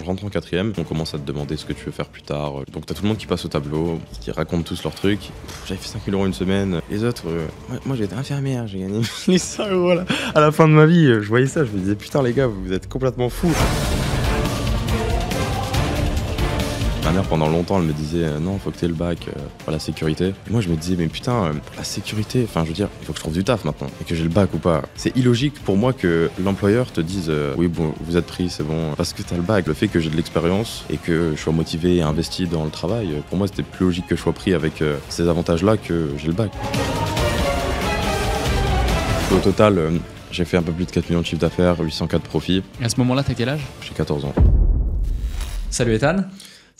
je rentre en quatrième, on commence à te demander ce que tu veux faire plus tard. Donc t'as tout le monde qui passe au tableau, qui raconte tous leurs trucs. J'avais fait 5000 euros une semaine. Les autres, euh, moi j'étais infirmière, j'ai gagné euros à la fin de ma vie. Euh, je voyais ça, je me disais putain les gars, vous êtes complètement fous. mère, pendant longtemps, elle me disait euh, non, faut que tu aies le bac euh, la sécurité. moi, je me disais, mais putain, euh, la sécurité, enfin, je veux dire, il faut que je trouve du taf maintenant et que j'ai le bac ou pas. C'est illogique pour moi que l'employeur te dise oui, bon, vous êtes pris, c'est bon, parce que as le bac. Le fait que j'ai de l'expérience et que je sois motivé et investi dans le travail, pour moi, c'était plus logique que je sois pris avec ces avantages-là que j'ai le bac. Au total, j'ai fait un peu plus de 4 millions de chiffres d'affaires, 804 profits. Et à ce moment-là, t'as quel âge J'ai 14 ans. Salut Ethan.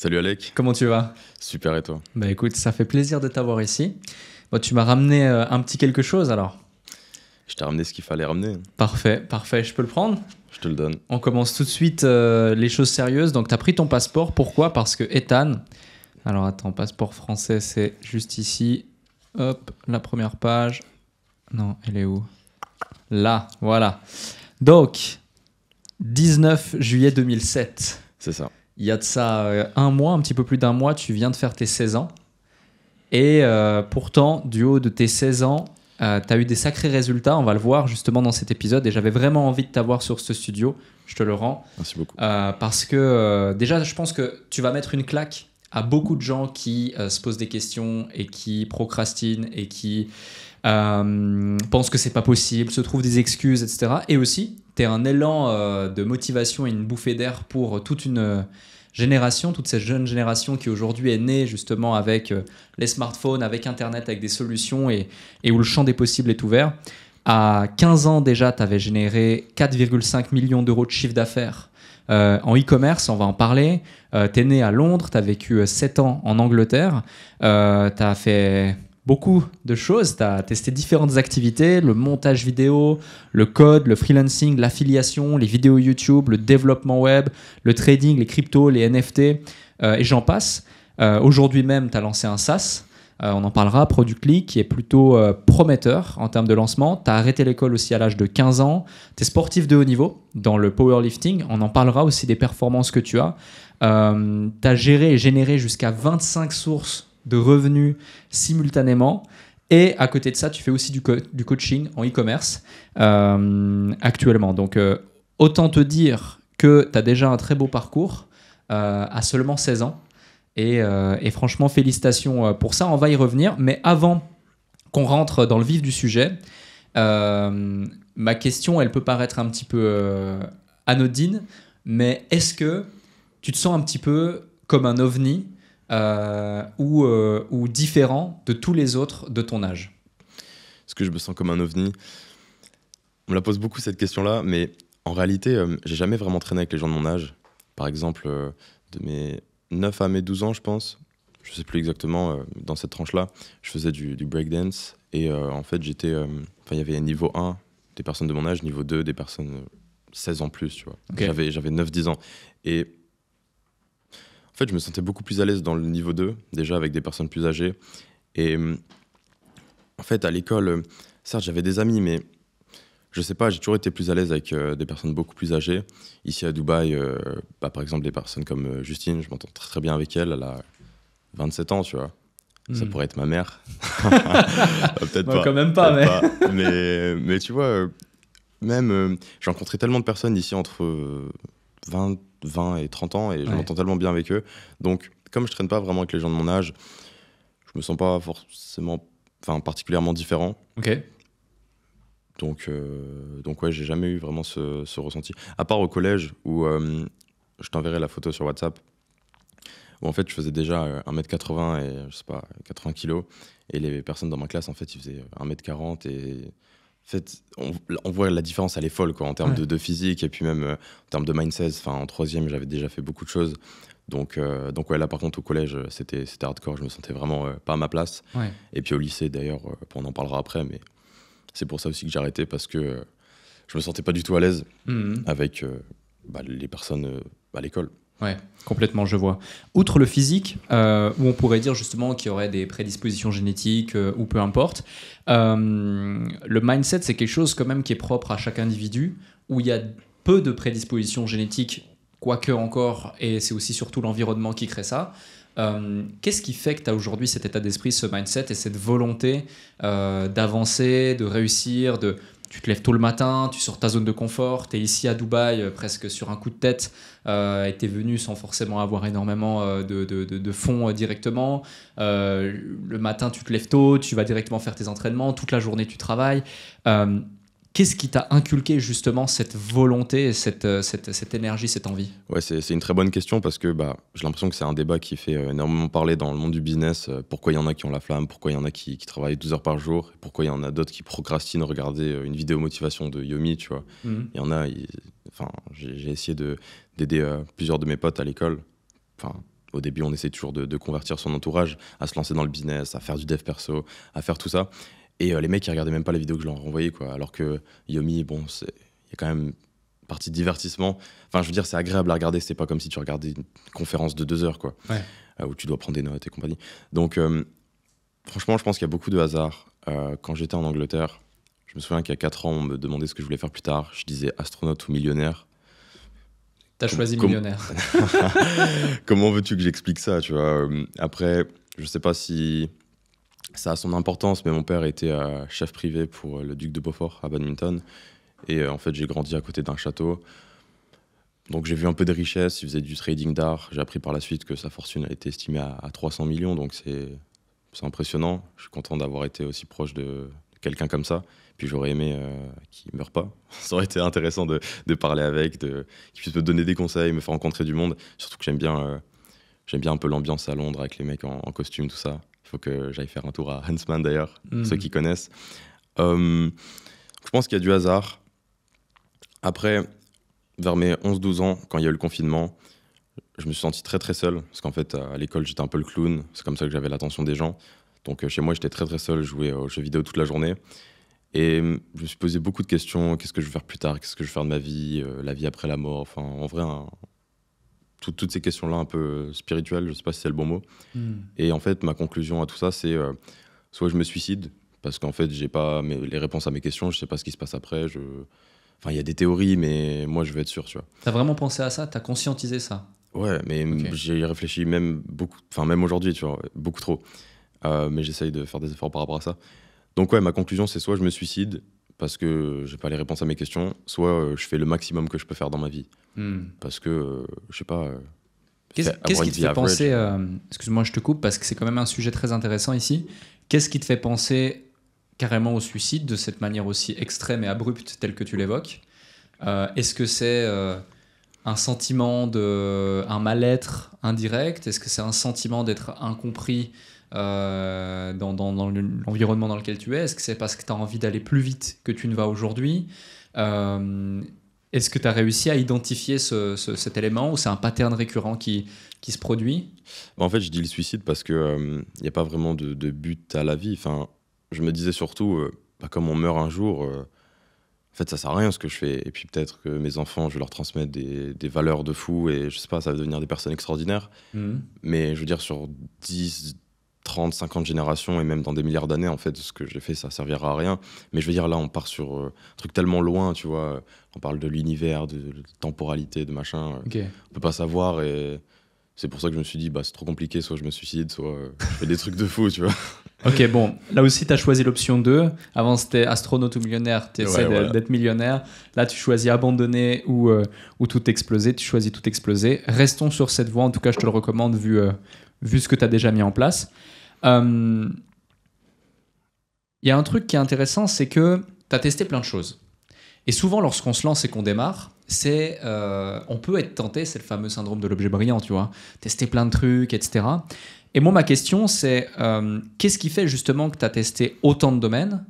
Salut Alec. Comment tu vas Super et toi Bah écoute, ça fait plaisir de t'avoir ici. Bon, tu m'as ramené euh, un petit quelque chose alors Je t'ai ramené ce qu'il fallait ramener. Parfait, parfait. Je peux le prendre Je te le donne. On commence tout de suite euh, les choses sérieuses. Donc tu as pris ton passeport. Pourquoi Parce que Ethan. Alors attends, passeport français, c'est juste ici. Hop, la première page. Non, elle est où Là, voilà. Donc, 19 juillet 2007. C'est ça il y a de ça euh, un mois, un petit peu plus d'un mois, tu viens de faire tes 16 ans. Et euh, pourtant, du haut de tes 16 ans, euh, tu as eu des sacrés résultats. On va le voir justement dans cet épisode. Et j'avais vraiment envie de t'avoir sur ce studio. Je te le rends. Merci beaucoup. parce que déjà, je pense que tu vas mettre une claque à beaucoup de gens qui se posent des questions et qui procrastinent et qui pensent que c'est pas possible, se trouvent des excuses, etc. Et aussi, tu es un élan de motivation et une bouffée d'air pour toute une génération, toute cette jeune génération qui aujourd'hui est née justement avec euh, les smartphones, avec Internet, avec des solutions et, où le champ des possibles est ouvert. À 15 ans déjà, tu avais généré 4,5 millions d'euros de chiffre d'affaires euh, en e-commerce, on va en parler. Euh, t'es tu es né à Londres, tu as vécu 7 ans en Angleterre, tu as fait beaucoup de choses. Tu as testé différentes activités, le montage vidéo, le code, le freelancing, l'affiliation, les vidéos YouTube, le développement web, le trading, les cryptos, les NFT, euh, et j'en passe. Euh, aujourd'hui même, tu as lancé un SaaS. Euh, on en parlera, Productly, qui est plutôt prometteur en termes de lancement. Tu as arrêté l'école aussi à l'âge de 15 ans. Tu es sportif de haut niveau dans le powerlifting. On en parlera aussi des performances que tu as. tu as géré et généré jusqu'à 25 sources de revenus simultanément. Et à côté de ça, tu fais aussi du, du coaching en e-commerce euh, actuellement. Donc, euh, autant te dire que tu as déjà un très beau parcours euh, à seulement 16 ans. Et, et, franchement, félicitations pour ça. On va y revenir. Mais avant qu'on rentre dans le vif du sujet, ma question, elle peut paraître un petit peu anodine, mais est-ce que tu te sens un petit peu comme un ovni euh, ou, euh, ou, différent de tous les autres de ton âge Est-ce que je me sens comme un ovni On me la pose beaucoup cette question-là, mais en réalité, euh, j'ai jamais vraiment traîné avec les gens de mon âge. Par exemple, euh, de mes 9 à mes 12 ans, je pense, je sais plus exactement, dans cette tranche-là, je faisais du, breakdance. Et en fait, j'étais. Enfin, il y avait un niveau 1 des personnes de mon âge, niveau 2 des personnes 16 ans plus, tu vois. J'avais 9-10 ans. Et fait, je me sentais beaucoup plus à l'aise dans le niveau 2, déjà avec des personnes plus âgées. Et euh, en fait, à l'école, euh, certes, j'avais des amis, mais je sais pas, j'ai toujours été plus à l'aise avec euh, des personnes beaucoup plus âgées. Ici à Dubaï, bah, par exemple, des personnes comme Justine, je m'entends très, bien avec elle, elle a 27 ans, tu vois. Ça hmm. pourrait être ma mère. Ah, peut-être bah, pas. Quand même pas, mais... pas. mais... mais. tu vois, même, j'ai rencontré tellement de personnes ici entre 20, 20 et 30 ans et je m'entends tellement bien avec eux. Donc, comme je traîne pas vraiment avec les gens de mon âge, je me sens pas forcément, enfin, particulièrement différent. Ok. Donc, euh, donc ouais, j'ai jamais eu vraiment ce, ressenti. À part au collège où euh, je t'enverrai la photo sur WhatsApp. Où en fait, je faisais déjà 1m80 euh, et je sais pas, 80 kg. Et les personnes dans ma classe, en fait, ils faisaient 1m40 et fait, on, voit la différence, elle est folle quoi, en termes de, physique et puis même euh, en termes de mindset. Enfin, en troisième, j'avais déjà fait beaucoup de choses. Donc, euh, donc là par contre, au collège, c'était hardcore. Je me sentais vraiment euh, pas à ma place. Et puis au lycée, d'ailleurs, on en parlera après, mais c'est pour ça aussi que j'ai arrêté parce que je me sentais pas du tout à l'aise mmh avec bah, les personnes à l'école. Ouais, complètement, je vois. Outre le physique, euh, où on pourrait dire justement qu'il y aurait des prédispositions génétiques euh, ou peu importe, euh, le mindset, c'est quelque chose quand même qui est propre à chaque individu, où il y a peu de prédispositions génétiques, quoique encore, et c'est aussi surtout l'environnement qui crée ça. Qu'est-ce qui fait que tu as aujourd'hui cet état d'esprit, ce mindset et cette volonté d'avancer, de réussir, de, tu te lèves tôt le matin, tu sors ta zone de confort, tu es ici à Dubaï euh, presque sur un coup de tête, euh, et tu es venu sans forcément avoir énormément euh, de, de, de, fonds euh, directement. le matin, tu te lèves tôt, tu vas directement faire tes entraînements, toute la journée, tu travailles. Qu'est-ce qui t'a inculqué justement cette volonté cette, euh, cette, énergie, cette envie Ouais, c'est une très bonne question parce que bah, j'ai l'impression que c'est un débat qui fait euh, énormément parler dans le monde du business. Euh, pourquoi il y en a qui ont la flamme Pourquoi il y en a qui, qui, travaillent 12 heures par jour Pourquoi il y en a d'autres qui procrastinent regarder une vidéo motivation de Yomi, tu vois mmh. Il y en a, enfin, j'ai essayé d'aider plusieurs de mes potes à l'école. Enfin, au début, on essaie toujours de, de, convertir son entourage à se lancer dans le business, à faire du dev perso, à faire tout ça. Et euh, les mecs, ils regardaient même pas la vidéo que je leur envoyais, quoi. Alors que Yomi, bon, il y a quand même partie de divertissement. Enfin, je veux dire, c'est agréable à regarder. C'est pas comme si tu regardais une conférence de deux heures, quoi, euh, où tu dois prendre des notes et compagnie. Donc, euh, franchement, je pense qu'il y a beaucoup de hasard. quand j'étais en Angleterre, je me souviens qu'il y a quatre ans, on me demandait ce que je voulais faire plus tard. Je disais astronaute ou millionnaire. T'as choisi millionnaire. Comment veux-tu que j'explique ça, tu vois Après, je sais pas si ça a son importance, mais mon père était euh, chef privé pour euh, le duc de Beaufort à Badminton. Et euh, en fait, j'ai grandi à côté d'un château. Donc j'ai vu un peu de richesse, il faisait du trading d'art. J'ai appris par la suite que sa fortune a été estimée à, 300 millions, donc c'est impressionnant. Je suis content d'avoir été aussi proche de, quelqu'un comme ça. Puis j'aurais aimé qu'il ne meure pas. ça aurait été intéressant de, parler avec, qu'il puisse me donner des conseils, me faire rencontrer du monde. Surtout que j'aime bien, j'aime bien un peu l'ambiance à Londres avec les mecs en costume, tout ça faut que j'aille faire un tour à Huntsman d'ailleurs, hmm. ceux qui connaissent. Hum, je pense qu'il y a du hasard. Après, vers mes 11-12 ans, quand il y a eu le confinement, je me suis senti très très seul, parce qu'en fait, à l'école, j'étais un peu le clown, c'est comme ça que j'avais l'attention des gens. Donc euh, chez moi, j'étais très très seul, je jouais aux jeux vidéo toute la journée. Et hum, je me suis posé beaucoup de questions, qu'est-ce que je vais faire plus tard, qu'est-ce que je vais faire de ma vie, euh, la vie après la mort, enfin en vrai un, toutes ces questions-là un peu spirituelles, je ne sais pas si c'est le bon mot. Hmm. Et en fait, ma conclusion à tout ça, c'est euh, soit je me suicide, parce qu'en fait, je n'ai pas les réponses à mes questions, je ne sais pas ce qui se passe après. Je... Enfin, il y a des théories, mais moi, je veux être sûr, tu vois. T'as vraiment pensé à ça Tu as conscientisé ça Ouais, mais j'y réfléchis même beaucoup, enfin, même aujourd'hui, tu beaucoup trop. Euh, mais j'essaye de faire des efforts par rapport à ça. Donc, ouais, ma conclusion, c'est soit je me suicide, parce que je n'ai pas les réponses à mes questions, soit euh, je fais le maximum que je peux faire dans ma vie. Hmm. Parce que, euh, je sais pas. Euh, qu'est-ce qui te fait penser, excuse-moi je te coupe parce que c'est quand même un sujet très intéressant ici, qu'est-ce qui te fait penser carrément au suicide de cette manière aussi extrême et abrupte telle que tu l'évoques Est-ce que c'est un sentiment de un mal-être indirect Est-ce que c'est un sentiment d'être incompris euh, dans, l'environnement dans lequel tu es Est-ce que c'est parce que tu as envie d'aller plus vite que tu ne vas aujourd'hui euh, Est-ce que tu as réussi à identifier cet élément ou c'est un pattern récurrent qui, qui se produit bah, En fait, je dis le suicide parce qu'il n'y euh, a pas vraiment de, but à la vie. Enfin, je me disais surtout, bah, comme on meurt un jour, en fait, ça sert à rien ce que je fais. Et puis peut-être que mes enfants, je leur transmets des, valeurs de fou et je sais pas, ça va devenir des personnes extraordinaires. Mmh. Mais je veux dire, sur 10, 30, 50 générations et même dans des milliards d'années, en fait, ce que j'ai fait, ça servira à rien. Mais je veux dire, là, on part sur euh, un truc tellement loin, tu vois. On parle de l'univers, de, temporalité, de machin. Euh, on peut pas savoir et. C'est pour ça que je me suis dit, bah, c'est trop compliqué, soit je me suicide, soit euh, je fais des trucs de fou, tu vois. Ok, bon, là aussi, tu as choisi l'option 2. Avant, c'était astronaute ou millionnaire, tu essaies d'être millionnaire. Là, tu choisis abandonner ou, ou tout exploser, tu choisis tout exploser. Restons sur cette voie, en tout cas, je te le recommande vu, vu ce que tu as déjà mis en place. Il euh, y a un truc qui est intéressant, c'est que tu as testé plein de choses. Et souvent, lorsqu'on se lance et qu'on démarre, c'est euh, on peut être tenté, c'est le fameux syndrome de l'objet brillant, tu vois, tester plein de trucs, etc. Et moi, ma question, c'est euh, qu'est-ce qui fait justement que tu as testé autant de domaines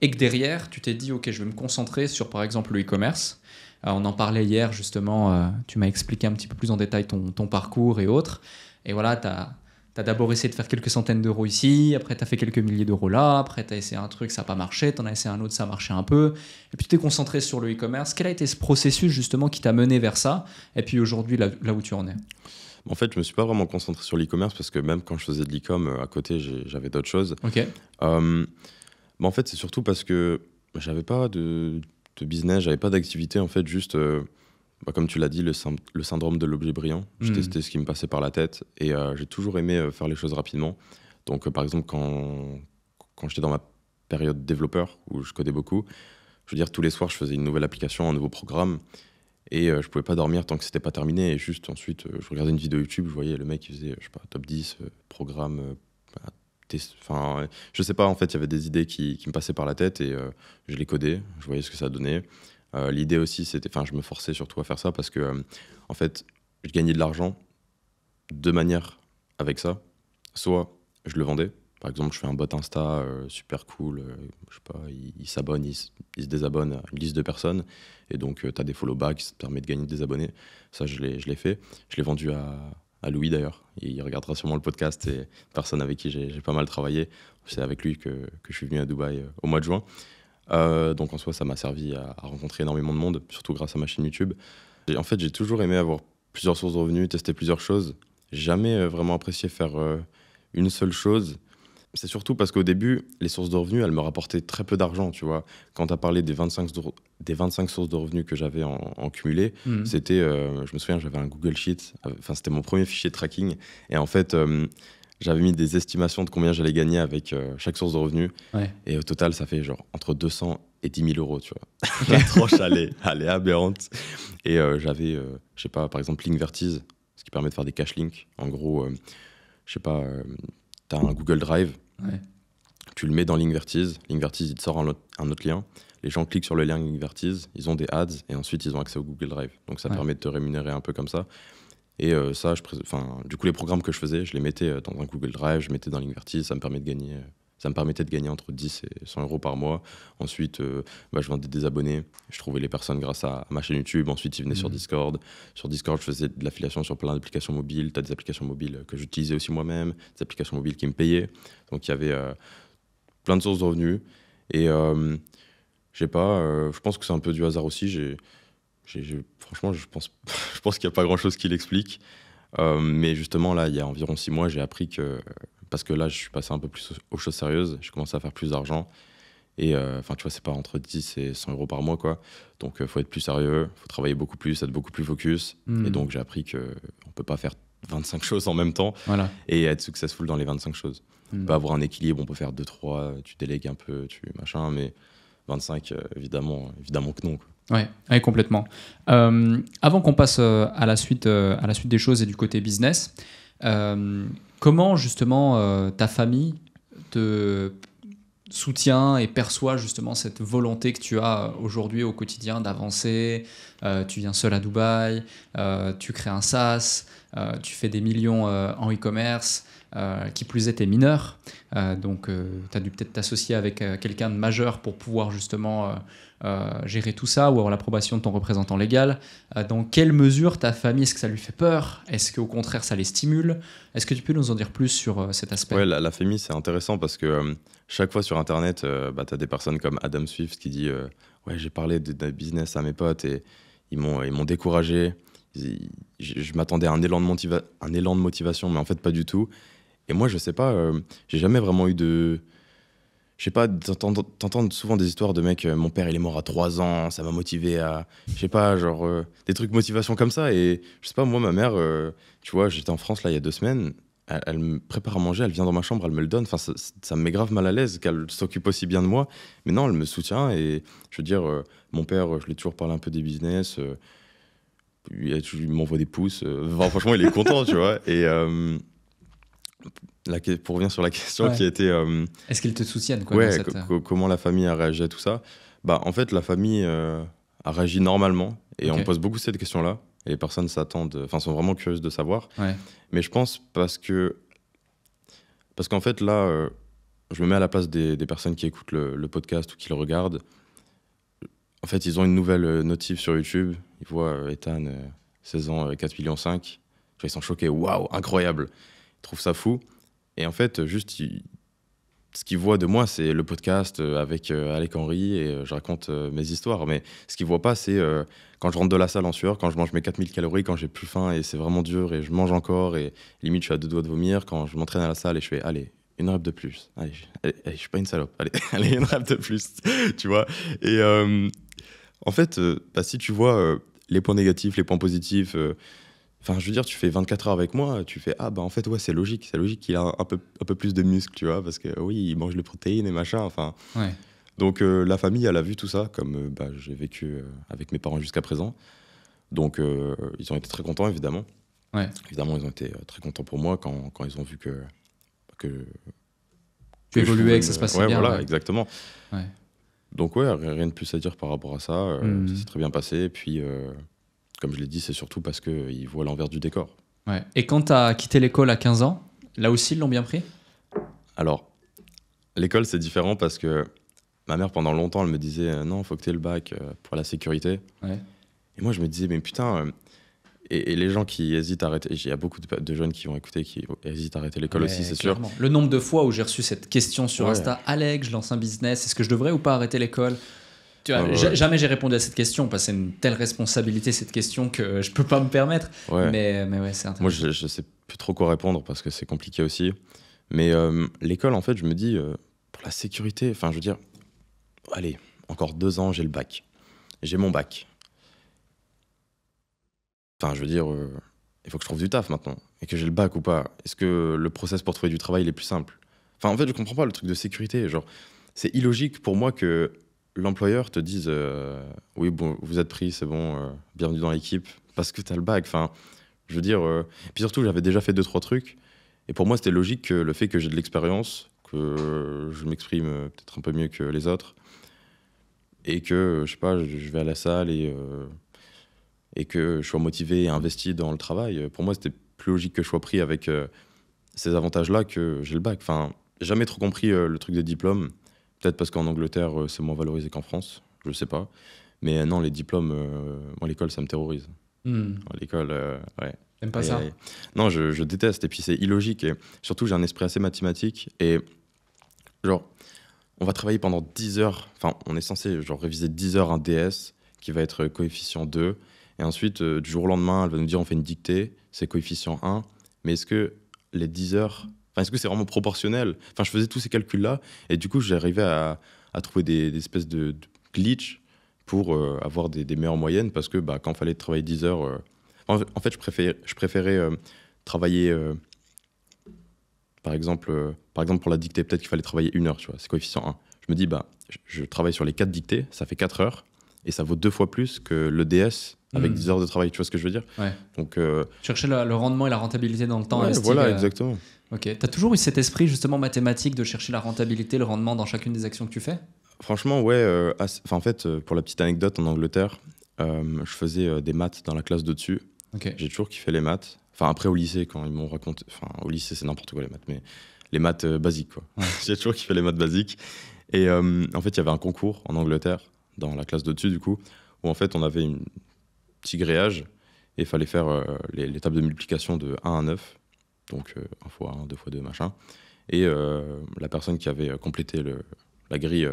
et que derrière, tu t'es dit, OK, je vais me concentrer sur, par exemple, le e-commerce. on en parlait hier, justement, tu m'as expliqué un petit peu plus en détail ton, ton parcours et autres. Et voilà, tu as tu as d'abord essayé de faire quelques centaines d'euros ici, après tu as fait quelques milliers d'euros là, après tu as essayé un truc, ça n'a pas marché, tu en as essayé un autre, ça marchait un peu, et puis tu t'es concentré sur le e-commerce. Quel a été ce processus justement qui t'a mené vers ça, et puis aujourd'hui là, où tu en es en fait, je me suis pas vraiment concentré sur l'e-commerce parce que même quand je faisais de l'e-com euh, à côté, j'avais d'autres choses. Ok. Hum, en fait, c'est surtout parce que j'avais pas de, de business, j'avais pas d'activité. En fait, juste, euh, bah, comme tu l'as dit, le, syndrome de l'objet brillant. Je hmm. testais ce qui me passait par la tête et euh, j'ai toujours aimé euh, faire les choses rapidement. Donc, euh, par exemple, quand, j'étais dans ma période développeur, où je codais beaucoup, je veux dire, tous les soirs, je faisais une nouvelle application, un nouveau programme et je pouvais pas dormir tant que c'était pas terminé. Et juste ensuite, je regardais une vidéo YouTube, je voyais le mec qui faisait, je sais pas, top 10, programme, Enfin, je sais pas, en fait, il y avait des idées qui, me passaient par la tête et je les codais, je voyais ce que ça donnait. Euh, l'idée aussi, c'était, enfin, je me forçais surtout à faire ça parce que, euh, en fait, je gagnais de l'argent de manière avec ça. Soit je le vendais, par exemple, je fais un bot Insta euh, super cool, je sais pas, il, s'abonne, il, se désabonne à une liste de personnes, et donc tu as des follow back, ça te permet de gagner des abonnés. Ça, je l'ai fait. Je l'ai vendu à, Louis d'ailleurs. Il regardera sûrement le podcast et personne avec qui j'ai pas mal travaillé. C'est avec lui que, je suis venu à Dubaï au mois de juin. Euh, donc en soi, ça m'a servi à, rencontrer énormément de monde, surtout grâce à ma chaîne YouTube. en fait, j'ai toujours aimé avoir plusieurs sources de revenus, tester plusieurs choses. Jamais euh, vraiment apprécié faire euh, une seule chose. C'est surtout parce qu'au début, les sources de revenus, elles me rapportaient très peu d'argent, tu vois. Quand tu as parlé des 25, des 25 sources de revenus que j'avais en, cumulé, mhm. c'était, je me souviens, j'avais un Google Sheet, enfin c'était mon premier fichier de tracking. Et en fait, j'avais mis des estimations de combien j'allais gagner avec euh, chaque source de revenus. Et au total, ça fait genre entre 200 et 10 000 euros, tu vois. La tranche, elle est, aberrante. Et euh, j'avais, euh, je sais pas, par exemple, Linkvertise, ce qui permet de faire des cash links. En gros, je sais pas, tu as un Google Drive, tu le mets dans Linkvertise. Linkvertise, il te sort un, un, autre lien. Les gens cliquent sur le lien Linkvertise, ils ont des ads et ensuite ils ont accès au Google Drive. Donc ça permet de te rémunérer un peu comme ça. Et euh, ça, je enfin, du coup, les programmes que je faisais, je les mettais euh, dans un Google Drive, je mettais dans Linkverti, ça me permet de gagner. Euh, ça me permettait de gagner entre 10 et 100 euros par mois. Ensuite, bah, je vendais des abonnés. Je trouvais les personnes grâce à, ma chaîne YouTube. Ensuite, ils venaient sur mmh. Discord. Sur Discord, je faisais de l'affiliation sur plein d'applications mobiles. Tu as des applications mobiles que j'utilisais aussi moi-même, des applications mobiles qui me payaient. Donc, il y avait plein de sources de revenus. Et je pas, je pense que c'est un peu du hasard aussi. J'ai franchement, je pense, je pense qu'il n'y a pas grand-chose qui l'explique. Euh, mais justement, là, il y a environ six mois, j'ai appris que. Parce que là, je suis passé un peu plus aux choses sérieuses, je commence à faire plus d'argent. Et euh, enfin, tu vois, c'est pas entre 10 et 100 euros par mois, quoi. Donc, il euh, faut être plus sérieux, faut travailler beaucoup plus, être beaucoup plus focus. Hmm. Et donc, j'ai appris qu'on ne peut pas faire 25 choses en même temps et être successful dans les 25 choses. On hmm. peut avoir un équilibre, on peut faire 2-3, tu délègues un peu, tu machin, mais 25, évidemment, évidemment que non. Oui, complètement. Euh, avant qu'on passe euh, à, la suite, euh, à la suite des choses et du côté business, comment justement ta famille te soutient et perçoit justement cette volonté que tu as aujourd'hui au quotidien d'avancer Tu viens seul à Dubaï, tu crées un SaaS, tu fais des millions en e-commerce. qui plus est, t'es mineur. donc, tu as dû peut-être t'associer avec quelqu'un de majeur pour pouvoir justement euh, gérer tout ça ou avoir l'approbation de ton représentant légal euh, Dans quelle mesure ta famille, est-ce que ça lui fait peur Est-ce qu'au contraire, ça les stimule Est-ce que tu peux nous en dire plus sur euh, cet aspect Oui, la, famille, c'est intéressant parce que chaque fois sur Internet, bah, tu as des personnes comme Adam Swift qui dit Ouais, j'ai parlé de, business à mes potes et ils m'ont découragé. je, je m'attendais à un élan, de un élan de motivation, mais en fait, pas du tout. Et moi, je sais pas, j'ai jamais vraiment eu de, je sais pas, t'entends souvent des histoires de mecs, euh, mon père il est mort à 3 ans, ça m'a motivé à, je sais pas, genre euh, des trucs motivation comme ça. Et je sais pas, moi, ma mère, euh, tu vois, j'étais en France là il y a deux semaines, elle, me prépare à manger, elle vient dans ma chambre, elle me le donne. Enfin, ça, ça me met grave mal à l'aise qu'elle s'occupe aussi bien de moi. Mais non, elle me soutient et je veux dire, mon père, je ai toujours parlé un peu des business. il, m'envoie des pouces. franchement, il est content, tu vois. Et pour revenir sur la question qui a été. Euh, Est-ce qu'ils te soutiennent euh Comment la famille a réagi à tout ça bah, En fait, la famille euh, a réagi normalement. Et on pose beaucoup cette question-là. Et les personnes s'attendent, enfin, sont vraiment curieuses de savoir. Mais je pense parce que. Parce qu'en fait, là, je me mets à la place des, personnes qui écoutent le, podcast ou qui le regardent. En fait, ils ont une nouvelle notif sur YouTube. Ils voient Ethan, 16 ans, 4 millions 5. Ils sont choqués. Waouh, incroyable. Ils trouvent ça fou. Et en fait, juste, ce qu'ils voient de moi, c'est le podcast euh, avec euh, Alec Henry et euh, je raconte mes histoires. Mais ce qu'ils voient pas, c'est quand je rentre de la salle en sueur, quand je mange mes 4000 calories, quand j'ai plus faim et c'est vraiment dur et je mange encore et limite je suis à deux doigts de vomir, quand je m'entraîne à la salle et je fais allez, une rap de plus. Allez, je suis pas une salope. Allez, une rap de plus. tu vois Et en fait, bah, si tu vois les points négatifs, les points positifs, Enfin, je veux dire, tu fais 24 heures avec moi, tu fais Ah, bah en fait, ouais, c'est logique, c'est logique qu'il a un peu, un peu plus de muscles, tu vois, parce que oui, il mange les protéines et machin. Enfin. Donc, euh, la famille, elle a vu tout ça, comme euh, bah, j'ai vécu euh, avec mes parents jusqu'à présent. Donc, ils ont été très contents, évidemment. Évidemment, ils ont été très contents pour moi quand, quand ils ont vu que. que tu évoluais, que ça se passait ouais, Voilà, exactement. Donc, ouais, rien de plus à dire par rapport à ça. Mmh. Ça s'est très bien passé. Et puis comme je l'ai dit, c'est surtout parce qu'ils voient l'envers du décor. Ouais. Et quand tu as quitté l'école à 15 ans, là aussi, ils l'ont bien pris Alors, l'école, c'est différent parce que ma mère, pendant longtemps, elle me disait euh, Non, faut que tu aies le bac euh, pour la sécurité. Ouais. Et moi, je me disais Mais putain. Euh, et, les gens qui hésitent à arrêter, il y a beaucoup de, jeunes qui vont écouter, qui hésitent à arrêter l'école aussi, c'est sûr. Le nombre de fois où j'ai reçu cette question sur Insta, Alex, je lance un business, est-ce que je devrais ou pas arrêter l'école Jamais j'ai répondu à cette question parce que c'est une telle responsabilité cette question que je peux pas me permettre. Mais, mais ouais, c'est Moi, je, je sais plus trop quoi répondre parce que c'est compliqué aussi. Mais euh, l'école, en fait, je me dis euh, pour la sécurité. Enfin, je veux dire, allez, encore deux ans, j'ai le bac, j'ai mon bac. Enfin, je veux dire, euh, il faut que je trouve du taf maintenant et que j'ai le bac ou pas. Est-ce que le process pour trouver du travail il est plus simple Enfin, en fait, je comprends pas le truc de sécurité. Genre, c'est illogique pour moi que l'employeur te dise euh, oui, bon, vous êtes pris, c'est bon, euh, bienvenue dans l'équipe, parce que tu as le bac. Enfin, je veux dire. Euh, puis surtout, j'avais déjà fait deux, trois trucs. Et pour moi, c'était logique que le fait que j'ai de l'expérience, que je m'exprime peut-être un peu mieux que les autres, et que, je sais pas, je vais à la salle et, et que je sois motivé et investi dans le travail, pour moi, c'était plus logique que je sois pris avec ces avantages-là que j'ai le bac. Enfin, jamais trop compris le truc des diplômes. Peut-être parce qu'en Angleterre, euh, c'est moins valorisé qu'en France, je sais pas. Mais euh, non, les diplômes, euh, moi, l'école, ça me terrorise. Hmm. L'école, ouais. T'aimes pas ça Non, je, déteste. Et puis, c'est illogique. Et surtout, j'ai un esprit assez mathématique. Et genre, on va travailler pendant 10 heures. Enfin, on est censé genre, réviser 10 heures un DS qui va être coefficient 2. Et ensuite, du jour au lendemain, elle va nous dire on fait une dictée, c'est coefficient 1. Mais est-ce que les 10 heures est-ce que c'est vraiment proportionnel Enfin, je faisais tous ces calculs-là et du coup, j'arrivais à, à trouver des, espèces de, glitch pour euh, avoir des, meilleures moyennes parce que bah, quand il fallait travailler 10 heures. Euh, en fait, je, préférais je préférais euh, travailler. par exemple, par exemple, pour la dictée, peut-être qu'il fallait travailler une heure, tu vois, c'est coefficient 1. Je me dis, bah, je, travaille sur les 4 dictées, ça fait 4 heures, et ça vaut deux fois plus que le DS avec 10 hmm. heures de travail, tu vois ce que je veux dire ouais. Donc, Chercher le, rendement et la rentabilité dans le temps. voilà, exactement. Ok. T'as toujours eu cet esprit justement mathématique de chercher la rentabilité, le rendement dans chacune des actions que tu fais Franchement, ouais. Euh, en fait, euh, pour la petite anecdote, en Angleterre, euh, je faisais des maths dans la classe de dessus. J'ai toujours kiffé les maths. Enfin, après au lycée, quand ils m'ont raconté. Enfin, au lycée, c'est n'importe quoi les maths, mais les maths basiques, quoi. J'ai toujours kiffé les maths basiques. Et en fait, il y avait un concours en Angleterre, dans la classe de dessus, du coup, où en fait, on avait un petit gréage et il fallait faire les, de multiplication de 1 à 9 donc euh, un fois un, deux fois deux, machin. Et euh, la personne qui avait euh, complété le, la grille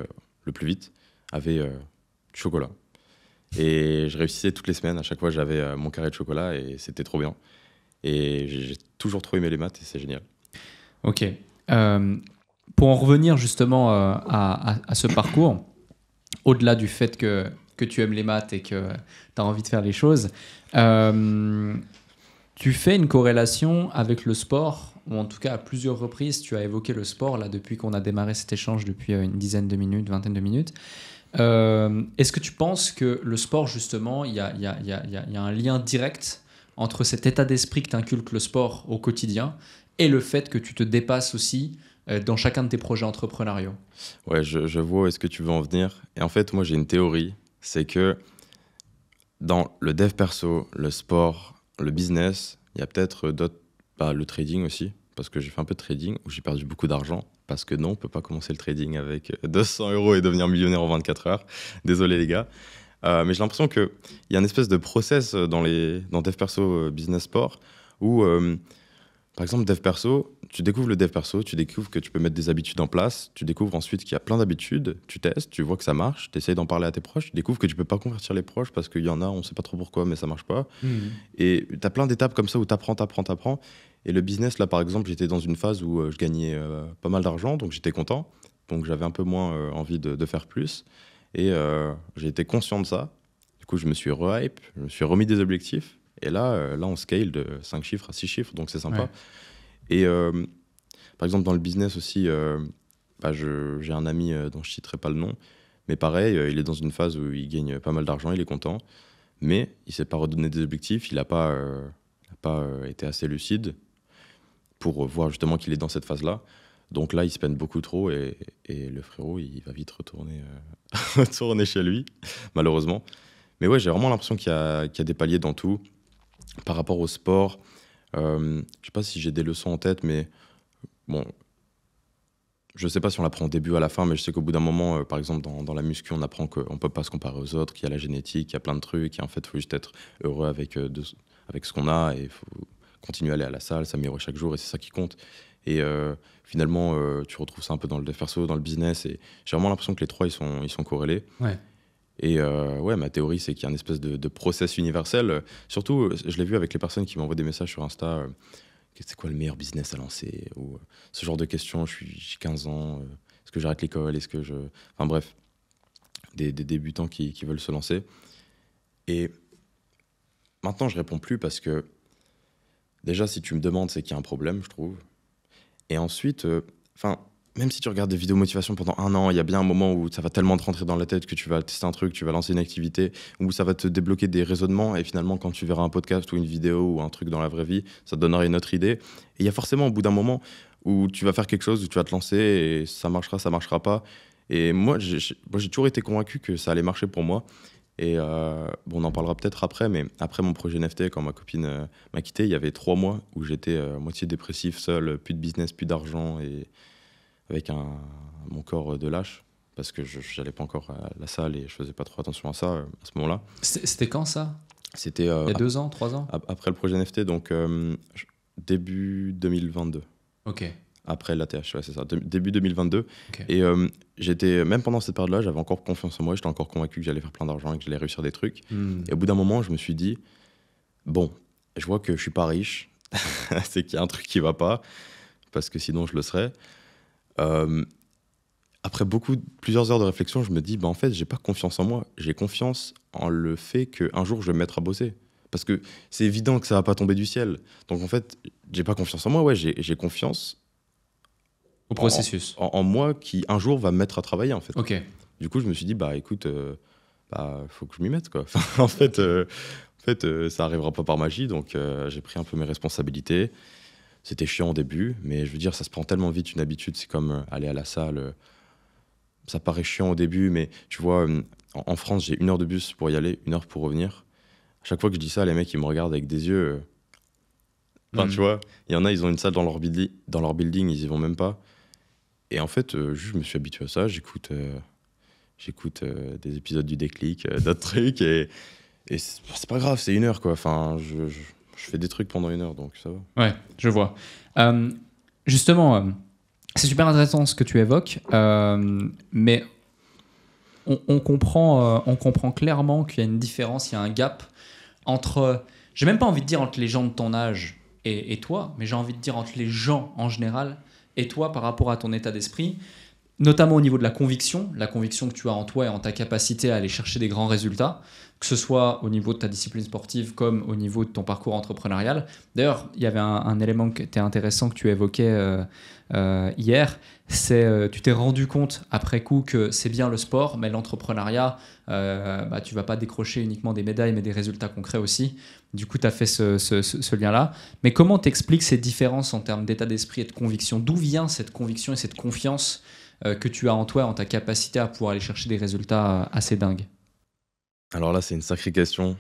le plus vite avait du chocolat. Et je réussissais toutes les semaines, à chaque fois j'avais mon carré de chocolat et c'était trop bien. Et j'ai toujours trop aimé les maths et c'est génial. Ok. pour en revenir justement à, ce parcours, au-delà du fait que, que, tu aimes les maths et que tu as envie de faire les choses, tu fais une corrélation avec le sport, ou en tout cas à plusieurs reprises, tu as évoqué le sport là depuis qu'on a démarré cet échange depuis euh, une dizaine de minutes, vingtaine de minutes. Euh, est-ce que tu penses que le sport, justement, il y, a, un lien direct entre cet état d'esprit que t'inculque le sport au quotidien et le fait que tu te dépasses aussi euh, dans chacun de tes projets entrepreneuriaux Ouais, je, vois est-ce que tu veux en venir. Et en fait, moi, j'ai une théorie, c'est que dans le dev perso, le sport, le business, il y a peut-être d'autres, bah, le trading aussi, parce que j'ai fait un peu de trading où j'ai perdu beaucoup d'argent. Parce que non, on peut pas commencer le trading avec 200 euh, euros et devenir millionnaire en 24 heures. Désolé les gars. Euh, mais j'ai l'impression qu'il y a une espèce de process euh, dans, les, dans Dev Perso Business Sport où par exemple, dev perso, tu découvres le dev perso, tu découvres que tu peux mettre des habitudes en place, tu découvres ensuite qu'il y a plein d'habitudes, tu testes, tu vois que ça marche, tu essayes d'en parler à tes proches, tu découvres que tu peux pas convertir les proches parce qu'il y en a, on ne sait pas trop pourquoi, mais ça marche pas. Mhm. Et tu as plein d'étapes comme ça où tu apprends, tu apprends, tu apprends. Et le business, là par exemple, j'étais dans une phase où euh, je gagnais euh, pas mal d'argent, donc j'étais content, donc j'avais un peu moins euh, envie de, faire plus. Et j'ai été conscient de ça. Du coup, je me suis rehype, je me suis remis des objectifs et là, euh, là, on scale de 5 chiffres à 6 chiffres, donc c'est sympa. Et euh, par exemple, dans le business aussi, euh, bah, j'ai un ami dont je citerai pas le nom, mais pareil, il est dans une phase où il gagne pas mal d'argent, il est content, mais il s'est pas redonné des objectifs, il n'a pas, pas été assez lucide pour voir justement qu'il est dans cette phase-là. Donc là, il se peine beaucoup trop et, et, le frérot, il va vite retourner, retourner chez lui, malheureusement. Mais ouais, j'ai vraiment l'impression qu'il y, y, a des paliers dans tout par rapport au sport, euh, je sais pas si j'ai des leçons en tête, mais bon, je sais pas si on l'apprend au début, ou à la fin, mais je sais qu'au bout d'un moment, euh, par exemple, dans, la muscu, on apprend qu'on ne peut pas se comparer aux autres, qu'il y a la génétique, qu'il y a plein de trucs, et en fait, il faut juste être heureux avec, euh, avec ce qu'on a et il faut continuer à aller à la salle, s'améliorer chaque jour et c'est ça qui compte. Et euh, finalement, tu retrouves ça un peu dans le perso, dans le business et j'ai vraiment l'impression que les trois, ils sont, ils sont corrélés. Ouais. Et euh, ouais, ma théorie, c'est qu'il y a un espèce de, process universel. Surtout, je l'ai vu avec les personnes qui m'envoient des messages sur Insta. Euh, c'est quoi le meilleur business à lancer Ou euh, ce genre de questions. Je suis 15 ans. Est-ce que j'arrête l'école Est-ce que je. Enfin bref, des, débutants qui, veulent se lancer. Et maintenant, je réponds plus parce que déjà, si tu me demandes, c'est qu'il y a un problème, je trouve. Et ensuite, enfin, même si tu regardes des vidéos motivation pendant un an, il y a bien un moment où ça va tellement te rentrer dans la tête que tu vas tester un truc, tu vas lancer une activité, où ça va te débloquer des raisonnements. Et finalement, quand tu verras un podcast ou une vidéo ou un truc dans la vraie vie, ça te donnera une autre idée. Et il y a forcément au bout d'un moment où tu vas faire quelque chose, où tu vas te lancer et ça marchera, ça marchera pas. Et moi, j'ai toujours été convaincu que ça allait marcher pour moi. Et euh, bon, on en parlera peut-être après, mais après mon projet NFT, quand ma copine euh, m'a quitté, il y avait trois mois où j'étais euh, moitié dépressif, seul, plus de business, plus d'argent et avec un, mon corps euh, de lâche parce que je n'allais pas encore à la salle et je faisais pas trop attention à ça euh, à ce moment-là. C'était quand ça C'était euh, il y a deux ans, trois ans. Après le projet NFT, donc début 2022. Ok. Après l'ATH, ouais, c'est ça, début 2022. Et j'étais, même pendant cette période-là, j'avais encore confiance en moi, j'étais encore convaincu que j'allais faire plein d'argent et que j'allais réussir des trucs. Hmm. Et au bout d'un moment, je me suis dit, bon, je vois que je suis pas riche, c'est qu'il y a un truc qui va pas, parce que sinon je le serais. Euh, après beaucoup, plusieurs heures de réflexion, je me dis, bah en fait, j'ai pas confiance en moi. J'ai confiance en le fait qu'un jour, je vais me mettre à bosser. Parce que c'est évident que ça va pas tomber du ciel. Donc en fait, j'ai pas confiance en moi. Ouais, j'ai confiance au processus, en, moi qui un jour va me mettre à travailler en fait. Ok. Du coup, je me suis dit, bah écoute, euh, bah, faut que je m'y mette quoi. en fait, euh, en fait, ça arrivera pas par magie. Donc j'ai pris un peu mes responsabilités. C'était chiant au début, mais je veux dire, ça se prend tellement vite une habitude. C'est comme euh, aller à la salle. Euh, ça paraît chiant au début, mais tu vois, euh, en, France, j'ai une heure de bus pour y aller, une heure pour revenir. À chaque fois que je dis ça, les mecs, ils me regardent avec des yeux. Enfin, mm. tu vois, il y en a, ils ont une salle dans leur, dans leur building, ils y vont même pas. Et en fait, je me suis habitué à ça. J'écoute j'écoute des épisodes du déclic, d'autres trucs, et, c'est pas grave, c'est une heure, quoi. Enfin, je, je fais des trucs pendant une heure, donc ça va. Ouais, je vois. Euh, justement, euh, c'est super intéressant ce que tu évoques, euh, mais on, comprend, on comprend clairement qu'il y a une différence, il y a un gap entre. J'ai même pas envie de dire entre les gens de ton âge et, et toi, mais j'ai envie de dire entre les gens en général et toi par rapport à ton état d'esprit notamment au niveau de la conviction, la conviction que tu as en toi et en ta capacité à aller chercher des grands résultats, que ce soit au niveau de ta discipline sportive comme au niveau de ton parcours entrepreneurial. D'ailleurs, il y avait un, élément qui était intéressant que tu évoquais euh, euh, hier, c'est euh, tu t'es rendu compte après coup que c'est bien le sport, mais l'entrepreneuriat, bah, tu vas pas décrocher uniquement des médailles, mais des résultats concrets aussi. Du coup, tu as fait ce, ce lien-là. Mais comment t'expliques ces différences en termes d'état d'esprit et de conviction D'où vient cette conviction et cette confiance euh, que tu as en toi, en ta capacité à pouvoir aller chercher des résultats euh, assez dingues Alors là, c'est une sacrée question.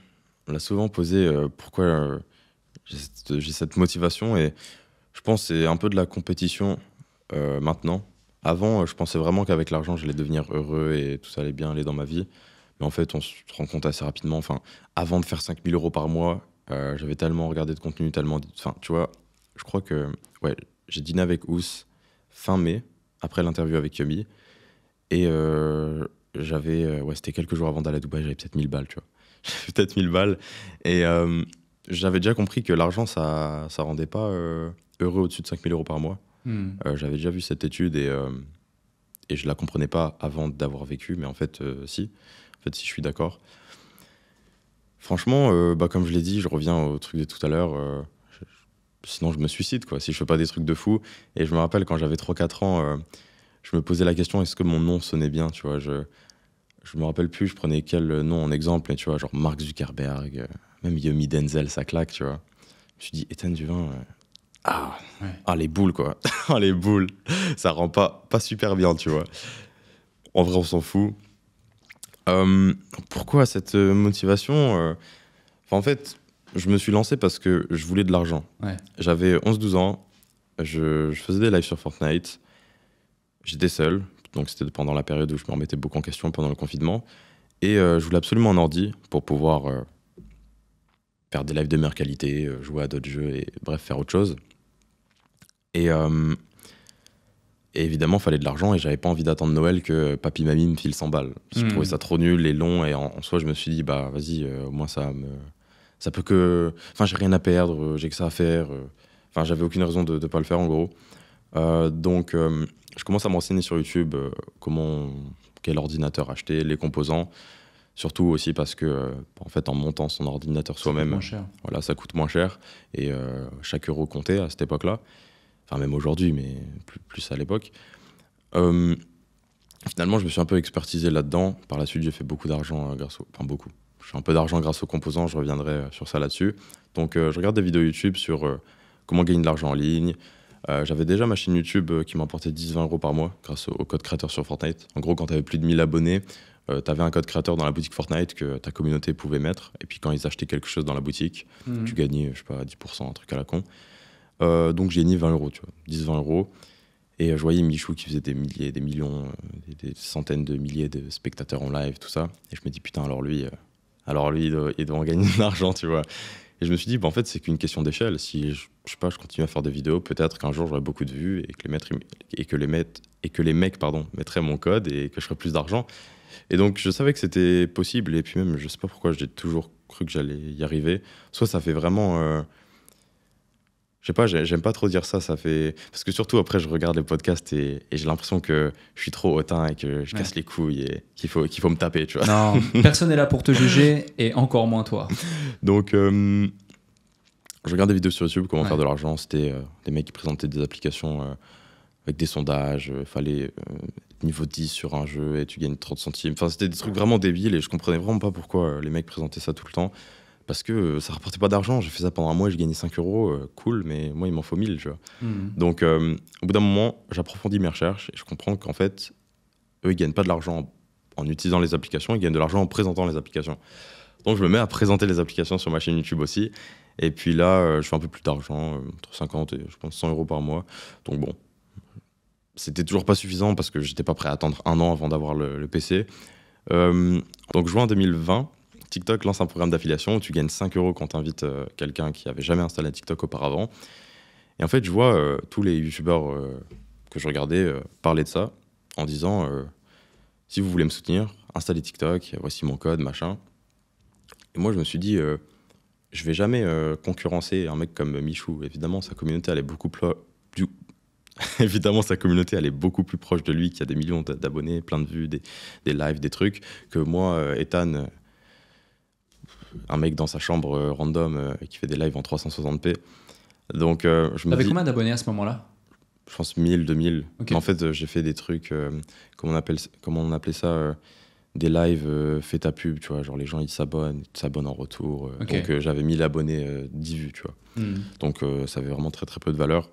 On l'a souvent posé euh, pourquoi j'ai cette, motivation et je pense c'est un peu de la compétition maintenant. Avant, je pensais vraiment qu'avec l'argent, j'allais devenir heureux et tout ça allait bien aller dans ma vie. Mais en fait, on se rend compte assez rapidement. Enfin, avant de faire 5000 euros par mois, j'avais tellement regardé de contenu, tellement. Enfin, tu vois, je crois que. Ouais, j'ai dîné avec Ous fin mai après l'interview avec Yumi. Et euh, j'avais, euh, ouais, c'était quelques jours avant d'aller à Dubaï, j'avais peut-être 1000 balles, tu vois. J'avais peut-être 1000 balles. Et euh, j'avais déjà compris que l'argent, ça ne rendait pas heureux au-dessus de 5000 euros par mois. Hmm. j'avais déjà vu cette étude et, et je ne la comprenais pas avant d'avoir vécu, mais en fait, si. En fait, si je suis d'accord. Franchement, bah, comme je l'ai dit, je reviens au truc de tout à l'heure sinon je me suicide, quoi, si je fais pas des trucs de fou. Et je me rappelle quand j'avais 3-4 ans, euh, je me posais la question est-ce que mon nom sonnait bien, tu vois je, je me rappelle plus, je prenais quel euh, nom en exemple, et tu vois, genre Mark Zuckerberg, euh, même Yomi Denzel, ça claque, tu vois. Je me suis dit, Ethan Duvin, ah, ouais. ah, les boules, quoi. ah, les boules. Ça rend pas, pas super bien, tu vois. En vrai, on s'en fout. pourquoi cette motivation en fait, je me suis lancé parce que je voulais de l'argent. J'avais 11-12 ans, je, faisais des lives sur Fortnite, j'étais seul, donc c'était pendant la période où je me remettais beaucoup en question pendant le confinement, et euh, je voulais absolument un ordi pour pouvoir euh, faire des lives de meilleure qualité, euh, jouer à d'autres jeux, et bref, faire autre chose. Et, évidemment, il fallait de l'argent, et j'avais pas envie d'attendre Noël que papy mamie me file 100 balles. Je hmm. trouvais ça trop nul et long, et en, en soi, je me suis dit, bah vas-y, au moins ça me ça peut que. Enfin, j'ai rien à perdre, euh, j'ai que ça à faire. Euh, enfin, j'avais aucune raison de ne pas le faire, en gros. Euh, donc, je commence à m'enseigner sur YouTube comment, quel ordinateur acheter, les composants. Surtout aussi parce que, en fait, en montant son ordinateur soi-même, voilà, ça coûte moins cher. Et chaque euro comptait à cette époque-là. Enfin, même aujourd'hui, mais plus, plus à l'époque. finalement, je me suis un peu expertisé là-dedans. Par la suite, j'ai fait beaucoup d'argent grâce au... Enfin, beaucoup j'ai un peu d'argent grâce aux composants, je reviendrai euh, sur ça là-dessus. Donc euh, je regarde des vidéos YouTube sur euh, comment gagner de l'argent en ligne. J'avais déjà ma chaîne YouTube qui m'emportait 10-20 euros par mois grâce au, code créateur sur Fortnite. En gros, quand tu avais plus de 1000 abonnés, tu avais un code créateur dans la boutique Fortnite que ta communauté pouvait mettre. Et puis quand ils achetaient quelque chose dans la boutique, mhm. tu gagnais, je sais pas, 10%, un truc à la con. donc j'ai mis 20 euros, tu vois, 10-20 euros. Et je voyais Michou qui faisait des milliers, des millions, des, centaines de milliers de spectateurs en live, tout ça. Et je me dis, putain, alors lui, alors lui, il doit, en gagner de l'argent, tu vois. Et je me suis dit, bah, en fait, c'est qu'une question d'échelle. Si je, sais pas, je continue à faire des vidéos, peut-être qu'un jour j'aurai beaucoup de vues et que les, mecs pardon, mettraient mon code et que je ferais plus d'argent. Et donc, je savais que c'était possible. Et puis même, je sais pas pourquoi j'ai toujours cru que j'allais y arriver. Soit ça fait vraiment. Euh, je sais pas, j'aime pas trop dire ça, ça fait... Parce que surtout, après, je regarde les podcasts et, j'ai l'impression que je suis trop hautain et que je casse les couilles et qu'il faut, qu'il faut me taper, tu Non, personne n'est là pour te juger et encore moins toi. Donc, euh, je regarde des vidéos sur YouTube, comment faire de l'argent. C'était euh, des mecs qui présentaient des applications euh, avec des sondages. Il fallait niveau 10 sur un jeu et tu gagnes 30 centimes. Enfin, c'était des trucs vraiment débiles et je comprenais vraiment pas pourquoi les mecs présentaient ça tout le temps parce que euh, ça rapportait pas d'argent. J'ai fait ça pendant un mois, j'ai gagné 5 euros, euh, cool, mais moi, il m'en faut 1000, mhm. Donc, euh, au bout d'un moment, j'approfondis mes recherches et je comprends qu'en fait, eux, ils gagnent pas de l'argent en, utilisant les applications, ils gagnent de l'argent en présentant les applications. Donc, je me mets à présenter les applications sur ma chaîne YouTube aussi. Et puis là, je fais un peu plus d'argent, entre 50 et je pense 100 euros par mois. Donc, bon, c'était toujours pas suffisant parce que j'étais pas prêt à attendre un an avant d'avoir le, le, PC. donc, juin 2020, TikTok lance un programme d'affiliation où tu gagnes 5 euros quand tu invites euh, quelqu'un qui avait jamais installé TikTok auparavant. Et en fait, je vois euh, tous les youtubeurs euh, que je regardais parler de ça en disant si vous voulez me soutenir, installez TikTok, voici mon code, machin. Et moi, je me suis dit je vais jamais concurrencer un mec comme Michou. Évidemment, sa communauté, elle est beaucoup plus. Évidemment, sa communauté, elle est beaucoup plus proche de lui, qui a des millions d'abonnés, plein de vues, des, des, lives, des trucs, que moi, Ethan, un mec dans sa chambre euh, random euh, qui fait des lives en 360p. Donc, euh, je me T'avais combien d'abonnés à ce moment-là Je pense 1000, 2000. En fait, j'ai fait des trucs, comment, on appelle, comment on appelait ça des lives fait ta pub, tu vois, genre les gens ils s'abonnent, ils s'abonnent en retour. Donc j'avais 1000 abonnés, 10 vues, tu vois. Hmm. Donc ça avait vraiment très très peu de valeur.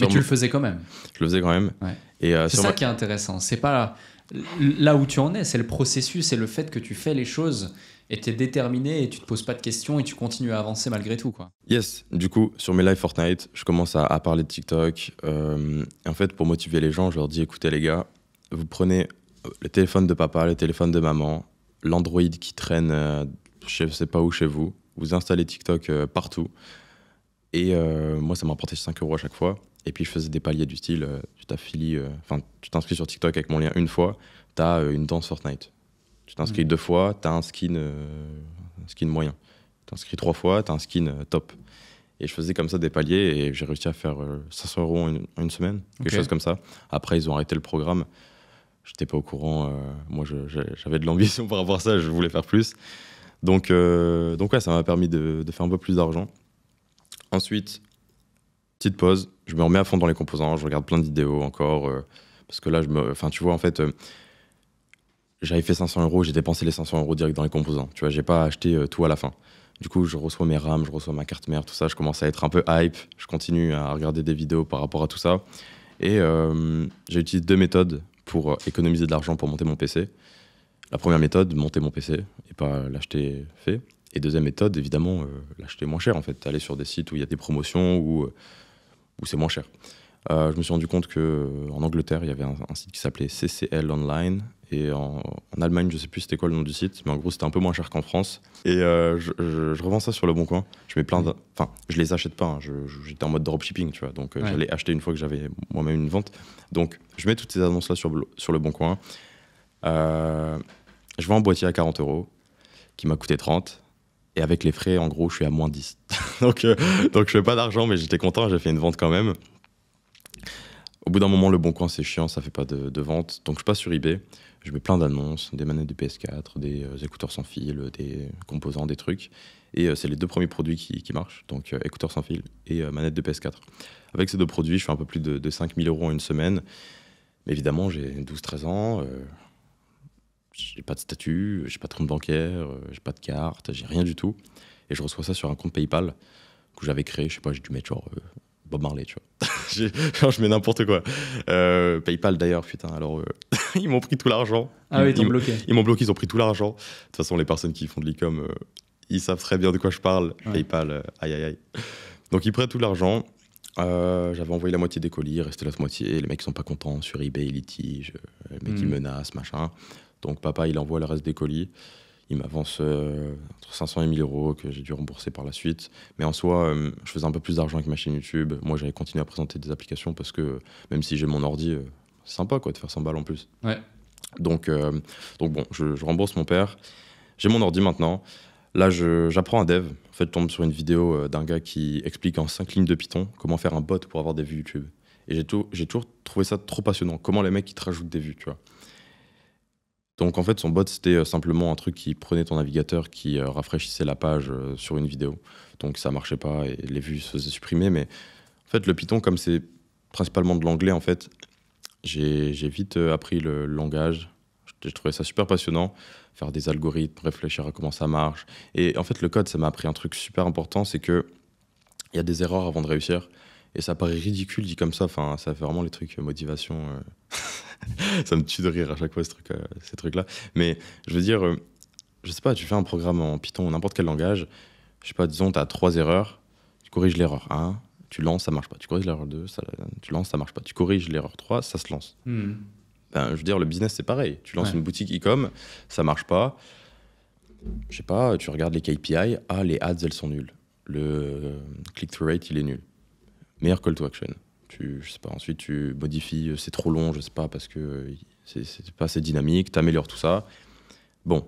Mais tu le faisais quand même. Je le faisais quand même. Et c'est ça qui est intéressant. C'est pas là où tu en es, c'est le processus, c'est le fait que tu fais les choses et tu es déterminé et tu te poses pas de questions et tu continues à avancer malgré tout. Quoi. Yes, du coup, sur mes lives Fortnite, je commence à, parler de TikTok. Euh, en fait, pour motiver les gens, je leur dis écoutez, les gars, vous prenez euh, le téléphone de papa, le téléphone de maman, l'Android qui traîne euh, je sais pas où chez vous, vous installez TikTok partout. Et moi, ça m'a rapporté 5 euros à chaque fois. Et puis je faisais des paliers du style, euh, tu t'affilies, euh, enfin tu t'inscris sur TikTok avec mon lien une fois, tu as euh, une danse Fortnite. Tu t'inscris mm. deux fois, t'as un skin, un skin moyen. Tu T'inscris trois fois, tu as un skin top. Et je faisais comme ça des paliers et j'ai réussi à faire 500 euros en une, semaine, quelque chose comme ça. Après, ils ont arrêté le programme. Je n'étais pas au courant. moi, j'avais de l'ambition pour rapport ça. Je voulais faire plus. Donc, donc ça m'a permis de, de, faire un peu plus d'argent. Ensuite, petite pause, je me remets à fond dans les composants, je regarde plein de vidéos encore, euh, parce que là, je me, enfin, tu vois, en fait, euh, j'avais fait 500 euros, j'ai dépensé les 500 euros direct dans les composants. Tu vois, j'ai pas acheté euh, tout à la fin. Du coup, je reçois mes RAM, je reçois ma carte mère, tout ça. Je commence à être un peu hype. Je continue à regarder des vidéos par rapport à tout ça. Et j'ai utilisé deux méthodes pour économiser de l'argent pour monter mon PC. La première méthode, monter mon PC et pas l'acheter fait. Et deuxième méthode, évidemment, l'acheter moins cher en fait. Aller sur des sites où il y a des promotions, ou où c'est moins cher. Euh, je me suis rendu compte que euh, en Angleterre, il y avait un, site qui s'appelait CCL Online. Et en, Allemagne, je sais plus c'était quoi le nom du site, mais en gros, c'était un peu moins cher qu'en France. Et euh, je, revends ça sur le bon coin. Je mets plein Enfin, je les achète pas. Hein. J'étais en mode dropshipping, tu vois. Donc, j'allais acheter une fois que j'avais moi-même une vente. Donc, je mets toutes ces annonces-là sur, sur le bon coin. je vends un boîtier à 40 euros qui m'a coûté 30. Et avec les frais, en gros, je suis à moins 10. donc, je euh, donc, je fais pas d'argent, mais j'étais content, j'ai fait une vente quand même. Au bout d'un moment, le bon coin, c'est chiant, ça fait pas de, vente. Donc, je passe sur eBay, je mets plein d'annonces, des manettes de PS4, des euh, écouteurs sans fil, des composants, des trucs. Et euh, c'est les deux premiers produits qui, marchent, donc écouteurs sans fil et manettes de PS4. Avec ces deux produits, je fais un peu plus de, de 5000 euros en une semaine. Mais évidemment, j'ai 12-13 ans, j'ai pas de statut, j'ai pas de compte bancaire, euh, j'ai pas de carte, j'ai rien du tout. Et je reçois ça sur un compte PayPal que j'avais créé, je sais pas, j'ai dû mettre genre euh, Bob Marley, tu vois. je mets n'importe quoi. Euh, PayPal d'ailleurs, putain, alors ils m'ont pris tout l'argent. Ah oui, ils bloqué. Ils m'ont bloqué, ils ont pris tout l'argent. De toute façon, les personnes qui font de l'e-com, ils savent très bien de quoi je parle. PayPal, aïe aïe aïe. Donc ils prennent tout l'argent. j'avais envoyé la moitié des colis, restait la moitié. Les mecs sont pas contents sur eBay, litige, les mecs ils mm. menacent, machin. Donc papa, il envoie le reste des colis. Il m'avance euh, entre 500 et 1000 euros que j'ai dû rembourser par la suite. Mais en soi, euh, je faisais un peu plus d'argent avec ma chaîne YouTube. Moi, j'allais continuer à présenter des applications parce que même si j'ai mon ordi, euh, c'est sympa quoi de faire 100 balles en plus. Donc, donc bon, je, rembourse mon père. J'ai mon ordi maintenant. Là, j'apprends à dev. En fait, je tombe sur une vidéo d'un gars qui explique en 5 lignes de Python comment faire un bot pour avoir des vues YouTube. Et j'ai toujours trouvé ça trop passionnant. Comment les mecs, ils te rajoutent des vues, tu vois. Donc en fait, son bot, c'était euh, simplement un truc qui prenait ton navigateur, qui euh, rafraîchissait la page euh, sur une vidéo. Donc ça marchait pas et les vues se faisaient supprimer. Mais en fait, le Python, comme c'est principalement de l'anglais, en fait, j'ai vite appris le langage. J'ai trouvé ça super passionnant, faire des algorithmes, réfléchir à comment ça marche. Et en fait, le code, ça m'a appris un truc super important, c'est que il y a des erreurs avant de réussir. Et ça paraît ridicule dit comme ça. Enfin, ça fait vraiment les trucs motivation. ça me tue de rire à chaque fois ce truc, euh, ces trucs-là. Mais je veux dire, euh, je sais pas, tu fais un programme en Python ou n'importe quel langage, je sais pas, disons, tu as trois erreurs, tu corriges l'erreur 1, tu lances, ça marche pas. Tu corriges l'erreur 2, ça, tu lances, ça marche pas. Tu corriges l'erreur 3, ça se lance. Hmm. Ben, je veux dire, le business, c'est pareil. Tu lances une boutique e-com, ça marche pas. Je sais pas, tu regardes les KPI, ah, les ads, elles sont nulles. Le euh, click-through rate, il est nul. Meilleur call to action je sais pas, ensuite tu modifies, euh, c'est trop long, je sais pas, parce que euh, c'est pas assez dynamique, tu améliores tout ça. Bon,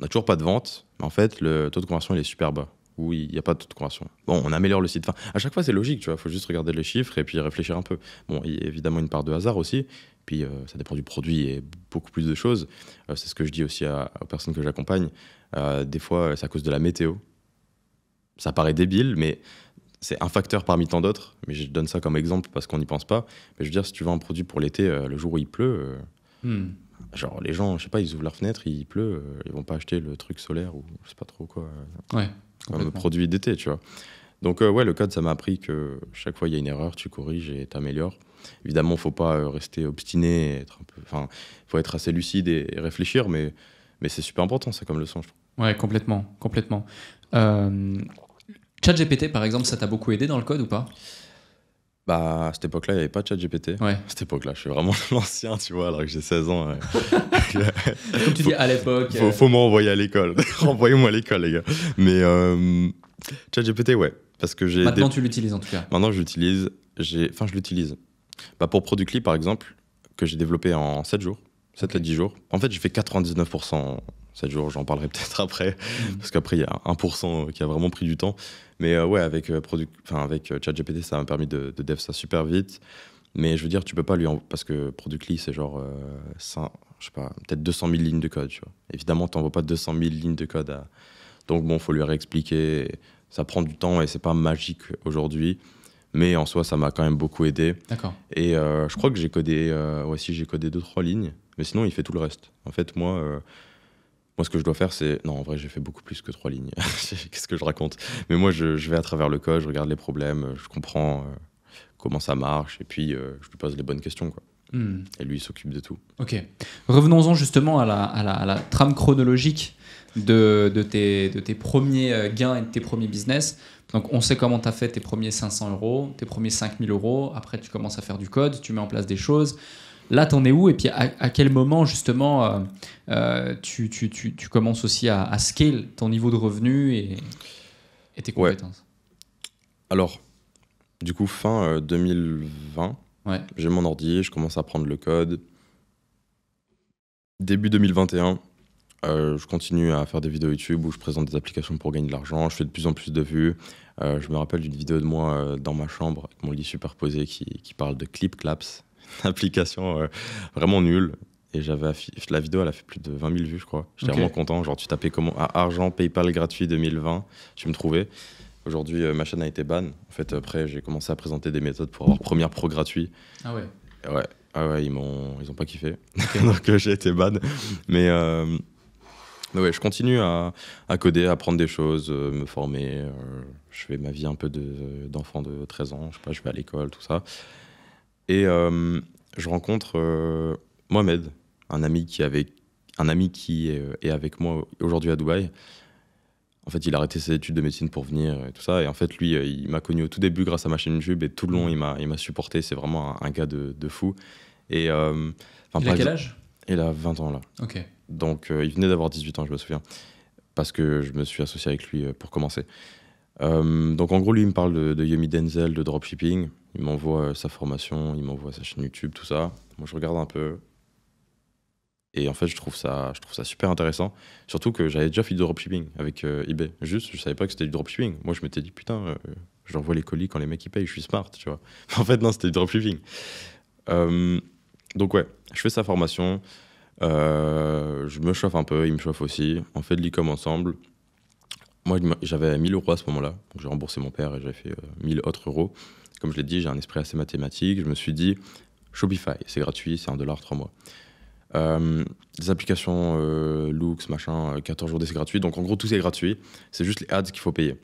on n'a toujours pas de vente, mais en fait, le taux de conversion, il est super bas. Ou il n'y a pas de taux de conversion. Bon, on améliore le site. Enfin, à chaque fois, c'est logique, tu vois, il faut juste regarder les chiffres et puis réfléchir un peu. Bon, il y a évidemment une part de hasard aussi, puis euh, ça dépend du produit et beaucoup plus de choses. c'est ce que je dis aussi aux personnes que j'accompagne. des fois, c'est à cause de la météo. Ça paraît débile, mais c'est un facteur parmi tant d'autres, mais je donne ça comme exemple parce qu'on n'y pense pas. Mais je veux dire, si tu vends un produit pour l'été, euh, le jour où il pleut, euh, hmm. genre les gens, je sais pas, ils ouvrent leur fenêtre, il pleut, euh, ils vont pas acheter le truc solaire ou je sais pas trop quoi. ouais. produit d'été, tu vois. Donc ouais, le code, ça m'a appris que chaque fois il y a une erreur, tu corriges et t'améliores. Évidemment, faut pas rester obstiné, il faut être assez lucide et, réfléchir, mais mais c'est super important, ça comme leçon, je trouve. Ouais, complètement, complètement. Euh, ChatGPT, par exemple, ça t'a beaucoup aidé dans le code ou pas bah, à cette époque-là, il n'y avait pas de chat GPT. Ouais. À cette époque-là, je suis vraiment l'ancien, tu vois, alors que j'ai 16 ans. Euh, Comme tu dis, à l'époque. Faut, euh. faut m'envoyer à l'école. envoyez moi à l'école, les gars. Mais euh, ouais. Parce que j'ai. Maintenant, tu l'utilises en tout cas. Maintenant, je l'utilise. Enfin, je l'utilise. Bah, pour Productly, par exemple, que j'ai développé en 7 jours, 7 à 10 jours. En fait, j'ai fait 99% 7 jours, j'en parlerai peut-être après, mm. parce qu'après, il y a 1% euh, qui a vraiment pris du temps. Mais euh, ouais, avec, euh, produit enfin, avec ChatGPT, ça m'a permis de, dev ça super vite. Mais je veux dire, tu peux pas lui. Parce que Productly, c'est genre. Euh, je sais pas, peut-être 200 000 lignes de code, tu vois. Évidemment, t'envoies pas 200 000 lignes de code Donc bon, faut lui réexpliquer. Ça prend du temps et c'est pas magique aujourd'hui. Mais en soi, ça m'a quand même beaucoup aidé. D'accord. Et je crois que j'ai codé. ouais, si, j'ai codé 2-3 lignes. Mais sinon, il fait tout le reste. En fait, moi moi, ce que je dois faire, c'est. Non, en vrai, j'ai fait beaucoup plus que trois lignes. Qu'est-ce que je raconte Mais moi, je, vais à travers le code, je regarde les problèmes, je comprends euh, comment ça marche, et puis euh, je lui pose les bonnes questions. Quoi. Hmm. Et lui, il s'occupe de tout. Ok. Revenons-en justement à la, à, la, à la, trame chronologique de, de, tes, de tes premiers euh, gains et de tes premiers business. Donc on sait comment tu as fait tes premiers 500 euros, tes premiers 5000 euros, après tu commences à faire du code, tu mets en place des choses. Là, t'en es où Et puis, à, quel moment, justement, euh, euh, tu, commences aussi à, à, scale ton niveau de revenu et, tes compétences Alors, du coup, fin 2020, euh, j'ai mon ordi, je commence à prendre le code. Début 2021, je continue à faire des vidéos YouTube où je présente des applications pour gagner de l'argent. Je fais de plus en plus de vues. je me rappelle d'une vidéo de moi dans ma chambre avec mon lit superposé qui, qui parle de clip claps. application euh, vraiment nulle. Et j'avais la vidéo, elle a fait plus de 20 000 vues, je crois. J'étais vraiment content. Genre, tu tapais comment à ah, argent PayPal gratuit 2020, tu me trouvais. Aujourd'hui, euh, ma chaîne a été ban. En fait, après, j'ai commencé à présenter des méthodes pour avoir première pro gratuit. Ah ouais. ouais. Ah ouais, ils m'ont, ils ont pas kiffé. Donc euh, j'ai été ban. Mais Ouais, je continue à, coder, à apprendre des choses, me former. je fais ma vie un peu de, d'enfant de 13 ans. Je sais pas, je vais à l'école, tout ça. Et euh, je rencontre euh, Mohamed, un ami qui, avait, un ami qui euh, est, avec moi aujourd'hui à Dubaï. En fait, il a arrêté ses études de médecine pour venir et tout ça. Et en fait, lui, il m'a connu au tout début grâce à ma chaîne YouTube et tout le long, il m'a supporté. C'est vraiment un, gars de, de fou. Et, euh, il a quel âge Il a 20 ans là. Ok. Donc, il venait d'avoir 18 ans, je me souviens. Parce que je me suis associé avec lui pour commencer. Euh, donc en gros, lui, il me parle de, Yumi Denzel, de dropshipping. Il m'envoie euh, sa formation, il m'envoie sa chaîne YouTube, tout ça. Moi, je regarde un peu. Et en fait, je trouve ça, je trouve ça super intéressant. Surtout que j'avais déjà fait du dropshipping avec euh, eBay. Juste, je savais pas que c'était du dropshipping. Moi, je m'étais dit, putain, je j'envoie les colis quand les mecs ils payent, je suis smart, tu vois. en fait, non, c'était du dropshipping. donc, ouais, je fais sa formation. je me chauffe un peu, il me chauffe aussi. On fait de l'e-com ensemble. Moi, j'avais 1000 euros à ce moment-là. Donc, j'ai remboursé mon père et j'avais fait 1000 euh, autres euros. Comme je l'ai dit, j'ai un esprit assez mathématique. Je me suis dit, Shopify, c'est gratuit, c'est 1$ 3 mois. Euh, des applications euh, looks, machin, 14 euh, jours c'est gratuit. Donc en gros, tout c'est gratuit. C'est juste les ads qu'il faut payer.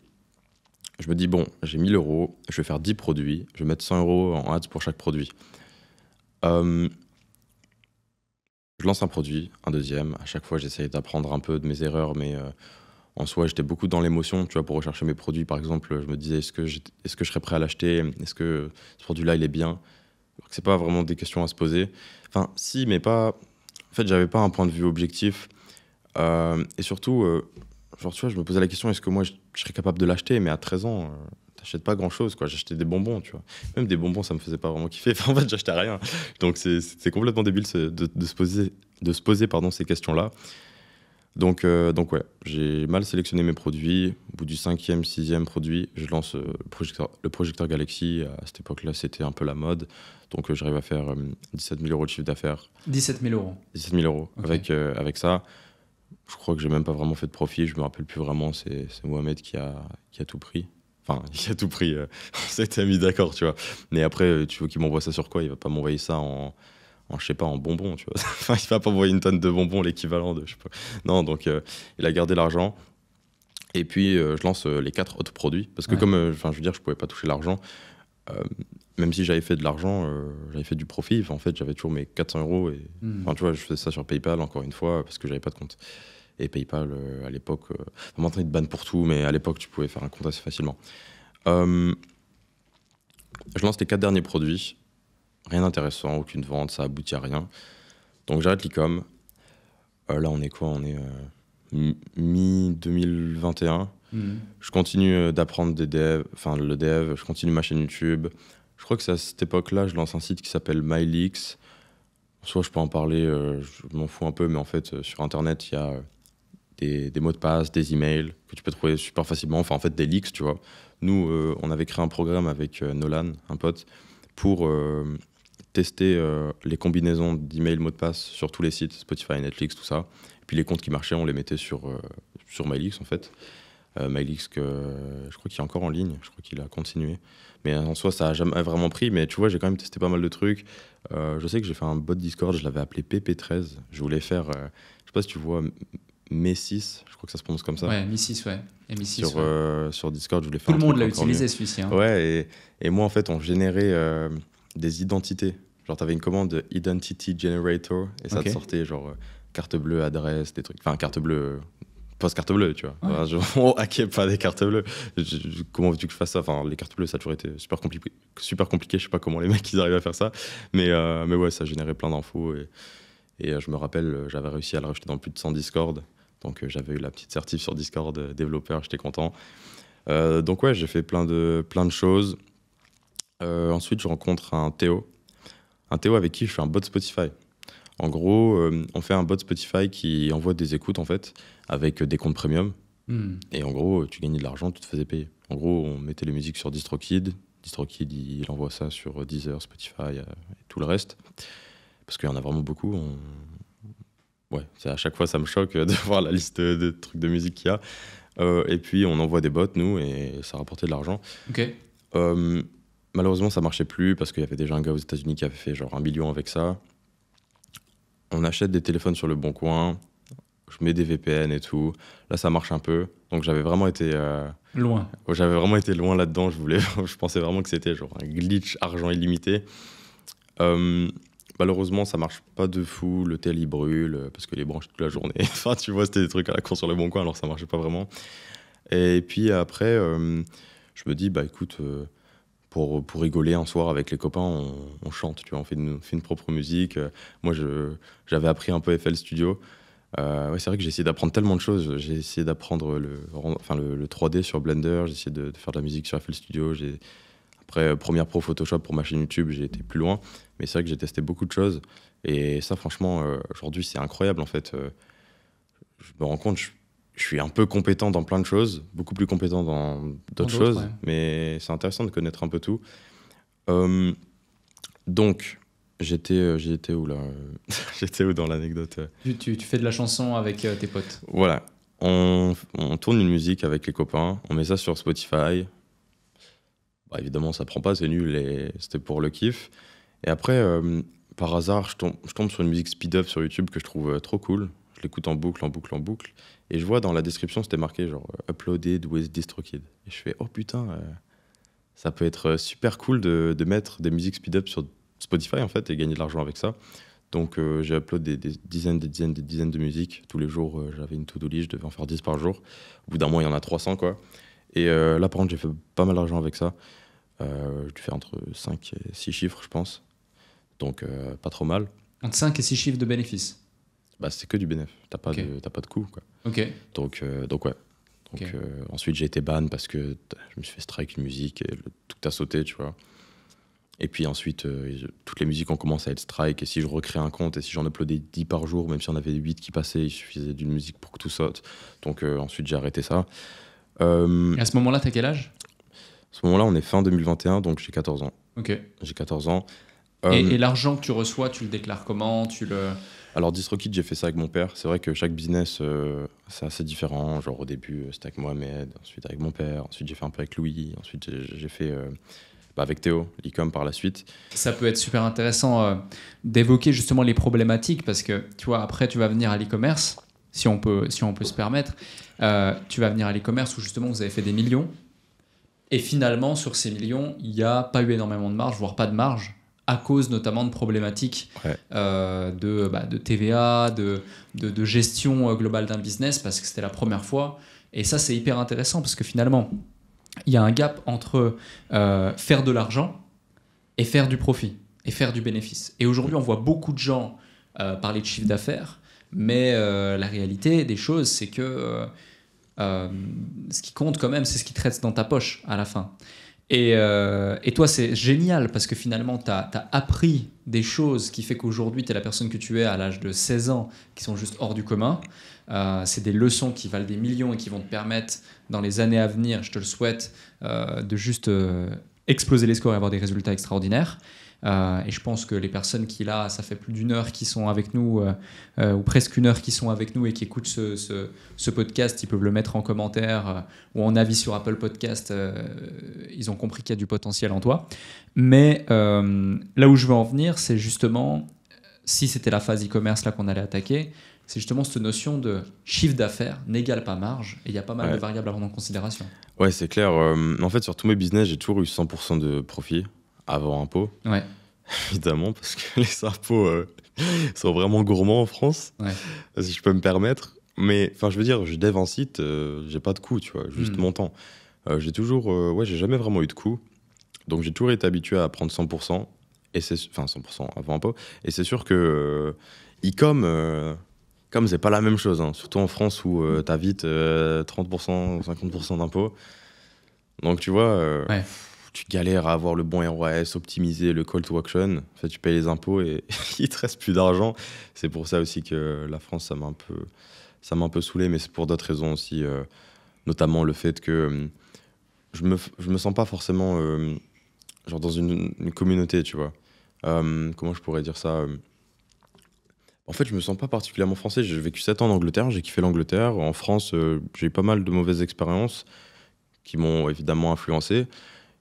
Je me dis, bon, j'ai 1000 euros, je vais faire 10 produits, je vais mettre 100 euros en ads pour chaque produit. je lance un produit, un deuxième. À chaque fois, j'essaye d'apprendre un peu de mes erreurs, mais en soi, j'étais beaucoup dans l'émotion, tu vois, pour rechercher mes produits. Par exemple, je me disais, est-ce que, est que je serais prêt à l'acheter Est-ce que ce produit-là, il est bien Alors que c'est pas vraiment des questions à se poser. Enfin, si, mais pas... En fait, j'avais pas un point de vue objectif. Euh, et surtout, euh, genre, tu vois, je me posais la question, est-ce que moi, je, serais capable de l'acheter Mais à 13 ans, tu euh, t'achètes pas grand-chose, quoi. J'achetais des bonbons, tu vois. Même des bonbons, ça me faisait pas vraiment kiffer. en fait, j'achetais rien. Donc, c'est complètement débile de, se poser, de se poser pardon, ces questions-là. Donc, euh, donc ouais, j'ai mal sélectionné mes produits. Au bout du cinquième, sixième produit, je lance euh, le, projecteur, Galaxy. À cette époque-là, c'était un peu la mode. Donc, euh, j'arrive à faire 17 000 euros de chiffre d'affaires. 17 000 euros 17 000 euros avec, avec ça. Je crois que je n'ai même pas vraiment fait de profit. Je me rappelle plus vraiment. C'est Mohamed qui a, tout pris. Enfin, il a tout pris. on s'était mis d'accord, tu vois. Mais après, tu veux qu'il m'envoie ça sur quoi Il va pas m'envoyer ça en en, je sais pas, en bonbons, tu vois. Enfin, il va pas envoyer une tonne de bonbons, l'équivalent de, je sais pas. Non, donc euh, il a gardé l'argent. Et puis euh, je lance euh, les quatre autres produits parce que comme, enfin, je veux dire, je pouvais pas toucher l'argent. même si j'avais fait de l'argent, j'avais fait du profit. en fait, j'avais toujours mes 400 euros et, hmm. enfin, tu vois, je faisais ça sur PayPal encore une fois parce que j'avais pas de compte. Et PayPal, à l'époque, maintenant ils te bannent pour tout, mais à l'époque, tu pouvais faire un compte assez facilement. je lance les quatre derniers produits rien d'intéressant, aucune vente, ça aboutit à rien. Donc j'arrête l'ICOM. Euh, là, on est quoi On est euh, mi-2021. Mhm. Je continue euh, d'apprendre des enfin le dev, je continue ma chaîne YouTube. Je crois que c'est à cette époque-là, je lance un site qui s'appelle MyLeaks. Soit je peux en parler, je m'en fous un peu, mais en fait, sur Internet, il y a des, des, mots de passe, des emails que tu peux trouver super facilement. Enfin, en fait, des leaks, tu vois. Nous, on avait créé un programme avec Nolan, un pote, pour tester euh, les combinaisons d'email, mot de passe sur tous les sites, Spotify, Netflix, tout ça. Et puis les comptes qui marchaient, on les mettait sur, euh, sur MyLix en fait. Euh, MyLix, que, je crois qu'il est encore en ligne, je crois qu'il a continué. Mais en soi, ça n'a jamais vraiment pris. Mais tu vois, j'ai quand même testé pas mal de trucs. Euh, je sais que j'ai fait un bot Discord, je l'avais appelé PP13. Je voulais faire, je sais pas si tu vois, M6, je crois que ça se prononce comme ça. Ouais, M6, ouais. m sur, Discord, je voulais faire. Tout le monde l'a utilisé celui-ci. Hein. Ouais, et, et, moi, en fait, on générait des identités. Genre, t'avais une commande Identity Generator et ça te sortait genre euh, carte bleue, adresse, des trucs. Enfin, carte bleue, euh, post-carte bleue, tu vois. on hackait pas des cartes bleues. comment veux-tu que je fasse ça Enfin, les cartes bleues, ça a toujours été super, compliqué super compliqué. Je sais pas comment les mecs, ils arrivent à faire ça. Mais, euh, mais ouais, ça générait plein d'infos. Et, et je me rappelle, j'avais réussi à le rajouter dans plus de 100 Discord. Donc, j'avais eu la petite certif sur Discord développeur, j'étais content. donc, ouais, j'ai fait plein de, plein de choses. Euh, ensuite, je rencontre un Théo. Un Théo avec qui je fais un bot Spotify. En gros, euh, on fait un bot Spotify qui envoie des écoutes, en fait, avec euh, des comptes premium. Hmm. Et en gros, tu gagnais de l'argent, tu te faisais payer. En gros, on mettait les musiques sur DistroKid. DistroKid, il envoie ça sur Deezer, Spotify et tout le reste. Parce qu'il y en a vraiment beaucoup. On... Ouais, à chaque fois, ça me choque de voir la liste de trucs de musique qu'il y a. et puis, on envoie des bots, nous, et ça rapportait de l'argent. Ok. Malheureusement, ça marchait plus parce qu'il y avait déjà un gars aux États-Unis qui avait fait genre un million avec ça. On achète des téléphones sur le bon coin, je mets des VPN et tout. Là, ça marche un peu. Donc j'avais vraiment été euh, loin. J'avais vraiment été loin là-dedans. Je voulais, je pensais vraiment que c'était genre un glitch argent illimité. Euh, malheureusement, ça marche pas de fou. Le tel il brûle parce que les branches toute la journée. enfin, tu vois, c'était des trucs à la con sur le bon coin. Alors ça marchait pas vraiment. Et puis après, euh, je me dis bah écoute pour, rigoler un soir avec les copains, on, chante, tu vois, on fait une, fait une propre musique. Moi, j'avais appris un peu FL Studio. Euh, c'est vrai que j'ai essayé d'apprendre tellement de choses. J'ai essayé d'apprendre le, enfin, le, 3D sur Blender, j'ai essayé de, faire de la musique sur FL Studio. Après, euh, première pro Photoshop pour ma chaîne YouTube, j'ai été plus loin. Mais c'est vrai que j'ai testé beaucoup de choses. Et ça, franchement, euh, aujourd'hui, c'est incroyable en fait. je me rends compte, je je suis un peu compétent dans plein de choses, beaucoup plus compétent dans d'autres choses, mais c'est intéressant de connaître un peu tout. Hum, donc, j'étais euh, où là euh, J'étais dans l'anecdote euh? tu, fais de la chanson avec tes potes Voilà. On, on, tourne une musique avec les copains, on met ça sur Spotify. Bah, évidemment, ça prend pas, c'est nul, et c'était pour le kiff. Et après, hum, par hasard, je tombe, je tombe, sur une musique speed-up sur YouTube que je trouve trop cool l'écoute en boucle, en boucle, en boucle. Et je vois dans la description, c'était marqué genre euh, uploaded with DistroKid. Et je fais, oh putain, euh, ça peut être euh, super cool de, mettre des musiques speed-up sur Spotify en fait et gagner de l'argent avec ça. Donc j'ai uploadé des, dizaines, des dizaines, des dizaines de musiques. Tous les jours, j'avais une to-do list, je devais en faire 10 par jour. Au bout d'un mois, il y en a 300 quoi. Et là, par contre, j'ai fait pas mal d'argent avec ça. j'ai dû faire entre 5 et 6 chiffres, je pense. Donc pas trop mal. Entre 5 et 6 chiffres de bénéfices bah, c'est que du bénéf. T'as pas, de, pas de coût. Donc, euh, donc, ouais. Euh, ensuite, j'ai été ban parce que je me suis fait strike une musique et tout a sauté, tu vois. Et puis ensuite, euh, toutes les musiques ont commencé à être strike. Et si je recréais un compte et si j'en uploadais 10 par jour, même si on avait 8 qui passaient, il suffisait d'une musique pour que tout saute. Donc ensuite, j'ai arrêté ça. à ce moment-là, t'as quel âge À ce moment-là, on est fin 2021, donc j'ai 14 ans. Ok. J'ai 14 ans. Et, et l'argent que tu reçois, tu le déclares comment tu le... Alors DistroKid, j'ai fait ça avec mon père. C'est vrai que chaque business, euh, c'est assez différent. Genre au début, euh, c'était avec Mohamed, ensuite avec mon père, ensuite j'ai fait un peu avec Louis, ensuite j'ai fait euh, bah, avec Théo, l'ICOM par la suite. Ça peut être super intéressant d'évoquer justement les problématiques parce que tu vois, après tu vas venir à l'e-commerce, si, on peut, si on peut se permettre. tu vas venir à l'e-commerce où justement vous avez fait des millions. Et finalement, sur ces millions, il n'y a pas eu énormément de marge, voire pas de marge à cause notamment de problématiques euh, de, bah, de, TVA, de, de, gestion euh, globale d'un business, parce que c'était la première fois. Et ça, c'est hyper intéressant, parce que finalement, il y a un gap entre euh, faire de l'argent et faire du profit, et faire du bénéfice. Et aujourd'hui, on voit beaucoup de gens parler de chiffre d'affaires, mais la réalité des choses, c'est que ce qui compte quand même, c'est ce qui traite dans ta poche à la fin. Euh, et, toi, c'est génial parce que finalement, tu as, appris des choses qui fait qu'aujourd'hui, tu es la personne que tu es à l'âge de 16 ans, qui sont juste hors du commun. Euh, c'est des leçons qui valent des millions et qui vont te permettre, dans les années à venir, je te le souhaite, euh, de juste exploser les scores et avoir des résultats extraordinaires. Euh, et je pense que les personnes qui, là, ça fait plus d'une heure qui sont avec nous, euh, euh, ou presque une heure qui sont avec nous et qui écoutent ce, podcast, ils peuvent le mettre en commentaire ou en avis sur Apple Podcast. ils ont compris qu'il y a du potentiel en toi. Mais là où je veux en venir, c'est justement, si c'était la phase e-commerce là qu'on allait attaquer, c'est justement cette notion de chiffre d'affaires n'égale pas marge, et il y a pas mal de variables à prendre en considération. Ouais, c'est clair. en fait, sur tous mes business, j'ai toujours eu 100% de profit avant impôt. Ouais. Évidemment, parce que les impôts euh, sont vraiment gourmands en France, si je peux me permettre. Mais enfin, je veux dire, je dev site, euh, j'ai pas de coût, tu vois, juste hmm. mon temps. Euh, j'ai toujours, ouais, j'ai jamais vraiment eu de coût. Donc j'ai toujours été habitué à prendre 100%, et c'est, enfin 100% avant impôt. Et c'est sûr que e-com, comme c'est pas la même chose, hein. surtout en France où tu t'as vite 30%, 50% d'impôts. Donc tu vois. Ouais tu galères à avoir le bon ROAS, optimiser le call to action. fait, tu payes les impôts et il te reste plus d'argent. C'est pour ça aussi que la France, ça m'a un peu, ça m'a un peu saoulé, mais c'est pour d'autres raisons aussi, euh, notamment le fait que euh, je me, je me sens pas forcément euh, genre dans une, communauté, tu vois. comment je pourrais dire ça en fait, je me sens pas particulièrement français. J'ai vécu 7 ans en Angleterre, j'ai kiffé l'Angleterre. En France, j'ai eu pas mal de mauvaises expériences qui m'ont évidemment influencé.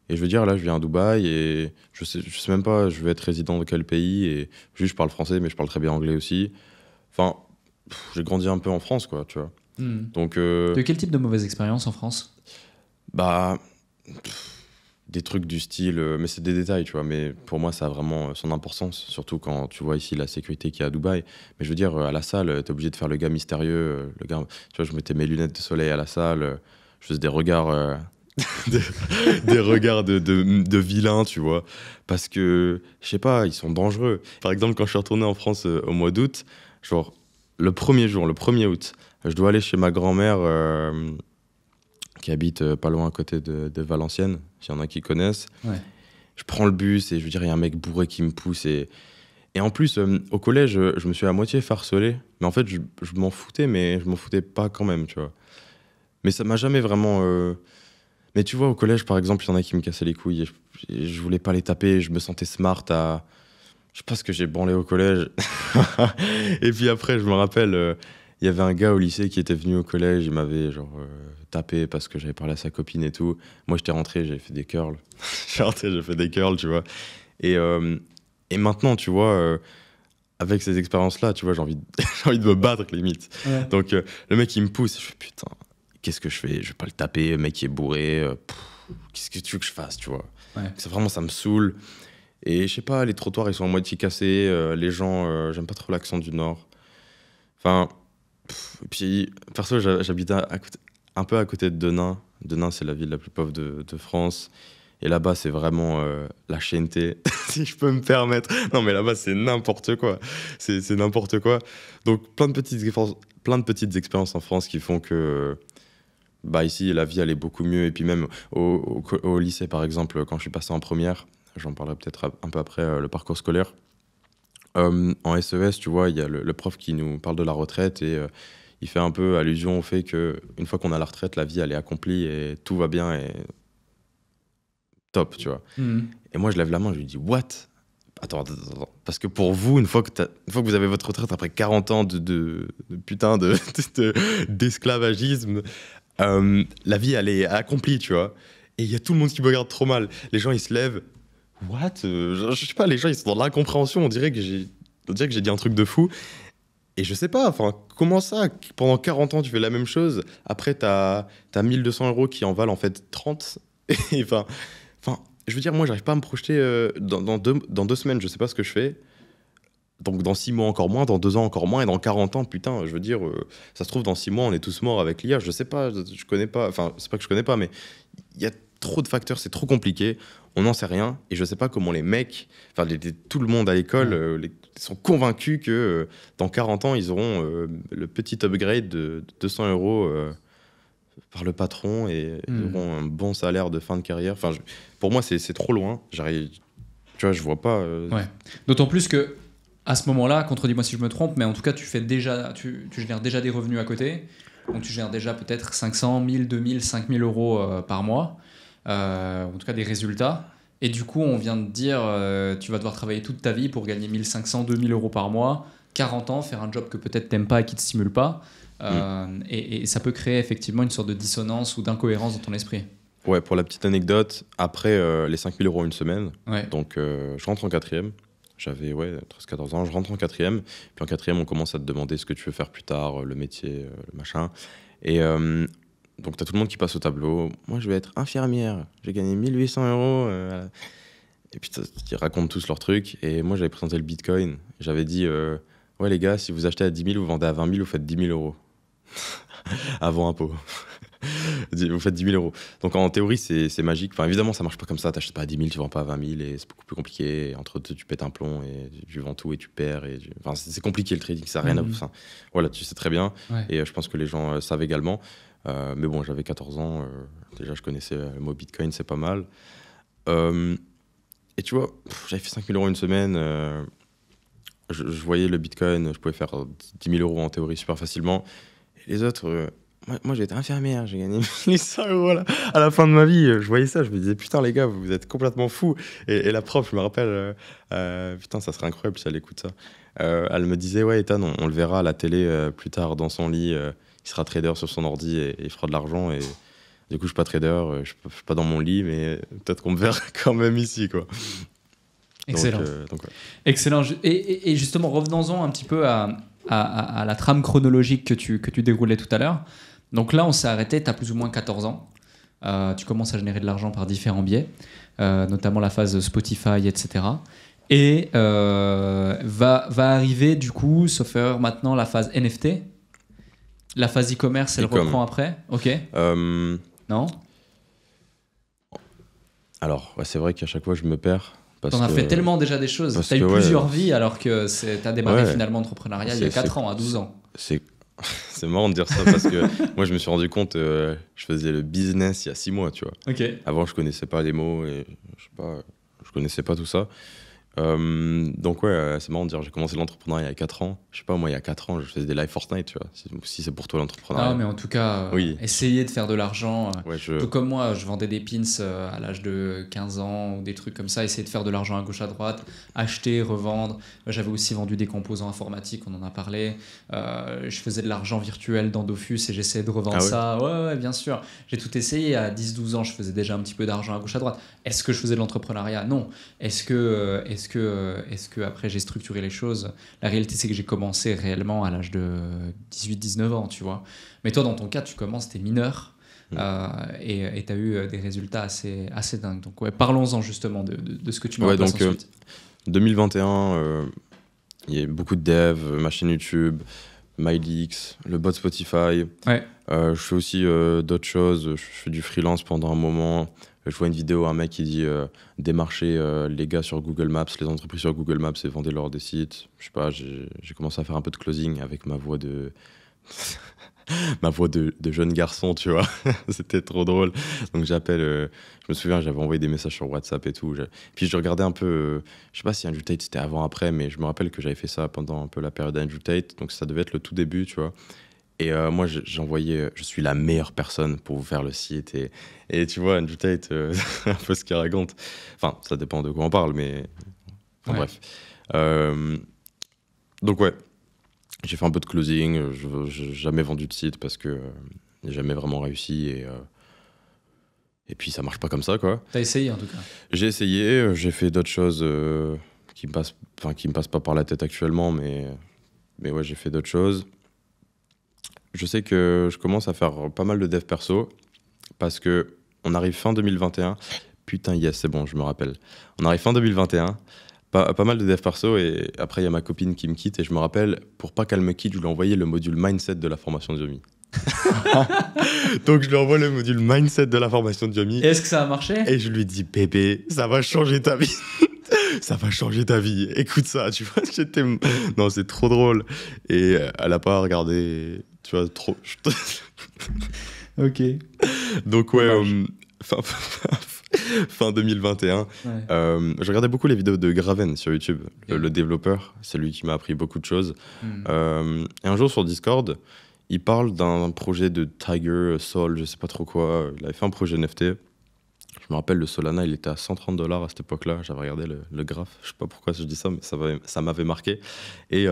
Et je veux dire, là, je viens à Dubaï et je sais, je sais même pas, je vais être résident de quel pays. Et je parle français, mais je parle très bien anglais aussi. Enfin, j'ai grandi un peu en France, quoi, tu vois. Hmm. Donc, de euh, quel type de mauvaise expérience en France Bah, des trucs du style, euh, mais c'est des détails, tu vois. Mais pour moi, ça a vraiment euh, son importance, surtout quand tu vois ici la sécurité qu'il y a à Dubaï. Mais je veux dire, à la salle, t'es obligé de faire le gars mystérieux. Le gars, tu vois, je mettais mes lunettes de soleil à la salle, je faisais des regards. des, regards de, de, vilains, tu vois. Parce que, je sais pas, ils sont dangereux. Par exemple, quand je suis retourné en France euh, au mois d'août, genre, le premier jour, le 1er août, je dois aller chez ma grand-mère euh, qui habite euh, pas loin à côté de, Valenciennes, s'il y en a qui connaissent. Je prends le bus et je veux dire, il y a un mec bourré qui me pousse. Et, et en plus, au collège, je me suis à moitié farcelé. Mais en fait, je, je m'en foutais, mais je m'en foutais pas quand même, tu vois. Mais ça m'a jamais vraiment mais tu vois, au collège, par exemple, il y en a qui me cassaient les couilles. Et je, voulais pas les taper. Je me sentais smart à. Je sais pas ce que j'ai branlé au collège. et puis après, je me rappelle, euh, il y avait un gars au lycée qui était venu au collège. Il m'avait genre euh, tapé parce que j'avais parlé à sa copine et tout. Moi, j'étais rentré, j'avais fait des curls. j'ai fait des curls, tu vois. Et, euh, et maintenant, tu vois avec ces expériences-là, tu vois, j'ai envie, de... envie de me battre limite. Donc le mec il me pousse, je fais putain, qu'est-ce que je fais Je vais pas le taper, le mec qui est bourré. Euh, qu'est-ce que tu veux que je fasse, tu vois C'est vraiment, ça me saoule. Et je sais pas, les trottoirs, ils sont à moitié cassés. Euh, les gens, euh, j'aime pas trop l'accent du Nord. Enfin, et puis, perso, j'habite un peu à côté de Denain. Denain, c'est la ville la plus pauvre de, France. Et là-bas, c'est vraiment la chaîne si je peux me permettre. Non, mais là-bas, c'est n'importe quoi. C'est n'importe quoi. Donc, plein de petites, plein de petites expériences en France qui font que bah ici, la vie allait beaucoup mieux. Et puis même au, au, lycée, par exemple, quand je suis passé en première, j'en parlerai peut-être un peu après, euh, le parcours scolaire. Euh, en SES, e tu vois, il y a le, prof qui nous parle de la retraite et euh, il fait un peu allusion au fait que une fois qu'on a la retraite, la vie elle est accomplie et tout va bien et top, tu vois. Mmh. Et moi, je lève la main, je lui dis what Attends, attends, attends. Parce que pour vous, une fois que, une fois que vous avez votre retraite après 40 ans de, de, de putain d'esclavagisme, euh, la vie, elle est accomplie, tu vois. Et il y a tout le monde qui me regarde trop mal. Les gens, ils se lèvent. What euh, je, sais pas, les gens, ils sont dans l'incompréhension. On dirait que j'ai dit un truc de fou. Et je sais pas, enfin, comment ça Pendant 40 ans, tu fais la même chose. Après, t'as as 1200 euros qui en valent en fait 30. enfin, je veux dire, moi, j'arrive pas à me projeter euh, dans, dans, dans deux semaines. Je sais pas ce que je fais donc dans 6 mois encore moins, dans 2 ans encore moins, et dans 40 ans, putain, je veux dire, euh, ça se trouve, dans 6 mois, on est tous morts avec l'IA, je sais pas, je connais pas, enfin, c'est pas que je connais pas, mais il y a trop de facteurs, c'est trop compliqué, on n'en sait rien, et je sais pas comment les mecs, enfin, tout le monde à l'école, euh, sont convaincus que euh, dans 40 ans, ils auront le petit upgrade de, 200 euros par le patron et hmm. ils auront un bon salaire de fin de carrière. Enfin, pour moi, c'est trop loin, j'arrive, tu vois, je vois pas. Ouais. D'autant plus que à ce moment-là, contredis-moi si je me trompe, mais en tout cas, tu, fais déjà, tu, génères déjà des revenus à côté. Donc, tu génères déjà peut-être 500, 1000, 2000, 5000 euros euh, par mois, euh, en tout cas des résultats. Et du coup, on vient de dire, euh, tu vas devoir travailler toute ta vie pour gagner 1500, 2000 euros par mois, 40 ans, faire un job que peut-être t'aimes pas et qui te stimule pas. Mm. Et, ça peut créer effectivement une sorte de dissonance ou d'incohérence dans ton esprit. Ouais, pour la petite anecdote, après les 5000 euros une semaine, donc je rentre en quatrième, j'avais ouais, 13-14 ans, je rentre en quatrième. Puis en quatrième, on commence à te demander ce que tu veux faire plus tard, euh, le métier, euh, le machin. Et euh, donc, tu as tout le monde qui passe au tableau. Moi, je vais être infirmière. J'ai gagné 1800 euros. et puis, ils racontent tous leurs trucs. Et moi, j'avais présenté le bitcoin. J'avais dit Ouais, les gars, si vous achetez à 10 000, vous vendez à 20 000, vous faites 10 000 euros. Avant impôt. vous faites 10 000 euros. Donc en théorie, c'est magique. Enfin, évidemment, ça marche pas comme ça. Tu n'achètes pas à 10 000, tu vends pas à 20 000 et c'est beaucoup plus compliqué. entre deux, tu pètes un plomb et tu vends tout et tu perds. Et Enfin, c'est compliqué le trading, ça n'a rien à mhm. voilà, tu sais très bien. Et euh, je pense que les gens euh, savent également. Euh, mais bon, j'avais 14 ans. déjà, je connaissais le mot Bitcoin, c'est pas mal. et tu vois, j'avais fait 5 000 euros une semaine. Je, je, voyais le Bitcoin, je pouvais faire 10 000 euros en théorie super facilement. Et les autres moi, j'ai été infirmière, j'ai gagné euros. À la fin de ma vie, euh, je voyais ça, je me disais, putain, les gars, vous êtes complètement fous. Et, la prof, je me rappelle, euh, euh, putain, ça serait incroyable si elle écoute ça. elle me disait, ouais, Ethan, on, le verra à la télé plus tard dans son lit. il sera trader sur son ordi et, il fera de l'argent. Et du coup, je suis pas trader, je, suis pas dans mon lit, mais peut-être qu'on me verra quand même ici, quoi. Excellent. Excellent. Et, justement, revenons-en un petit peu à, à, la trame chronologique que tu, que tu déroulais tout à l'heure. Donc là, on s'est arrêté, tu as plus ou moins 14 ans. Euh, tu commences à générer de l'argent par différents biais, euh, notamment la phase Spotify, etc. Et euh, va, arriver, du coup, sauf erreur, maintenant la phase NFT. La phase e-commerce, elle reprend après Ok. Non Alors, c'est vrai qu'à chaque fois, je me perds. T'en as fait tellement déjà des choses. T'as eu plusieurs vies alors que as démarré finalement l'entrepreneuriat il y a 4 ans, à 12 ans. C'est c'est marrant de dire ça parce que moi, je me suis rendu compte, euh, je faisais le business il y a six mois, tu vois. Avant, je connaissais pas les mots et je sais pas, je connaissais pas tout ça. Euh, donc ouais, euh, c'est marrant de dire, j'ai commencé l'entrepreneuriat il y a 4 ans. Je sais pas, moi, il y a 4 ans, je faisais des live Fortnite, tu vois. Si c'est pour toi l'entrepreneuriat. Non, mais en tout cas, euh, oui. essayer de faire de l'argent. comme moi, je vendais des pins à l'âge de 15 ans ou des trucs comme ça, essayer de faire de l'argent à gauche, à droite, acheter, revendre. J'avais aussi vendu des composants informatiques, on en a parlé. je faisais de l'argent virtuel dans Dofus et j'essayais de revendre ah ça. Ouais, ouais, bien sûr. J'ai tout essayé. À 10-12 ans, je faisais déjà un petit peu d'argent à gauche, à droite. Est-ce que je faisais de l'entrepreneuriat Non. Est-ce que est-ce que, est-ce que après j'ai structuré les choses La réalité, c'est que j'ai commencé réellement à l'âge de 18-19 ans, tu vois. Mais toi, dans ton cas, tu commences, t'es mineur. Mm. Euh, et tu as eu euh, des résultats assez, assez dingues. Donc, parlons-en justement de, ce que tu m'as ouais, donc, 2021, euh, il y a beaucoup de devs, ma chaîne YouTube, MyLeaks, le bot Spotify. je fais aussi d'autres choses. Je fais du freelance pendant un moment je vois une vidéo, un mec qui dit euh, démarcher euh, les gars sur Google Maps, les entreprises sur Google Maps et vendez leur des sites. Je sais pas, j'ai commencé à faire un peu de closing avec ma voix de. ma voix de, jeune garçon, tu vois. C'était trop drôle. Donc j'appelle, euh, je me souviens, j'avais envoyé des messages sur WhatsApp et tout. Puis je regardais un peu, je sais pas si Andrew Tate c'était avant, après, mais je me rappelle que j'avais fait ça pendant un peu la période d'Andrew Tate. Donc ça devait être le tout début, tu vois. Et euh, moi, j'envoyais, euh, je suis la meilleure personne pour vous faire le site. Et, et tu vois, Andrew Tate, euh, un peu ce qu'il raconte. Enfin, ça dépend de quoi on parle, mais bref. donc, ouais, j'ai fait un peu de closing. Je n'ai jamais vendu de site parce que n'ai jamais vraiment réussi. Et, et puis, ça marche pas comme ça, quoi. as essayé, en tout cas J'ai essayé. J'ai fait d'autres choses qui me qui me passent pas par la tête actuellement, mais, mais ouais, j'ai fait d'autres choses je sais que je commence à faire pas mal de dev perso parce que on arrive fin 2021. Putain, yes, c'est bon, je me rappelle. On arrive fin 2021. Pas, pas, mal de dev perso et après il y a ma copine qui me quitte et je me rappelle pour pas qu'elle me quitte je lui ai envoyé le module mindset de la formation de Yomi. Donc je lui envoie le module mindset de la formation de Yomi. Est-ce que ça a marché Et je lui dis bébé, ça va changer ta vie. ça va changer ta vie. Écoute ça, tu vois, j'étais non, c'est trop drôle et euh, elle a pas regardé tu vois, trop. ok. Donc, ouais. Euh, fin, 2021. Euh, je regardais beaucoup les vidéos de Graven sur YouTube, le, développeur. C'est lui qui m'a appris beaucoup de choses. Hmm. Euh, et un jour sur Discord, il parle d'un projet de Tiger, Sol, je sais pas trop quoi. Il avait fait un projet NFT. Je me rappelle, le Solana, il était à 130 dollars à cette époque-là. J'avais regardé le, le, graphe. Je sais pas pourquoi je dis ça, mais ça, m'avait marqué. Et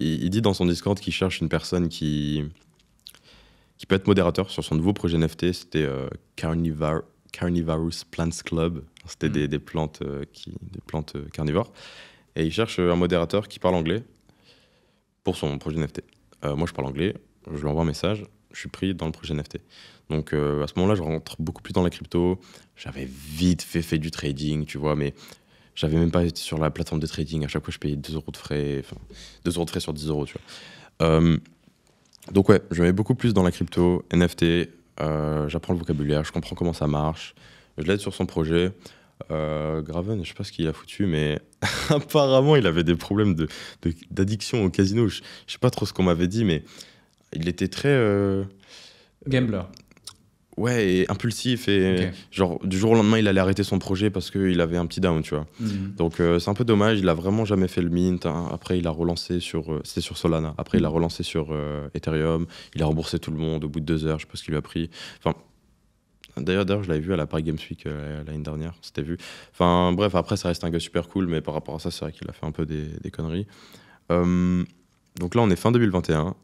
il, dit dans son Discord qu'il cherche une personne qui, qui peut être modérateur sur son nouveau projet NFT. C'était euh, Carnivorous Plants Club. C'était des, hmm. plantes, euh, qui, des plantes euh, carnivores. Et il cherche un modérateur qui parle anglais pour son projet NFT. moi, je parle anglais, je lui envoie un message, je suis pris dans le projet NFT. Donc à ce moment-là, je rentre beaucoup plus dans la crypto. J'avais vite fait, fait du trading, tu vois, mais j'avais même pas été sur la plateforme de trading. À chaque fois, je payais 2 euros de frais. Enfin, 2 euros de frais sur 10 euros, tu euh, donc, ouais, je mets beaucoup plus dans la crypto, NFT. Euh, j'apprends le vocabulaire, je comprends comment ça marche. Je l'aide sur son projet. Euh, Graven, je sais pas ce qu'il a foutu, mais apparemment, il avait des problèmes d'addiction de, au casino. Je, je, sais pas trop ce qu'on m'avait dit, mais il était très. Gambler ouais, et impulsif. Et genre, du jour au lendemain, il allait arrêter son projet parce qu'il avait un petit down, tu vois. Mhm. Donc, euh, c'est un peu dommage. Il a vraiment jamais fait le mint. Hein. Après, il a relancé sur. Euh, c'était sur Solana. Après, il a relancé sur euh, Ethereum. Il a remboursé tout le monde au bout de deux heures. Je sais pas ce qu'il lui a pris. Enfin. D'ailleurs, je l'avais vu à la Paris Games Week l'année dernière, c'était vu. Enfin, bref, après, ça reste un gars super cool, mais par rapport à ça, c'est vrai qu'il a fait un peu des, conneries. Hum, donc là, on est fin 2021.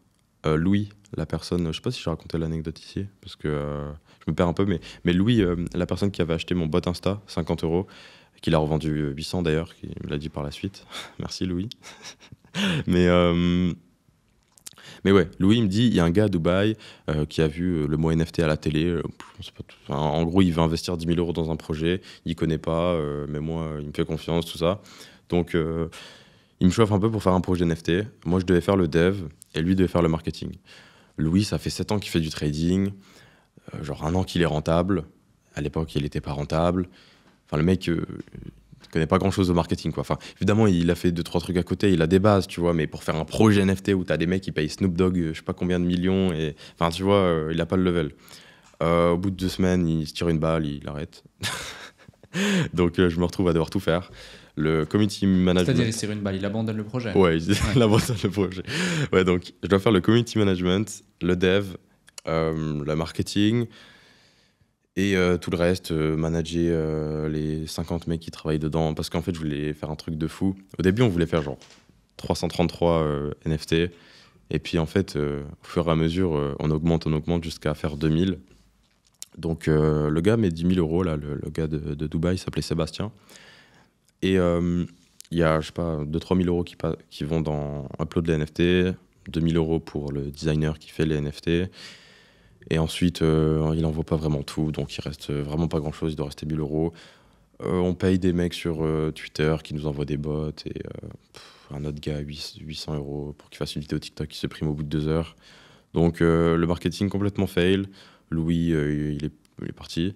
Louis, la personne, je sais pas si j'ai raconté l'anecdote ici, parce que je me perds un peu, mais, mais Louis, euh, la personne qui avait acheté mon bot Insta, 50 euros, qu'il a revendu 800 euh, d'ailleurs, qui me l'a dit par la suite. Merci Louis. mais, euh, mais ouais, Louis me dit, il y a un gars à Dubaï qui a vu le mot NFT à la télé. en gros, il veut investir 10 000 euros dans un projet, il connaît pas, mais moi, il me fait confiance, tout ça. Donc, il me chauffe un peu pour faire un projet NFT. Moi, je devais faire le dev et lui devait faire le marketing. Louis, ça fait 7 ans qu'il fait du trading. Euh, genre un an qu'il est rentable. À l'époque, il n'était pas rentable. Enfin, le mec, euh, connaît pas grand chose au marketing, quoi. Enfin, évidemment, il a fait deux, trois trucs à côté, il a des bases, tu vois, mais pour faire un projet NFT où tu as des mecs qui payent Snoop Dogg, euh, je sais pas combien de millions, et enfin, tu vois, il a pas le level. au bout de deux semaines, il se tire une balle, il arrête. Donc, je me retrouve à devoir tout faire le community management. C'est-à-dire, il tire une balle, il abandonne le projet. Ouais, il abandonne le projet. Ouais, donc, je dois faire le community management, le dev, euh, la marketing et euh, tout le reste, euh, manager les 50 mecs qui travaillent dedans. Parce qu'en fait, je voulais faire un truc de fou. Au début, on voulait faire genre 333 NFT. Et puis en fait, au fur et à mesure, on augmente, on augmente jusqu'à faire 2000. Donc le gars met 10 000 euros, là, le, gars de, Dubaï s'appelait Sébastien. Et il y a, je sais pas, 2-3 000 euros qui, qui vont dans Upload les NFT, 2 000 euros pour le designer qui fait les NFT, et ensuite, euh, il n'envoie pas vraiment tout, donc il reste vraiment pas grand-chose, il doit rester 1000 euros. Euh, on paye des mecs sur euh, Twitter qui nous envoient des bots et un autre gars 800 euros pour qu'il fasse une vidéo TikTok qui se prime au bout de deux heures. Donc le marketing complètement fail. Louis, il est, il, est, parti.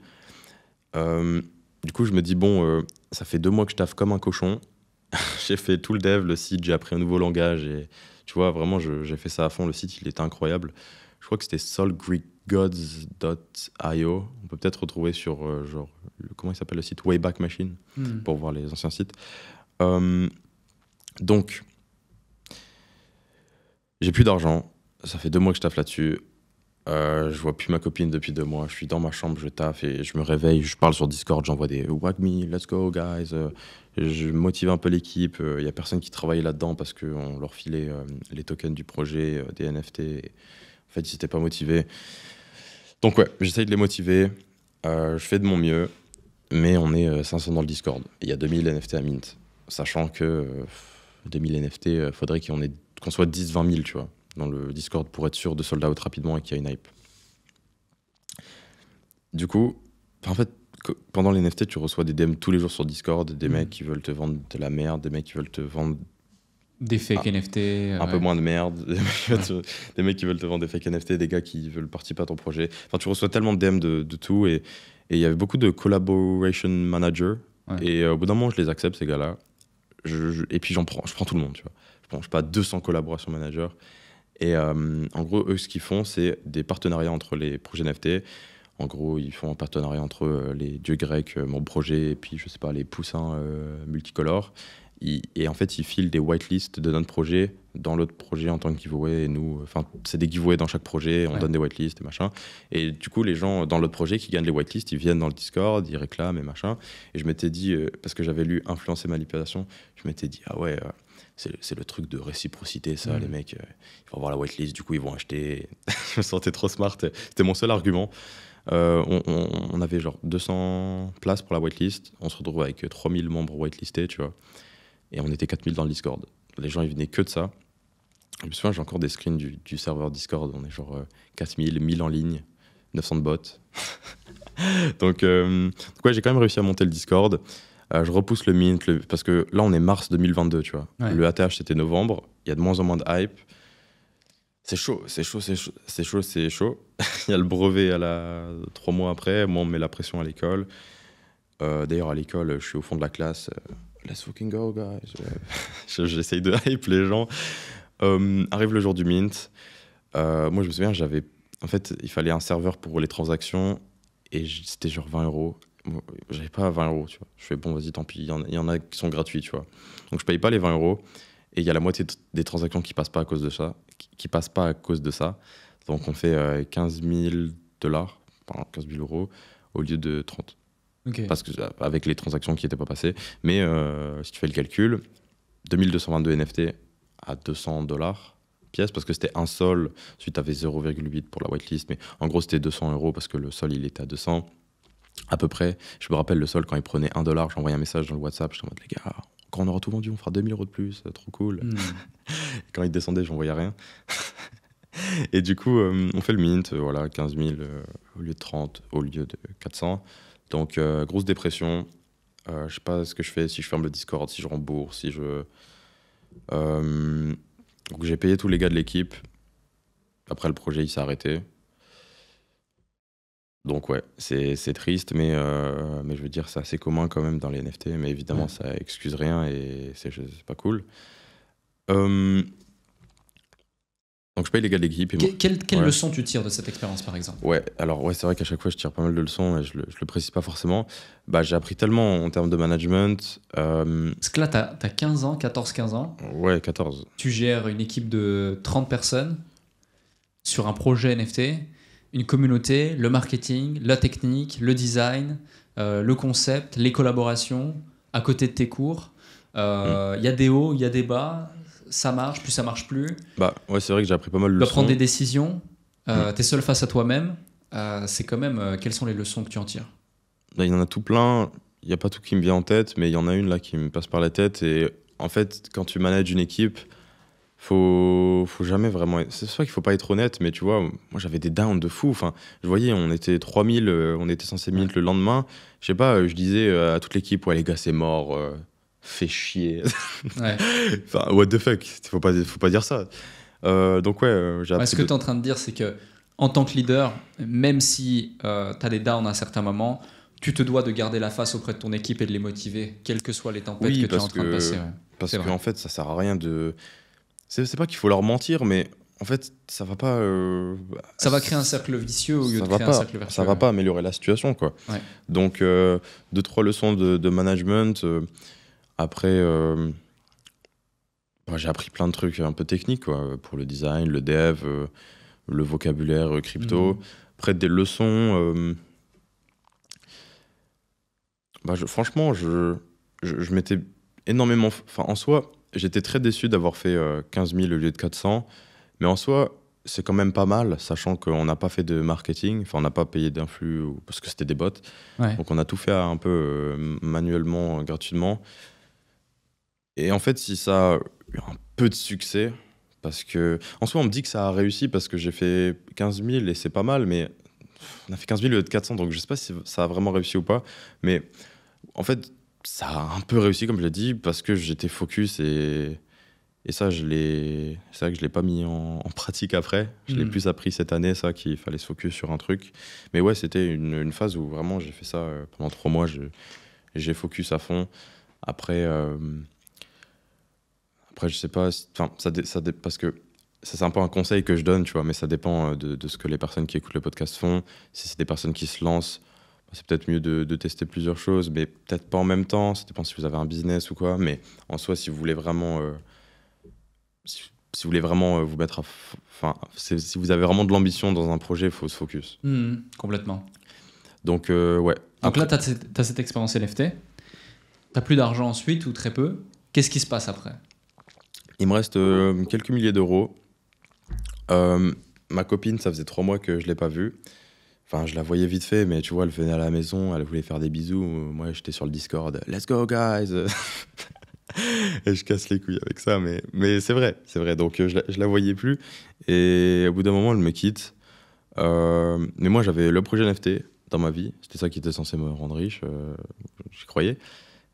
du coup, je me dis, bon, ça fait deux mois que je taffe comme un cochon. j'ai fait tout le dev, le site, j'ai appris un nouveau langage et tu vois, vraiment, j'ai fait ça à fond. Le site, il était incroyable. Je crois que c'était solgreekgods.io. On peut peut-être retrouver sur, euh, genre, comment il s'appelle le site Wayback Machine, hmm. pour voir les anciens sites. Euh, donc, j'ai plus d'argent. Ça fait deux mois que je taffe là-dessus. Euh, je vois plus ma copine depuis deux mois. Je suis dans ma chambre, je taffe et je me réveille. Je parle sur Discord, j'envoie des Wag me, let's go, guys. Euh, je motive un peu l'équipe. Il n'y a personne qui travaille là-dedans parce qu'on leur filait les tokens du projet, des NFT. En fait, ils t'es pas motivé. Donc ouais, j'essaye de les motiver. Euh, je fais de mon mieux. Mais on est 500 euh, dans le Discord. Il y a 2000 NFT à Mint. Sachant que 2000 euh, NFT, faudrait qu'on soit 10-20 000, tu vois, dans le Discord pour être sûr de sold out rapidement et qu'il y a une hype. Du coup, en fait, pendant les NFT, tu reçois des DM tous les jours sur Discord, des mmh. mecs qui veulent te vendre de la merde, des mecs qui veulent te vendre des fake ah, NFT. Un peu moins de merde. des mecs qui veulent te vendre des fake NFT, des gars qui veulent participer à ton projet. Enfin, tu reçois tellement de DM de, tout. Et il y avait beaucoup de collaboration managers. Et euh, au bout d'un moment, je les accepte, ces gars-là. Je, et puis j'en prends, je prends tout le monde, tu Je prends, pas, 200 collaboration managers. Et euh, en gros, eux, ce qu'ils font, c'est des partenariats entre les projets NFT. En gros, ils font un partenariat entre euh, les dieux grecs, mon projet, et puis, je sais pas, les poussins multicolores et en fait, ils filent des whitelists de notre projet dans l'autre projet en tant que giveaway. Et nous, euh, enfin, c'est des giveaways dans chaque projet, on donne des whitelists et machin. Et du coup, les gens dans l'autre projet qui gagnent les whitelists, ils viennent dans le Discord, ils réclament et machin. Et je m'étais dit, euh, parce que j'avais lu Influencer Manipulation, je m'étais dit, ah ouais. Euh, c'est le truc de réciprocité, ça. Les mecs, il faut avoir la whitelist, du coup, ils vont acheter. je me sentais trop smart. C'était mon seul argument. on, on, avait genre 200 places pour la whitelist. On se retrouve avec 3000 membres whitelistés, tu vois. Et on était 4000 dans le Discord. Les gens, ils venaient que de ça. Je me souviens, j'ai encore des screens du, serveur Discord. On est genre 4000, euh, 1000 en ligne, 900 de bots. donc, euh, ouais, j'ai quand même réussi à monter le Discord. Euh, je repousse le mint, parce que là, on est mars 2022, tu vois. Le ATH, c'était novembre. Il y a de moins en moins de hype. C'est chaud, c'est chaud, c'est chaud, c'est chaud, Il y a le brevet à la... trois mois après. Moi, on met la pression à l'école. Euh, d'ailleurs, à l'école, je suis au fond de la classe let's fucking go, guys. J'essaye de hype les gens. Euh, arrive le jour du mint. Euh, moi, je me souviens, j'avais. En fait, il fallait un serveur pour les transactions et c'était genre 20 euros. J'avais pas 20 euros, tu vois. Je fais bon, vas-y, tant pis, il y, en a qui sont gratuits, tu vois. Donc, je paye pas les 20 euros et il y a la moitié des transactions qui passent pas à cause de ça. Qui, passent pas à cause de ça. Donc, on fait 15 euh, 000 dollars, 15 000 euros au lieu de 30 parce que, euh, avec les transactions qui n'étaient pas passées. Mais euh, si tu fais le calcul, 2222 NFT à 200 dollars pièce parce que c'était un sol, ensuite tu avais 0,8 pour la whitelist, mais en gros c'était 200 euros parce que le sol il était à 200 à peu près. Je me rappelle le sol quand il prenait 1 dollar, j'envoyais un message dans le WhatsApp, je en mode les gars, quand on aura tout vendu, on fera 2000 euros de plus, euh, trop cool. Hmm. quand il descendait, j'envoyais rien. Et du coup, on fait le mint, voilà, 15 000 au lieu de 30, au lieu de 400. Donc, euh, grosse dépression. Euh, je sais pas ce que je fais, si je ferme le Discord, si je rembourse, si je. Euh, donc, j'ai payé tous les gars de l'équipe. Après, le projet, il s'est arrêté. Donc, ouais, c'est triste, mais, euh, mais je veux dire, c'est assez commun quand même dans les NFT. Mais évidemment, ça excuse rien et c'est pas cool. Donc je paye les gars de l'équipe. Que, quelle, leçon tu tires de cette expérience par exemple Ouais, alors ouais, c'est vrai qu'à chaque fois je tire pas mal de leçons et je le, le précise pas forcément. Bah, j'ai appris tellement en termes de management. Euh, Parce que là, tu as, 15 ans, 14-15 ans. Ouais, 14. Tu gères une équipe de 30 personnes sur un projet NFT, une communauté, le marketing, la technique, le design, euh, le concept, les collaborations, à côté de tes cours. Il euh, mm. y a des hauts, il y a des bas ça marche, plus ça marche plus. Bah ouais, c'est vrai que j'ai appris pas mal de leçons. prendre des décisions, tu euh, es hmm. t'es seul face à toi-même. Euh, c'est quand même, euh, quelles sont les leçons que tu en tires bah, il y en a tout plein. Il n'y a pas tout qui me vient en tête, mais il y en a une là qui me passe par la tête. Et en fait, quand tu manages une équipe, faut, faut jamais vraiment. C'est vrai qu'il faut pas être honnête, mais tu vois, moi j'avais des downs de fou. Enfin, je voyais, on était 3000, on était censé mille le lendemain. Je sais pas, je disais à toute l'équipe, ouais les gars, c'est mort fait chier. enfin, what the fuck, faut pas, faut pas dire ça. Euh, donc, ouais, euh, Ce que tu es en train de dire, c'est que en tant que leader, même si euh, tu as des downs à certain moment, tu te dois de garder la face auprès de ton équipe et de les motiver, quelles que soient les tempêtes que tu es en train de passer. Parce qu'en en fait, ça sert à rien de. C'est pas qu'il faut leur mentir, mais en fait, ça va pas. Ça va créer un cercle vicieux au ça de créer un cercle Ça va pas améliorer la situation, quoi. Donc, euh, deux, trois leçons de, management. Après, euh, bah, j'ai appris plein de trucs un peu techniques quoi, pour le design, le dev, euh, le vocabulaire euh, crypto. Mhm. Après, des leçons. Bah, franchement, je, je, m'étais énormément. en soi, j'étais très déçu d'avoir fait 15 000 au lieu de 400. Mais en soi, c'est quand même pas mal, sachant qu'on n'a pas fait de marketing, enfin on n'a pas payé d'influx parce que c'était des bots. Donc on a tout fait un peu manuellement, gratuitement. Et en fait, si ça a eu un peu de succès, parce que. En soi, on me dit que ça a réussi parce que j'ai fait 15 000 et c'est pas mal, mais on a fait 15 000 de 400, donc je sais pas si ça a vraiment réussi ou pas. Mais en fait, ça a un peu réussi, comme je l'ai dit, parce que j'étais focus et. Et ça, je l'ai. C'est vrai que je l'ai pas mis en, pratique après. Je l'ai hmm. plus appris cette année, ça, qu'il fallait se focus sur un truc. Mais ouais, c'était une, phase où vraiment j'ai fait ça euh, pendant trois mois. J'ai focus à fond. Après, euh, après, je sais pas, enfin, ça, ça, parce que ça, c'est un peu un conseil que je donne, tu vois, mais ça dépend euh, de, de ce que les personnes qui écoutent le podcast font. Si c'est des personnes qui se lancent, bah, c'est peut-être mieux de, de, tester plusieurs choses, mais peut-être pas en même temps. Ça dépend si vous avez un business ou quoi. Mais en soi, si vous voulez vraiment, euh, si, vous voulez vraiment euh, vous mettre, enfin, si vous avez vraiment de l'ambition dans un projet, il faut se focus. Mmh, complètement. Donc ouais. Donc là, tu as, cette expérience Tu n'as plus d'argent ensuite ou très peu. Qu'est-ce qui se passe après il me reste euh, quelques milliers d'euros. Euh, ma copine, ça faisait trois mois que je ne l'ai pas vue. Enfin, je la voyais vite fait, mais tu vois, elle venait à la maison, elle voulait faire des bisous. Moi, j'étais sur le Discord. Let's go, guys! et je casse les couilles avec ça, mais, mais c'est vrai, c'est vrai. Donc, euh, je la, la voyais plus. Et au bout d'un moment, elle me quitte. mais moi, j'avais le projet NFT dans ma vie. C'était ça qui était censé me rendre riche. je croyais.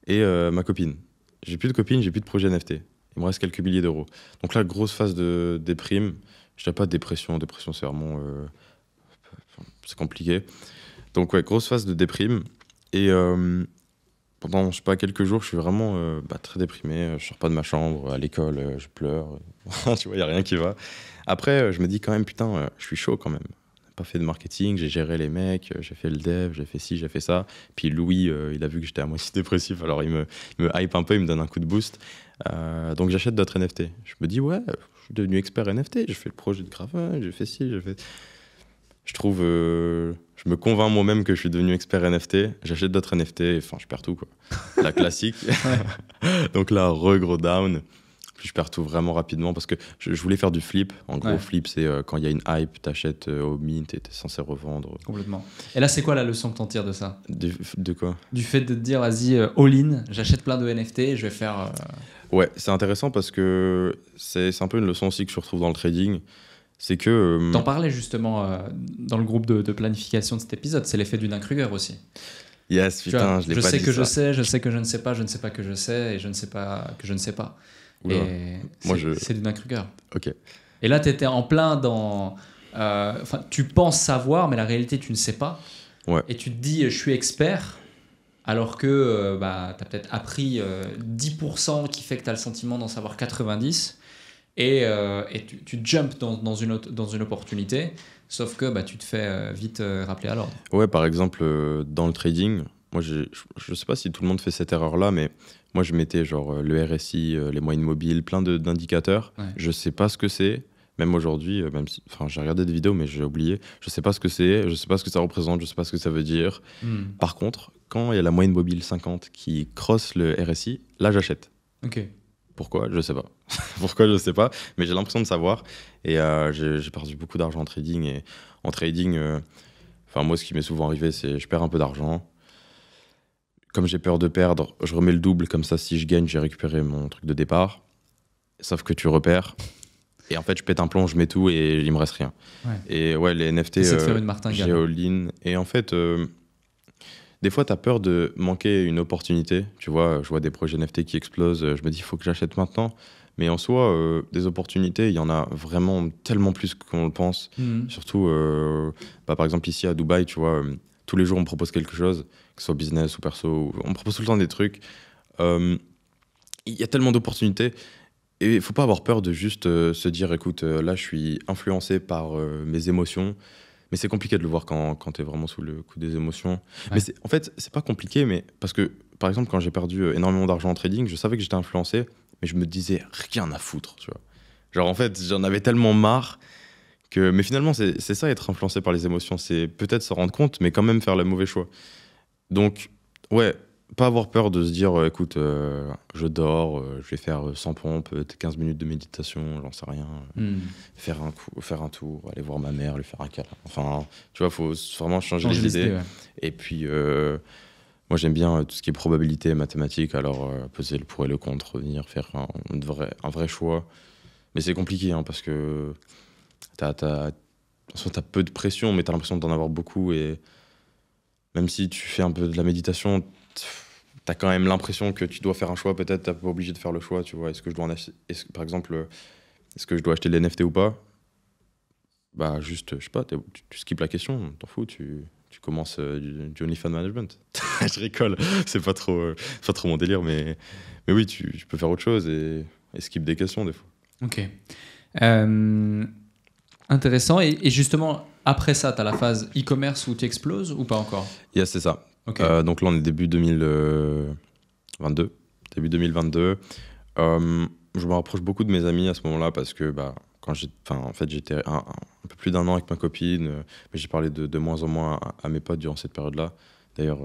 Et ma copine. J'ai plus de copine, j'ai plus de projet NFT il me reste quelques milliers d'euros. Donc là, grosse phase de déprime. Je n'ai pas dépression, dépression c'est vraiment. Euh, c'est compliqué. Donc ouais, grosse phase de déprime. Et euh, pendant, je sais pas, quelques jours, je suis vraiment euh, bah, très déprimé. Je sors pas de ma chambre, à l'école, je pleure. tu vois, il n'y a rien qui va. Après, je me dis quand même, putain, je suis chaud quand même pas fait de marketing, j'ai géré les mecs, euh, j'ai fait le dev, j'ai fait ci, j'ai fait ça. Puis Louis, euh, il a vu que j'étais à moitié dépressif, alors il me, il me, hype un peu, il me donne un coup de boost. Euh, donc j'achète d'autres NFT. Je me dis, ouais, je suis devenu expert NFT, je fais le projet de craft, j'ai fait ci, j'ai fait. Je trouve. je me convainc moi-même que je suis devenu expert NFT, j'achète d'autres NFT, enfin, je perds tout, quoi. La classique. donc là, re down je perds tout vraiment rapidement parce que je, voulais faire du flip. En gros, flip, c'est euh, quand il y a une hype, t'achètes euh, au mint et t'es censé revendre. Complètement. Et là, c'est quoi la leçon que t'en tires de ça de, quoi Du fait de te dire, vas-y, euh, all-in, j'achète plein de NFT et je vais faire. Ouais, c'est intéressant parce que c'est un peu une leçon aussi que je retrouve dans le trading. C'est que. T'en parlais justement dans le groupe de, planification de cet épisode, c'est l'effet du Dunkruger aussi. Yes, putain, je l'ai pas sais que je sais, je sais que je ne sais pas, je ne sais pas que je sais, et je ne sais pas que je ne sais pas. C'est je... Luna Kruger. Ok. Et là, tu étais en plein dans. Euh, enfin, tu penses savoir, mais la réalité, tu ne sais pas. Ouais. Et tu te dis, je suis expert, alors que euh, bah, tu as peut-être appris 10% euh, qui fait que tu as le sentiment d'en savoir 90%. Et, tu, jumps dans, une, dans une opportunité, sauf que bah, tu te fais vite rappeler à l'ordre. Ouais, par exemple, dans le trading, moi, je ne sais pas si tout le monde fait cette erreur-là, mais moi, je mettais genre euh, le RSI, euh, les moyennes mobiles, plein d'indicateurs. Je sais pas ce que c'est. Même aujourd'hui, euh, même si, enfin, j'ai regardé des vidéos, mais j'ai oublié. Je sais pas ce que c'est, je sais pas ce que ça représente, je sais pas ce que ça veut dire. Hmm. Par contre, quand il y a la moyenne mobile 50 qui crosse le RSI, là, j'achète. Ok. Pourquoi Je sais pas. Pourquoi Je sais pas. Mais j'ai l'impression de savoir. Et j'ai perdu beaucoup d'argent en trading. Et en trading, enfin moi, ce qui m'est souvent arrivé, c'est je perds un peu d'argent comme j'ai peur de perdre, je remets le double, comme ça si je gagne, j'ai récupéré mon truc de départ. Sauf que tu repères. Et en fait, je pète un plomb, je mets tout et il me reste rien. Et ouais, les NFT, euh, j'ai all-in. Et en fait, euh, des fois, tu as peur de manquer une opportunité. Tu vois, je vois des projets NFT qui explosent, je me dis, il faut que j'achète maintenant. Mais en soi, euh, des opportunités, il y en a vraiment tellement plus qu'on le pense. Mhm. Surtout, euh, bah, par exemple, ici à Dubaï, tu vois, tous les jours, on propose quelque chose que ce soit business ou perso. On propose tout le temps des trucs. Euh, il y a tellement d'opportunités. Et il faut pas avoir peur de juste euh, se dire, écoute, euh, là, je suis influencé par mes émotions. Mais c'est compliqué de le voir quand, quand tu es vraiment sous le coup des émotions. Mais en fait, c'est pas compliqué, mais parce que, par exemple, quand j'ai perdu énormément d'argent en trading, je savais que j'étais influencé, mais je me disais rien à foutre, tu vois. Genre, en fait, j'en avais tellement marre que. Mais finalement, c'est ça, être influencé par les émotions. C'est peut-être se rendre compte, mais quand même faire le mauvais choix. Donc, ouais, pas avoir peur de se dire euh, écoute, euh, je dors, euh, je vais faire 100 pompes, 15 minutes de méditation, j'en sais rien. Hmm. Faire, un coup, faire un tour, aller voir ma mère, lui faire un câlin. Enfin, tu vois, il faut vraiment changer les idées. Et puis, moi, j'aime bien tout ce qui est probabilité mathématique. Alors, peser le pour et le contre, venir faire un, vrai, un vrai choix. Mais c'est compliqué hein, parce que t'as, t'as, peu de pression, mais t'as l'impression d'en avoir beaucoup. Et même si tu fais un peu de la méditation, tu as quand même l'impression que tu dois faire un choix. Peut-être tu pas obligé de faire le choix. Tu vois, est-ce que je dois par exemple, euh, est-ce que je dois acheter des NFT ou pas Bah, juste, je sais pas, tu, tu la question, t'en fous, tu, tu commences euh, du, Management. je rigole, c'est pas trop, euh, pas trop mon délire, mais, mais oui, tu, peux faire autre chose et, et skip des questions des fois. Ok. Euh, Intéressant. Et, justement, après ça, tu as la phase e-commerce où tu exploses ou pas encore Yes, c'est ça. Euh, donc là, on est début 2022. Début 2022. Euh, je me rapproche beaucoup de mes amis à ce moment-là parce que bah, quand j'ai, en fait, j'étais un, peu plus d'un an avec ma copine, euh, mais j'ai parlé de, de, moins en moins à, mes potes durant cette période-là. D'ailleurs,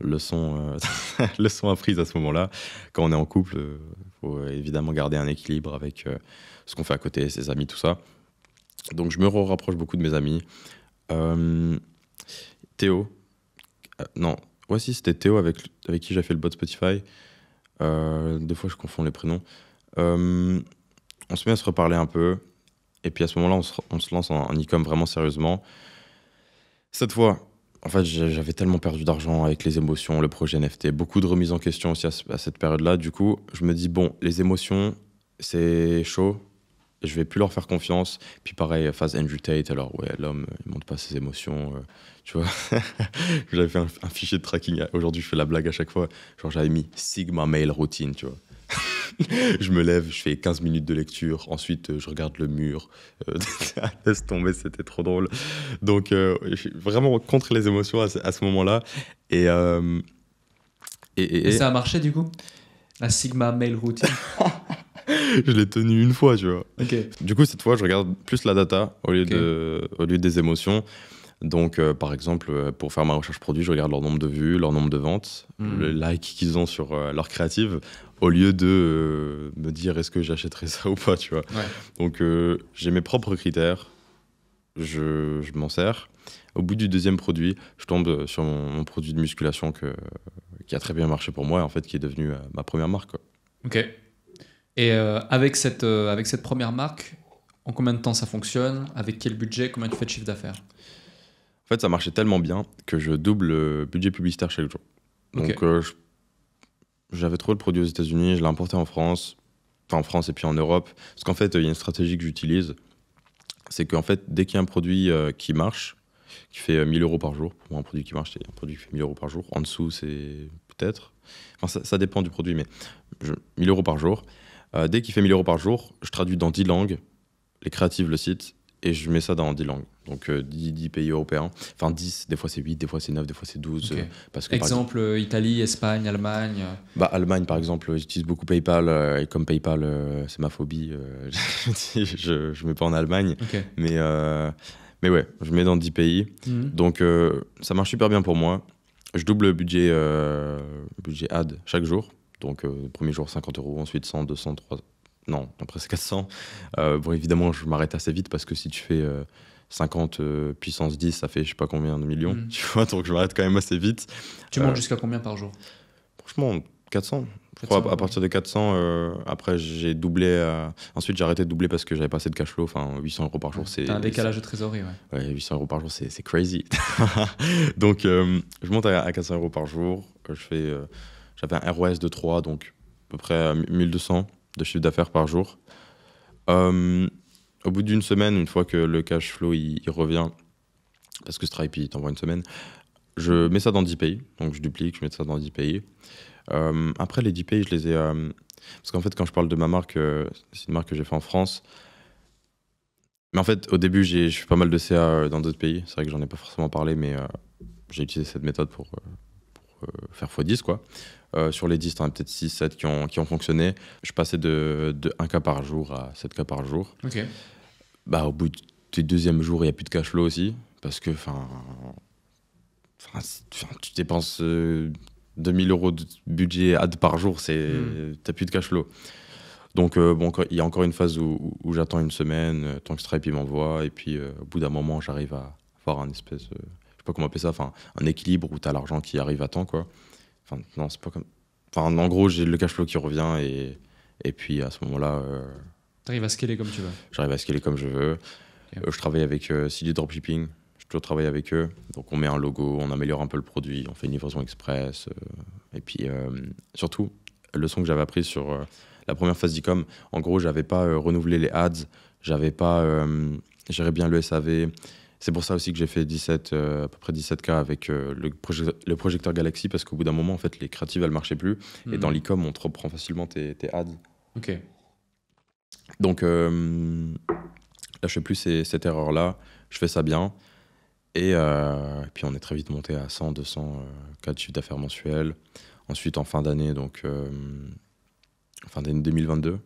leçon, leçon apprise à ce moment-là. Quand on est en couple, il faut évidemment garder un équilibre avec ce qu'on fait à côté, ses amis, tout ça. Donc je me rapproche beaucoup de mes amis. Euh, Théo, euh, non, ouais si c'était Théo avec, avec qui j'ai fait le bot Spotify. Euh, des fois je confonds les prénoms. on se met à se reparler un peu. Et puis à ce moment-là, on se, lance en, e-com vraiment sérieusement. Cette fois, en fait, j'avais tellement perdu d'argent avec les émotions, le projet NFT, beaucoup de remises en question aussi à cette période-là. Du coup, je me dis, bon, les émotions, c'est chaud, je vais plus leur faire confiance. Puis pareil, phase Andrew Tate, alors ouais, l'homme, il monte pas ses émotions, euh, tu vois. j'avais fait un, fichier de tracking, aujourd'hui je fais la blague à chaque fois, genre j'avais mis Sigma Mail Routine, tu vois. je me lève, je fais 15 minutes de lecture, ensuite euh, je regarde le mur. Euh, laisse tomber, c'était trop drôle. Donc je suis vraiment contre les émotions à, ce moment-là. Et, et, et, et ça a marché du coup La Sigma Mail Routine je l'ai tenu une fois, tu vois. Du coup, cette fois, je regarde plus la data au lieu, de, au lieu des émotions. Donc, euh, par exemple, euh, pour faire ma recherche produit, je regarde leur nombre de vues, leur nombre de ventes, hmm. le like qu'ils ont sur euh, leur créative, au lieu de me dire est-ce que j'achèterais ça ou pas, tu vois. Donc, j'ai mes propres critères, je, je m'en sers. Au bout du deuxième produit, je tombe sur mon, produit de musculation que, qui a très bien marché pour moi et en fait qui est devenu ma première marque. Ok. Et euh, avec, cette, euh, avec cette première marque, en combien de temps ça fonctionne Avec quel budget Combien tu fais de chiffre d'affaires En fait, ça marchait tellement bien que je double le budget publicitaire chaque jour. Donc, euh, j'avais trop le produit aux États-Unis, je l'ai importé en France, enfin en France et puis en Europe. Parce qu'en fait, il y a une stratégie que j'utilise c'est qu'en fait, dès qu'il y a un produit qui marche, qui fait 1000 euros par jour, pour moi, un produit qui marche, c'est un produit qui fait 1000 euros par jour. En dessous, c'est peut-être. Enfin, ça, dépend du produit, mais 1000 euros par jour euh, dès qu'il fait 1000 euros par jour, je traduis dans 10 langues, les créatives le site, et je mets ça dans 10 langues. Donc 10, euh, pays européens, enfin 10, des fois c'est 8, des fois c'est 9, des fois c'est 12. Euh, parce que, exemple, Italie, Espagne, Allemagne bah, Allemagne par exemple, j'utilise beaucoup PayPal, et comme PayPal c'est ma phobie, je ne mets pas en Allemagne. Mais, mais ouais, je mets dans 10 pays. Mhm. Donc ça marche super bien pour moi. Je double le budget, budget ad chaque jour. Donc, le euh, premier jour, 50 euros, ensuite 100, 200, 300. Non, après, c'est 400. Euh, bon, évidemment, je m'arrête assez vite parce que si tu fais 50 euh, puissance 10, ça fait je sais pas combien de millions, mm. tu vois. Donc, je m'arrête quand même assez vite. Tu montes jusqu'à combien par jour Franchement, 400. à partir de 400, après j'ai doublé. ensuite j'ai arrêté de doubler parce que j'avais pas assez de cash flow. Enfin, 800 euros par jour, c'est. T'as un décalage de trésorerie, ouais. ouais 800 euros par jour, c'est crazy. Donc je monte à, à 400 euros par jour. Je fais j'avais un ROS de 3, donc à peu près 1200 euh, de chiffre d'affaires par jour. Euh, au bout d'une semaine, une fois que le cash flow il, revient, parce que Stripe il t'envoie une semaine, je mets ça dans 10 pays. Donc je duplique, je mets ça dans 10 pays. Euh, après, les 10 pays, je les ai. parce qu'en fait, quand je parle de ma marque, c'est une marque que j'ai fait en France. Mais en fait, au début, j'ai fais pas mal de CA dans d'autres pays. C'est vrai que j'en ai pas forcément parlé, mais j'ai utilisé cette méthode pour, pour faire x10, quoi. Euh, sur les 10, tu as peut-être 6, 7 qui ont, qui ont fonctionné. Je passais de, de 1 cas par jour à 7 cas par jour. OK. Bah, au bout du deuxième jour, il n'y a plus de cash flow aussi. Parce que, enfin. Tu dépenses 2000 euh, euros de budget ad par jour, tu n'as hmm. plus de cash flow. Donc, euh, bon, il y a encore une phase où, j'attends une semaine, tant que Stripe m'envoie, et puis au bout d'un moment, j'arrive à avoir un espèce, je sais pas comment appeler ça, enfin, un équilibre où tu as l'argent qui arrive à temps, quoi c'est pas comme. en gros, j'ai le cash flow qui revient et, et puis à ce moment-là. Euh... arrives à scaler comme tu veux. J'arrive à scaler comme je veux. Euh, je travaille avec euh, si CD Dropshipping. Je travaille travaille avec eux. Donc, on met un logo, on améliore un peu le produit, on fait une livraison express. Euh, et puis, surtout, leçon que j'avais apprise sur la première phase d'e-com, en gros, j'avais pas renouvelé les ads, j'avais pas géré bien le SAV, c'est pour ça aussi que j'ai fait 17, euh, à peu près 17K avec euh, le, le, projecteur Galaxy, parce qu'au bout d'un moment, en fait, les créatives, elles marchaient plus. Et dans hmm. l'e-com, on te reprend facilement tes, ads. Ok. Donc, euh, là, je fais plus cette erreur-là. Je fais ça bien. Et, puis, on est très vite monté à 100, 200 cas de chiffre d'affaires mensuel. Ensuite, en fin d'année, donc, fin d'année 2022,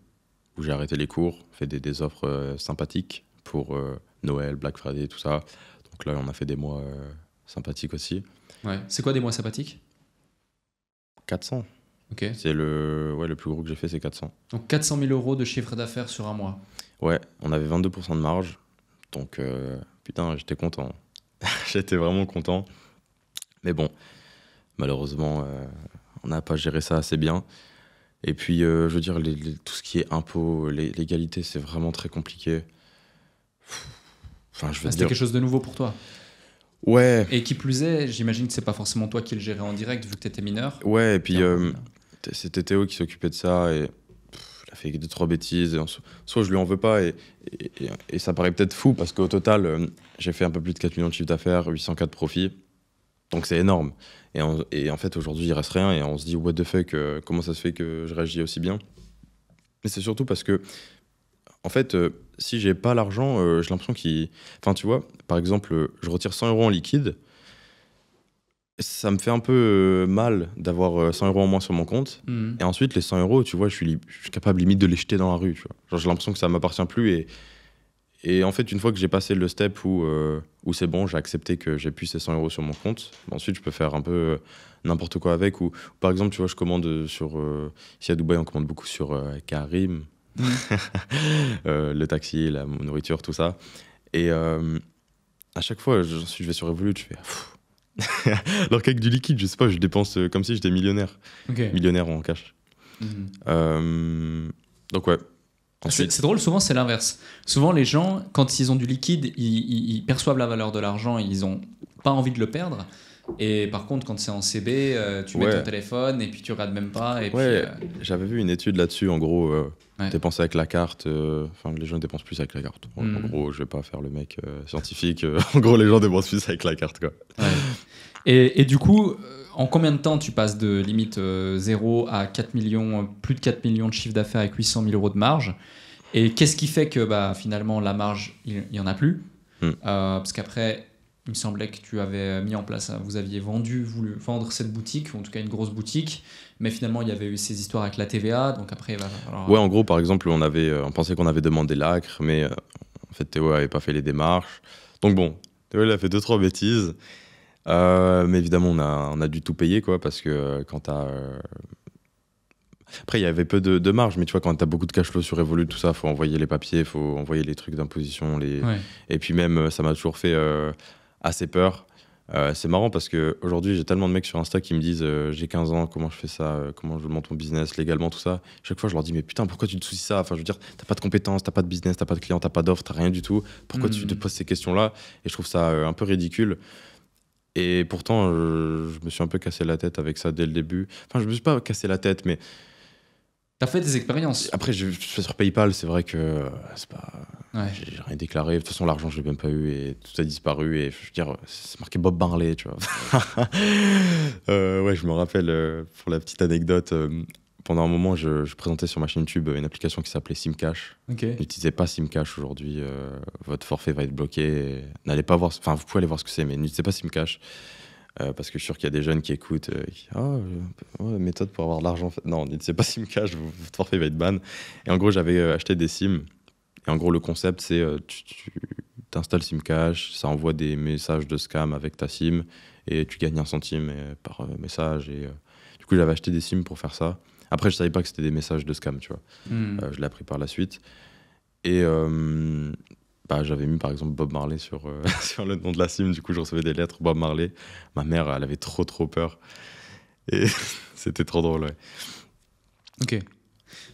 où j'ai arrêté les cours, fait des, des offres sympathiques pour Noël, Black Friday, tout ça. Donc là, on a fait des mois euh, sympathiques aussi. Ouais. C'est quoi des mois sympathiques 400. Ok. C'est le, ouais, le plus gros que j'ai fait, c'est 400. Donc 400 000 euros de chiffre d'affaires sur un mois. Ouais, on avait 22% de marge. Donc euh, putain, j'étais content. j'étais vraiment content. Mais bon, malheureusement, euh, on n'a pas géré ça assez bien. Et puis, je veux dire, tout ce qui est impôts, l'égalité, c'est vraiment très compliqué je ah, C'était quelque chose de nouveau pour toi Ouais. Et qui plus est, j'imagine que c'est pas forcément toi qui le gérais en direct vu que t'étais mineur. Ouais, et puis euh, c'était Théo qui s'occupait de ça et il a fait deux trois bêtises. Et soit je lui en veux pas et, ça paraît peut-être fou parce qu'au total euh, j'ai fait un peu plus de 4 millions de chiffre d'affaires, 804 profits. Donc c'est énorme. Et en, en fait aujourd'hui il reste rien et on se dit what the fuck euh, comment ça se fait que je réagis aussi bien. Mais c'est surtout parce que en fait, euh, si j'ai pas l'argent, euh, j'ai l'impression qu'il. Enfin, tu vois, par exemple, euh, je retire 100 euros en liquide. Ça me fait un peu mal d'avoir 100 euros en moins sur mon compte. Hmm. Et ensuite, les 100 euros, tu vois, je suis, capable limite de les jeter dans la rue. j'ai l'impression que ça ne m'appartient plus. Et, en fait, une fois que j'ai passé le step où, où c'est bon, j'ai accepté que j'ai plus ces 100 euros sur mon compte, bah, ensuite je peux faire un peu n'importe quoi avec. Ou, par exemple, tu vois, je commande sur. si ici à Dubaï, on commande beaucoup sur Karim, Euh, le taxi, la nourriture, tout ça. Et euh, à chaque fois, je, je vais sur Revolut, je fais. Alors qu'avec du liquide, je sais pas, je dépense euh, comme si j'étais millionnaire. Millionnaire en cash. Mhm. donc ouais. Ah, c'est drôle, souvent c'est l'inverse. Souvent les gens, quand ils ont du liquide, ils, ils perçoivent la valeur de l'argent, ils ont pas envie de le perdre. Et par contre, quand c'est en CB, euh, tu mets ton téléphone et puis tu regardes même pas. Et ouais, euh, j'avais vu une étude là-dessus. En gros, dépenser euh, avec la carte. Enfin, les gens dépensent plus avec la carte. En, hmm. gros, je vais pas faire le mec scientifique. en gros, les gens dépensent plus avec la carte, quoi. Et, du coup, en combien de temps tu passes de limite 0 à 4 millions, plus de 4 millions de chiffre d'affaires avec 800 000 euros de marge Et qu'est-ce qui fait que bah, finalement la marge, il y, en a plus hmm. Parce qu'après, il me semblait que tu avais mis en place, vous aviez vendu, voulu vendre cette boutique, en tout cas une grosse boutique, mais finalement il y avait eu ces histoires avec la TVA, donc après. Ouais, en gros, par exemple, on, avait, euh, on pensait qu'on avait demandé l'acre, mais euh, en fait Théo n'avait pas fait les démarches. Donc bon, Théo il a fait deux, trois bêtises. Euh, mais évidemment, on a, on a dû tout payer, quoi, parce que quand t'as. Après, il y avait peu de, marge, mais tu vois, quand tu as beaucoup de cash flow sur Revolut, tout ça, faut envoyer les papiers, faut envoyer les trucs d'imposition. Les... Et puis même, ça m'a toujours fait assez peur. Euh, c'est marrant parce qu'aujourd'hui, j'ai tellement de mecs sur Insta qui me disent euh, J'ai 15 ans, comment je fais ça euh, Comment je monte mon business légalement, tout ça. Chaque fois, je leur dis Mais putain, pourquoi tu te soucies ça Enfin, je veux dire, t'as pas de compétences, t'as pas de business, t'as pas de clients, t'as pas d'offres, t'as rien du tout. Pourquoi tu te hmm. poses ces questions-là Et je trouve ça un peu ridicule. Et pourtant, je, je, me suis un peu cassé la tête avec ça dès le début. Enfin, je me suis pas cassé la tête, mais T'as fait des expériences. Après, je, fais sur PayPal, c'est vrai que euh, c'est pas. J'ai rien déclaré. De toute façon, l'argent, je l'ai même pas eu et tout a disparu. Et je veux dire, c'est marqué Bob Barley, tu vois. Euh, ouais, je me rappelle, euh, pour la petite anecdote, pendant un moment, je, présentais sur ma chaîne YouTube une application qui s'appelait Simcash. N'utilisez pas Simcash aujourd'hui. votre forfait va être bloqué. N'allez pas voir. Enfin, vous pouvez aller voir ce que c'est, mais n'utilisez pas Simcash. Euh, parce que je suis sûr qu'il y a des jeunes qui écoutent, euh, qui ah, oh, méthode pour avoir de l'argent. Non, on c'est pas SimCash, je vous forfait va être ban. Et en gros, j'avais euh, acheté des Sims. Et en gros, le concept, c'est euh, tu, tu installes Simcash, ça envoie des messages de scam avec ta SIM et tu gagnes un centime par message. Et, du coup, j'avais acheté des Sims pour faire ça. Après, je savais pas que c'était des messages de scam, tu vois. Hmm. je l'ai appris par la suite. Et bah, j'avais mis par exemple Bob Marley sur, euh, sur le nom de la cime. Du coup, je recevais des lettres Bob Marley. Ma mère, elle avait trop trop peur. Et c'était trop drôle, Ok.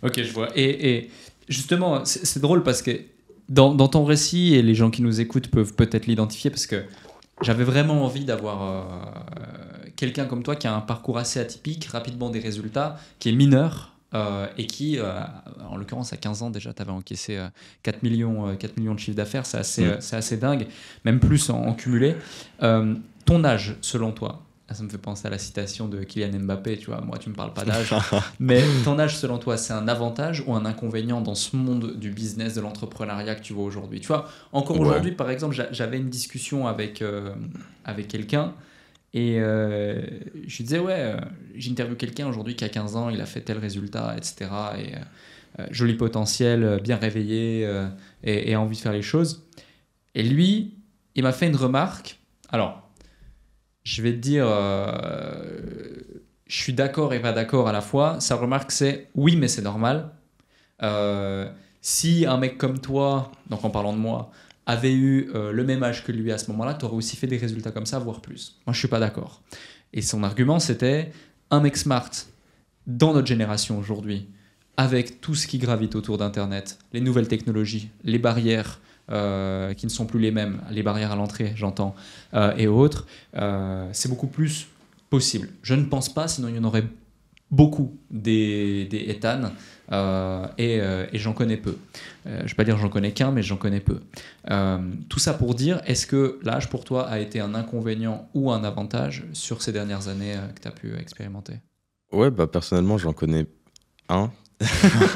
Ok, je vois. Et, et justement, c'est drôle parce que dans, dans, ton récit, et les gens qui nous écoutent peuvent peut-être l'identifier parce que j'avais vraiment envie d'avoir euh, quelqu'un comme toi qui a un parcours assez atypique, rapidement des résultats, qui est mineur euh, et qui, euh, en l'occurrence, à 15 ans déjà, tu avais encaissé 4, euh, millions, 4 millions de chiffres d'affaires, c'est assez, mm. dingue, même plus en, cumulé. ton âge, selon toi, ah, ça me fait penser à la citation de Kylian Mbappé, tu vois, moi tu me parles pas d'âge, mais ton âge, selon toi, c'est un avantage ou un inconvénient dans ce monde du business, de l'entrepreneuriat que tu vois aujourd'hui Tu vois, encore aujourd'hui, par exemple, j'avais une discussion avec, avec quelqu'un. Et euh, je disais, ouais, euh, j'interviewe quelqu'un aujourd'hui qui a 15 ans, il a fait tel résultat, etc. Et euh, euh, joli potentiel, bien réveillé et, et, envie de faire les choses. Et lui, il m'a fait une remarque. Alors, je vais te dire, je suis d'accord et pas d'accord à la fois. Sa remarque, c'est oui, mais c'est normal. si un mec comme toi, donc en parlant de moi, avait eu euh, le même âge que lui à ce moment-là, tu aurais aussi fait des résultats comme ça, voire plus. Moi, je suis pas d'accord. Et son argument, c'était un mec smart dans notre génération aujourd'hui, avec tout ce qui gravite autour d'Internet, les nouvelles technologies, les barrières euh, qui ne sont plus les mêmes, les barrières à l'entrée, j'entends, euh, et autres, c'est beaucoup plus possible. Je ne pense pas, sinon il y en aurait beaucoup des, des Ethan euh, et, euh, et j'en connais peu. Euh, je ne vais pas dire j'en connais qu'un, mais j'en connais peu. tout ça pour dire, est-ce que l'âge pour toi a été un inconvénient ou un avantage sur ces dernières années que tu as pu expérimenter Ouais, bah personnellement, j'en connais un.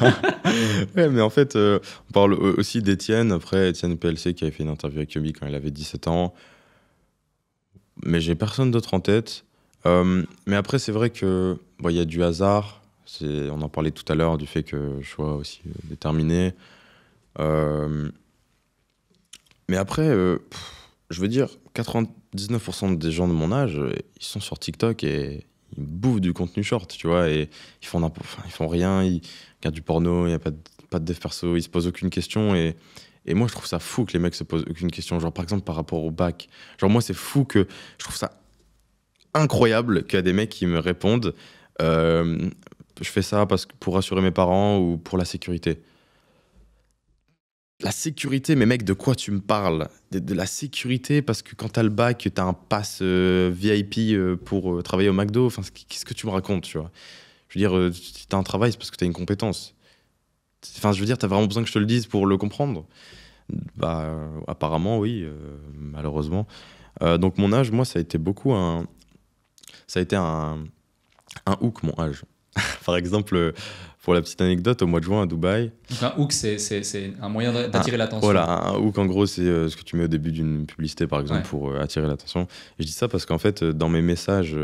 ouais, mais en fait, on parle aussi d'Etienne Après, Étienne PLC qui avait fait une interview avec Yobi quand il avait 17 ans. Mais j'ai personne d'autre en tête. Euh, mais après, c'est vrai que il y a du hasard. On en parlait tout à l'heure du fait que je sois aussi euh, déterminé. Euh, mais après, je veux dire, 99% des gens de mon âge, ils sont sur TikTok et ils bouffent du contenu short, tu vois, et ils font, ils font rien, ils regardent du porno, il n'y a pas de, pas de dev perso, ils se posent aucune question. Et, et moi, je trouve ça fou que les mecs se posent aucune question. Genre, par exemple, par rapport au bac. Genre, moi, c'est fou que je trouve ça incroyable qu'il y a des mecs qui me répondent euh, Je fais ça parce que pour rassurer mes parents ou pour la sécurité. La sécurité, mais mec, de quoi tu me parles de, la sécurité, parce que quand t'as le bac, t'as un pass euh, VIP euh, pour travailler au McDo. Enfin, qu'est-ce que tu me racontes, tu vois Je veux dire, si t'as un travail, c'est parce que t'as une compétence. Enfin, je veux dire, t'as vraiment besoin que je te le dise pour le comprendre Bah, apparemment, oui, malheureusement. donc, mon âge, moi, ça a été beaucoup un, ça a été un, un hook, mon âge. Par exemple, pour la petite anecdote, au mois de juin à Dubaï. Donc un hook, c'est un moyen d'attirer l'attention. Voilà, un hook, en gros, c'est euh, ce que tu mets au début d'une publicité, par exemple, pour euh, attirer l'attention. Je dis ça parce qu'en fait, euh, dans mes messages,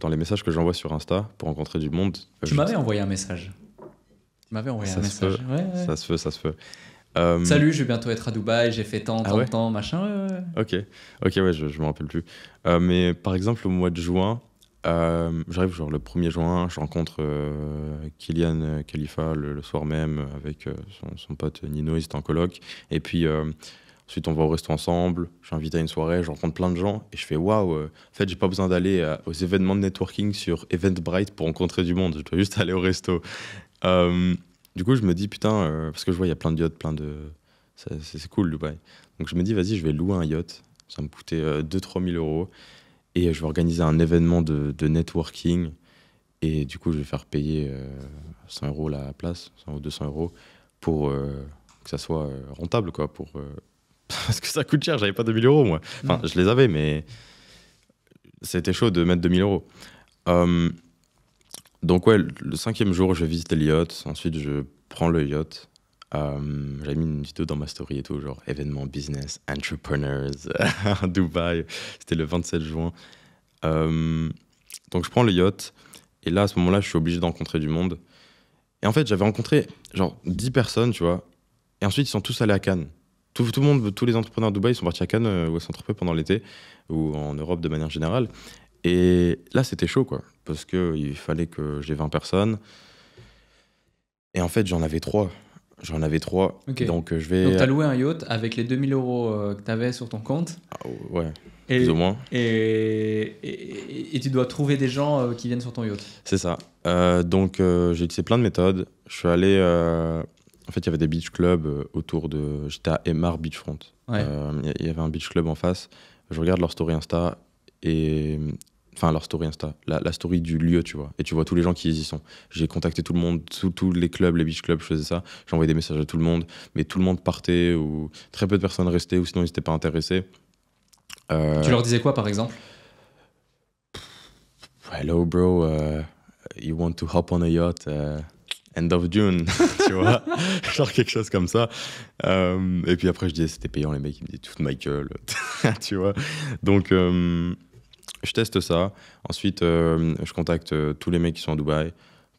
dans les messages que j'envoie sur Insta pour rencontrer du monde. tu m'avais envoyé un message. Tu m'avais envoyé un message. Ça se fait, ça se fait. Euh, Salut, je vais bientôt être à Dubaï, j'ai fait tant, ah tant, tant, machin. Ok, ok, ouais, je, me rappelle plus. Euh, mais par exemple, au mois de juin, euh, j'arrive genre le 1er juin, je rencontre Kylian Khalifa le, soir même avec son, pote Nino, ils étaient en colloque. Et puis. Ensuite, on va au resto ensemble. J'invite à une soirée, je rencontre plein de gens et je fais waouh. En fait, j'ai pas besoin d'aller aux événements de networking sur Eventbrite pour rencontrer du monde. Je dois juste aller au resto. Euh, du coup, je me dis, putain, euh, parce que je vois, il y a plein de yachts, plein de. C'est cool, Dubaï. Donc, je me dis, vas-y, je vais louer un yacht. Ça me coûtait 2-3 000 euros. Et euh, je vais organiser un événement de, networking. Et du coup, je vais faire payer 100 euh, euros la place, 200 euros, pour que ça soit rentable, quoi. Pour, parce que ça coûte cher, j'avais pas 000 euros, moi. Enfin, mm. je les avais, mais c'était chaud de mettre 000 euros. Hum, donc ouais, le cinquième jour, je visite les yachts. Ensuite, je prends le yacht. Euh, j'avais mis une vidéo dans ma story et tout, genre événement business, entrepreneurs à Dubaï. C'était le 27 juin. Euh, donc je prends le yacht. Et là, à ce moment-là, je suis obligé d'encontrer du monde. Et en fait, j'avais rencontré genre 10 personnes, tu vois. Et ensuite, ils sont tous allés à Cannes. Tout, le monde, tous les entrepreneurs de Dubaï, ils sont partis à Cannes euh, ou à Saint-Tropez pendant l'été, ou en Europe de manière générale. Et là, c'était chaud, quoi parce qu'il fallait que j'ai 20 personnes. Et en fait, j'en avais trois. J'en avais trois. Donc, euh, je vais. Donc, t'as euh, loué un yacht avec les 2000 euros euh, que tu avais sur ton compte. Ah, ouais. Et, plus ou moins. Et, tu dois trouver des gens qui viennent sur ton yacht. C'est ça. donc, j'ai utilisé plein de méthodes. Je suis allé. en fait, il y avait des beach clubs autour de. J'étais à Emar Beachfront. Il y, y avait un beach club en face. Je regarde leur story Insta et enfin leur story Insta, la, story du lieu, tu vois. Et tu vois tous les gens qui y sont. J'ai contacté tout le monde, tous les clubs, les beach clubs, je faisais ça. J'ai envoyé des messages à tout le monde, mais tout le monde partait ou très peu de personnes restaient ou sinon ils n'étaient pas intéressés. Euh, tu leur disais quoi par exemple Hello bro, euh, you want to hop on a yacht euh, End of June, tu vois, genre quelque chose comme ça. et puis après, je disais, c'était payant, les mecs, ils me disaient, tout Michael, tu vois. Donc, je teste ça. Ensuite, euh, je contacte euh, tous les mecs qui sont à Dubaï.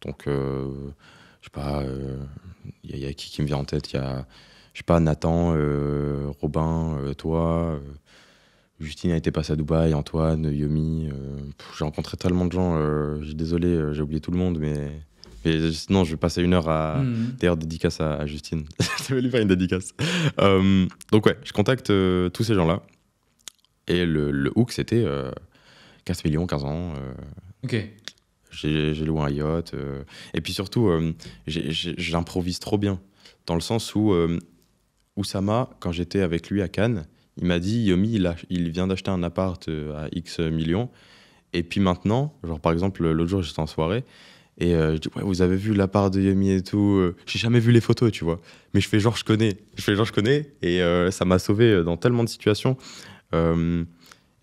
Donc, euh, je sais pas, il y, a qui qui me vient en tête Il y a, je sais pas, Nathan, Robin, toi. Justine a été passée à Dubaï, Antoine, Yomi. j'ai rencontré tellement de gens. suis désolé, j'ai oublié tout le monde, mais, mais non, je passer une heure à. Hmm. D'ailleurs, dédicace à, à Justine. je vais lui faire une dédicace. donc, ouais, je contacte tous ces gens-là. Et le, le hook, c'était 15 millions, 15 ans. ok. J'ai loué un yacht. Euh, et puis surtout, euh, j'improvise trop bien. Dans le sens où euh, Oussama, quand j'étais avec lui à Cannes, il m'a dit Yomi, il, vient d'acheter un appart à X millions. Et puis maintenant, genre par exemple, l'autre jour, j'étais en soirée. Et je dis, ouais, vous avez vu l'appart de Yomi et tout. J'ai jamais vu les photos, tu vois. Mais je fais genre, je connais. Je fais genre, je connais. Et ça m'a sauvé dans tellement de situations.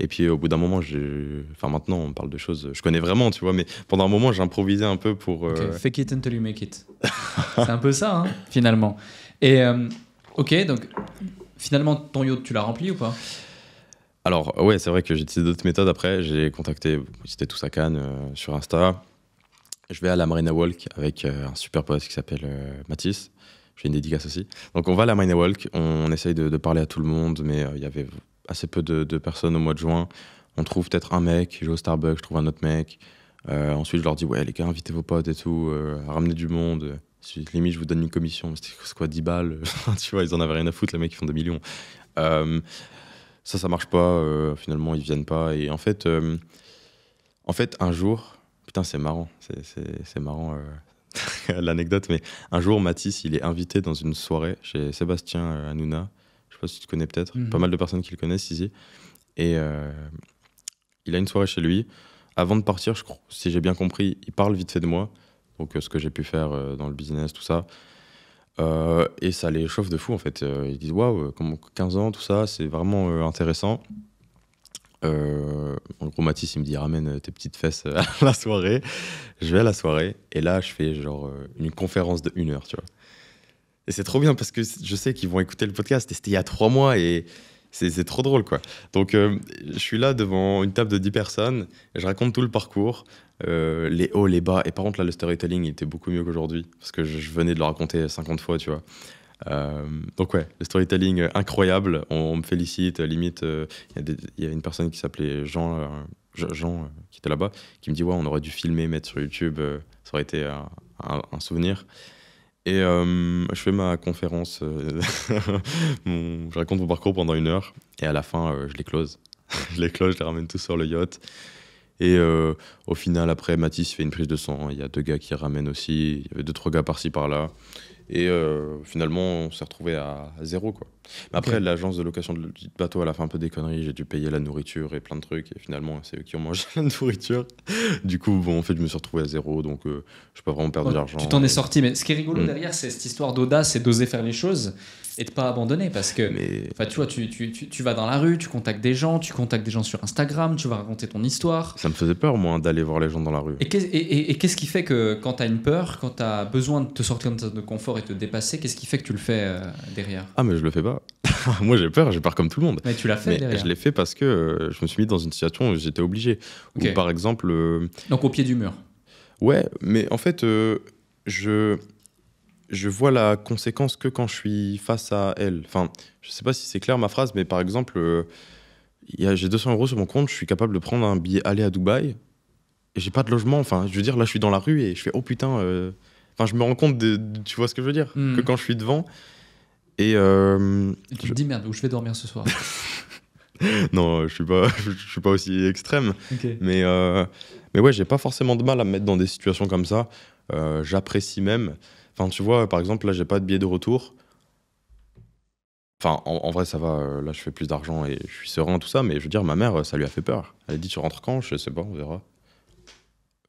Et puis au bout d'un moment, enfin maintenant on parle de choses, je connais vraiment, tu vois, mais pendant un moment j'improvisais un peu pour... Euh, fake it until you make it. c'est un peu ça, hein, finalement. Et euh, ok, donc finalement ton yacht, tu l'as rempli ou pas Alors ouais, c'est vrai que j'ai utilisé d'autres méthodes après, j'ai contacté, c'était tous à Cannes euh, sur Insta. Je vais à la Marina Walk avec un super pote qui s'appelle Mathis. J'ai une dédicace aussi. Donc on va à la Marina Walk, on, essaye de, parler à tout le monde, mais il y avait assez peu de, personnes au mois de juin. On trouve peut-être un mec, je vais au Starbucks, je trouve un autre mec. Euh, ensuite, je leur dis, ouais, les gars, invitez vos potes et tout, euh, ramenez du monde. limite, je vous donne une commission. C'est quoi, 10 balles Tu vois, ils en avaient rien à foutre, les mecs, qui font des millions. Euh, ça, ça marche pas. finalement, ils viennent pas. Et en fait, en fait un jour, putain, c'est marrant. C'est marrant. l'anecdote, mais un jour, Mathis, il est invité dans une soirée chez Sébastien Hanouna, si tu connais peut-être, mhm. pas mal de personnes qui le connaissent ici. Et euh, il a une soirée chez lui. Avant de partir, je, si j'ai bien compris, il parle vite fait de moi, donc euh, ce que j'ai pu faire euh, dans le business, tout ça. et ça les chauffe de fou en fait. ils disent waouh, 15 ans, tout ça, c'est vraiment intéressant. en gros, Mathis, il me dit ramène tes petites fesses à la soirée. Je vais à la soirée et là, je fais genre une conférence de une heure, tu vois. Et c'est trop bien parce que je sais qu'ils vont écouter le podcast. Et c'était il y a trois mois et c'est trop drôle, quoi. Donc, euh, je suis là devant une table de dix personnes. Et je raconte tout le parcours, euh, les hauts, les bas. Et par contre, là, le storytelling était beaucoup mieux qu'aujourd'hui parce que je, venais de le raconter 50 fois, tu vois. Euh, donc ouais, le storytelling incroyable, on, me félicite, limite, il y, y, a une personne qui s'appelait Jean, Jean qui était là-bas, qui me dit ouais on aurait dû filmer, mettre sur YouTube, ça aurait été un souvenir. Et euh, je fais ma conférence, euh, je raconte mon parcours pendant une heure, et à la fin, euh, je les close. je les close, je les ramène tous sur le yacht. Et au final, après, Mathis fait une prise de sang. Il y a deux gars qui ramènent aussi. Il y avait deux, trois gars par-ci, par-là. Et euh, finalement, on s'est retrouvé à, zéro. Quoi. Mais après, l'agence de location de bateau, elle a fait un peu des conneries. J'ai dû payer la nourriture et plein de trucs. Et finalement, c'est eux qui ont mangé la nourriture. du coup, bon, en fait, je me suis retrouvé à zéro. Donc, je euh, je peux vraiment perdre de l'argent. Tu t'en es sorti. Mais ce qui est rigolo mm. derrière, c'est cette histoire d'audace et d'oser faire les choses et de pas abandonner parce que mais... tu vois tu, vas dans la rue tu contactes des gens tu contactes des gens sur Instagram tu vas raconter ton histoire ça me faisait peur moi d'aller voir les gens dans la rue et qu'est-ce, qui fait que quand t'as une peur quand t'as besoin de te sortir de ta de confort et te dépasser qu'est-ce qui fait que tu le fais euh, derrière ah mais je le fais pas moi j'ai peur je pars comme tout le monde mais tu l'as fait je l'ai fait parce que euh, je me suis mis dans une situation où j'étais obligé par exemple euh, donc au pied du mur ouais mais en fait je je vois la conséquence que quand je suis face à elle. Enfin, je sais pas si c'est clair ma phrase, mais par exemple, euh, j'ai 200 euros sur mon compte, je suis capable de prendre un billet aller à Dubaï, et j'ai pas de logement. Enfin, je veux dire, là, je suis dans la rue et je fais oh putain. Euh, enfin, je me rends compte, de, tu vois ce que je veux dire, hmm. que quand je suis devant. Et, euh, tu je... te dis merde, où je vais dormir ce soir Non, je suis pas, je suis pas aussi extrême. Mais, mais ouais, j'ai pas forcément de mal à me mettre dans des situations comme ça. J'apprécie même. Enfin, tu vois, par exemple, là, j'ai pas de billet de retour. Enfin, en, vrai, ça va. Euh, là, je fais plus d'argent et je suis serein, tout ça. Mais je veux dire, ma mère, euh, ça lui a fait peur. Elle a dit Tu rentres quand Je sais pas, on verra.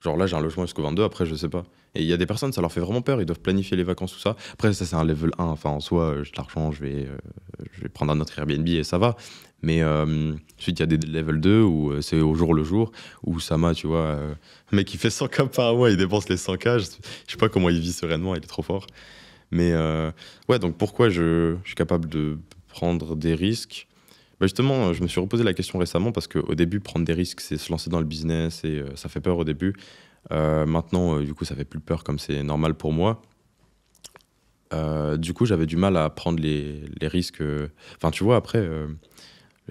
Genre là, j'ai un logement jusqu'au 22, après, je sais pas. Et il y a des personnes, ça leur fait vraiment peur, ils doivent planifier les vacances, tout ça. Après, ça, c'est un level 1. Enfin, en soi, euh, j'ai de l'argent, je vais, je vais prendre un autre Airbnb et ça va. Mais euh, ensuite, il y a des level 2 où euh, c'est au jour le jour, où Sama, tu vois, le euh, mec, il fait 100K par mois, il dépense les 100K. Je, sais pas comment il vit sereinement, il est trop fort. Mais ouais, donc pourquoi je, suis capable de prendre des risques bah, justement, je me suis reposé la question récemment parce qu'au début, prendre des risques, c'est se lancer dans le business et ça fait peur au début. maintenant, du coup, ça fait plus peur comme c'est normal pour moi. du coup, j'avais du mal à prendre les, les risques. Enfin, tu vois, après,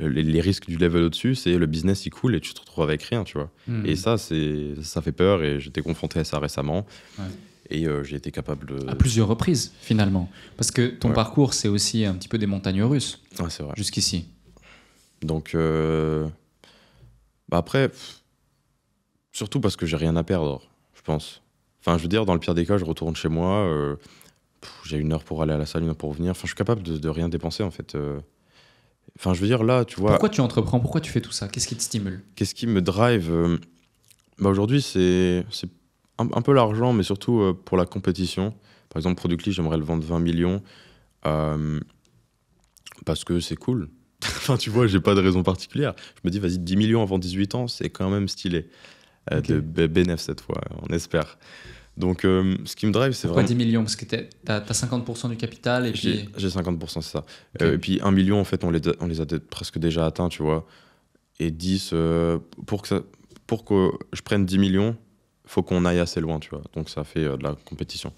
euh, les, risques du level au-dessus, c'est le business il coule et tu te retrouves avec rien, tu vois. Hmm. Et ça, ça fait peur et j'étais confronté à ça récemment. Et euh, j'ai été capable de... À plusieurs reprises, finalement. Parce que ton parcours, c'est aussi un petit peu des montagnes russes. c'est vrai. Jusqu'ici. Donc, euh, bah après, surtout parce que j'ai rien à perdre, je pense. Enfin, je veux dire, dans le pire des cas, je retourne chez moi. J'ai une heure pour aller à la salle, une heure pour revenir. Enfin, je suis capable de rien dépenser, en fait. Enfin, je veux dire, là, tu vois. Pourquoi tu entreprends Pourquoi tu fais tout ça Qu'est-ce qui te stimule Qu'est-ce qui me drive euh, bah, Aujourd'hui, c'est un, un, peu l'argent, mais surtout euh, pour la compétition. Par exemple, Productly, j'aimerais le vendre 20 millions euh, parce que c'est cool. enfin, tu vois, j'ai pas de raison particulière. Je me dis, vas-y, 10 millions avant 18 ans, c'est quand même stylé. De cette fois, on espère. Donc, euh, ce qui me drive, c'est vrai. Pourquoi 10 millions Parce que tu as, 50% du capital et puis. J'ai 50%, c'est ça. Euh, et puis 1 million, en fait, on les, on les a presque déjà atteints, tu vois. Et 10, euh, pour, que pour que je prenne 10 millions, faut qu'on aille assez loin, tu vois. Donc, ça fait de la compétition.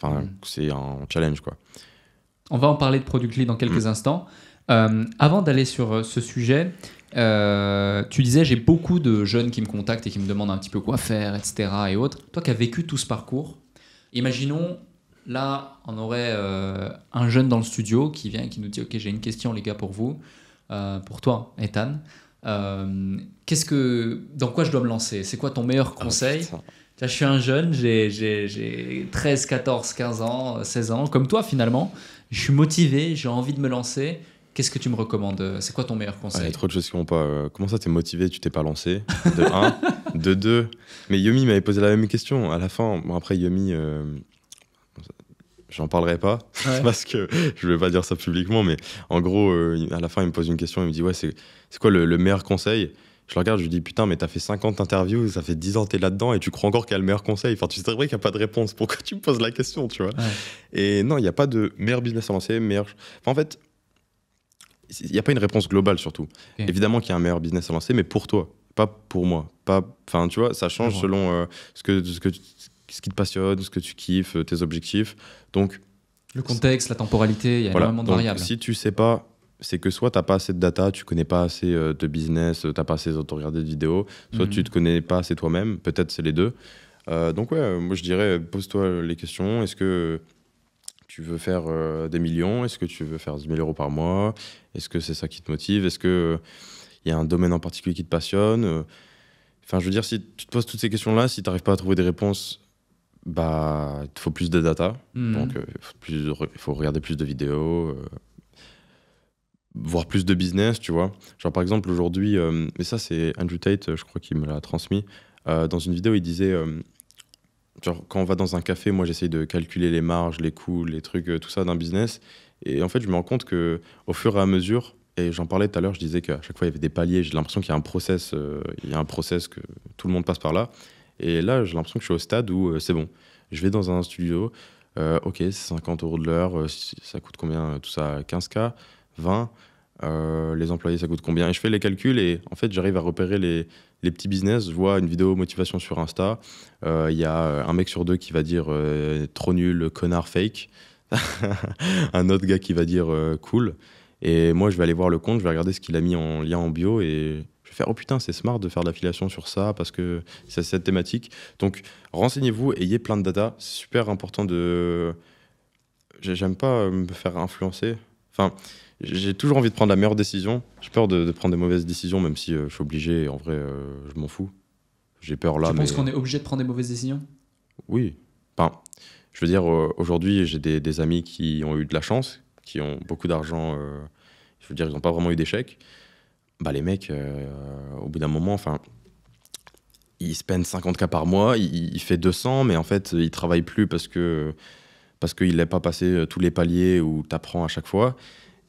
Enfin, hmm. c'est un challenge, quoi. On va en parler de Product Lead dans quelques hmm. instants. avant d'aller sur ce sujet, euh, tu disais, j'ai beaucoup de jeunes qui me contactent et qui me demandent un petit peu quoi faire, etc. et autres. Toi qui as vécu tout ce parcours, imaginons, là, on aurait euh, un jeune dans le studio qui vient et qui nous dit, OK, j'ai une question, les gars, pour vous, euh, pour toi, Ethan. Qu'est-ce que, dans quoi je dois me lancer C'est quoi ton meilleur ah, conseil je suis un jeune, j'ai 13, 14, 15 ans, 16 ans, comme toi finalement. Je suis motivé, j'ai envie de me lancer. Qu'est-ce que tu me recommandes euh, C'est quoi ton meilleur conseil ah, Il y a trop de choses qui vont pas. Euh, comment ça, t'es motivé, tu t'es pas lancé De 1. de 2. Mais Yomi m'avait posé la même question à la fin. Bon, après, Yomi, euh, j'en parlerai pas parce que je vais pas dire ça publiquement, mais en gros, à la fin, il me pose une question. Il me dit Ouais, c'est quoi le, meilleur conseil je le regarde, je lui dis putain, mais t'as fait 50 interviews, ça fait 10 ans que t'es là-dedans et tu crois encore qu'il y a le meilleur conseil. Enfin, tu sais très bien qu'il n'y a pas de réponse. Pourquoi tu me poses la question, tu vois Et non, il n'y a pas de meilleur business à lancer, meilleur. en fait, il n'y a pas une réponse globale surtout. Évidemment qu'il y a un meilleur business à lancer, mais pour toi, pas pour moi. Pas, enfin, tu vois, ça change selon euh, ce, que, ce, que, ce qui te passionne, ce que tu kiffes, euh, tes objectifs. Donc, le contexte, la temporalité, il y a énormément de variables. Si tu sais pas, c'est que soit tu n'as pas assez de data, tu connais pas assez euh, de business, n'as pas assez de de vidéos, soit mhm. tu te connais pas assez toi-même. Peut-être c'est les deux. donc ouais, moi je dirais, pose-toi les questions. Est-ce que tu veux faire euh, des millions Est-ce que tu veux faire 10 000 euros par mois Est-ce que c'est ça qui te motive Est-ce que il euh, y a un domaine en particulier qui te passionne euh. Enfin, je veux dire, si tu te poses toutes ces questions-là, si tu n'arrives pas à trouver des réponses, bah, il faut plus de data. Mmh. Donc, il faut, faut regarder plus de vidéos, voir plus de business, tu vois. Genre, par exemple, aujourd'hui, mais ça, c'est Andrew Tate, je crois qu'il me l'a transmis. dans une vidéo, il disait quand on va dans un café, moi j'essaye de calculer les marges, les coûts, les trucs, euh, tout ça d'un business. Et en fait, je me rends compte que au fur et à mesure, et j'en parlais tout à l'heure, je disais qu'à chaque fois il y avait des paliers. J'ai l'impression qu'il y a un process, euh, il y a un process que tout le monde passe par là. Et là, j'ai l'impression que je suis au stade où euh, c'est bon. Je vais dans un studio, ok, c'est 50 euros de l'heure, ça coûte combien tout ça 15K, 20 Les employés, ça coûte combien Et je fais les calculs et en fait, j'arrive à repérer les, les petits business voient une vidéo motivation sur Insta. Euh, il y a euh, un mec sur deux qui va dire euh, trop nul, connard, fake. un autre gars qui va dire cool. Et moi, je vais aller voir le compte, je vais regarder ce qu'il a mis en lien en bio et je vais faire oh putain, c'est smart de faire de l'affiliation sur ça parce que c'est cette thématique. Donc, renseignez-vous, ayez plein de data. C'est super important de. J'aime pas me faire influencer j'ai toujours envie de prendre la meilleure décision. J'ai peur de, prendre des mauvaises décisions, même si euh, je suis obligé. En vrai, euh, je m'en fous. J'ai peur là. Tu mais... penses qu'on est obligé de prendre des mauvaises décisions Oui. Enfin, je veux dire, euh, aujourd'hui, j'ai des, amis qui ont eu de la chance, qui ont beaucoup d'argent. je veux dire, ils n'ont pas vraiment eu d'échecs. Bah, les mecs, au bout d'un moment, enfin, il se 50K par mois, il, fait 200, mais en fait, il travaille plus parce que parce qu'il n'est pas passé euh, tous les paliers où tu apprends à chaque fois.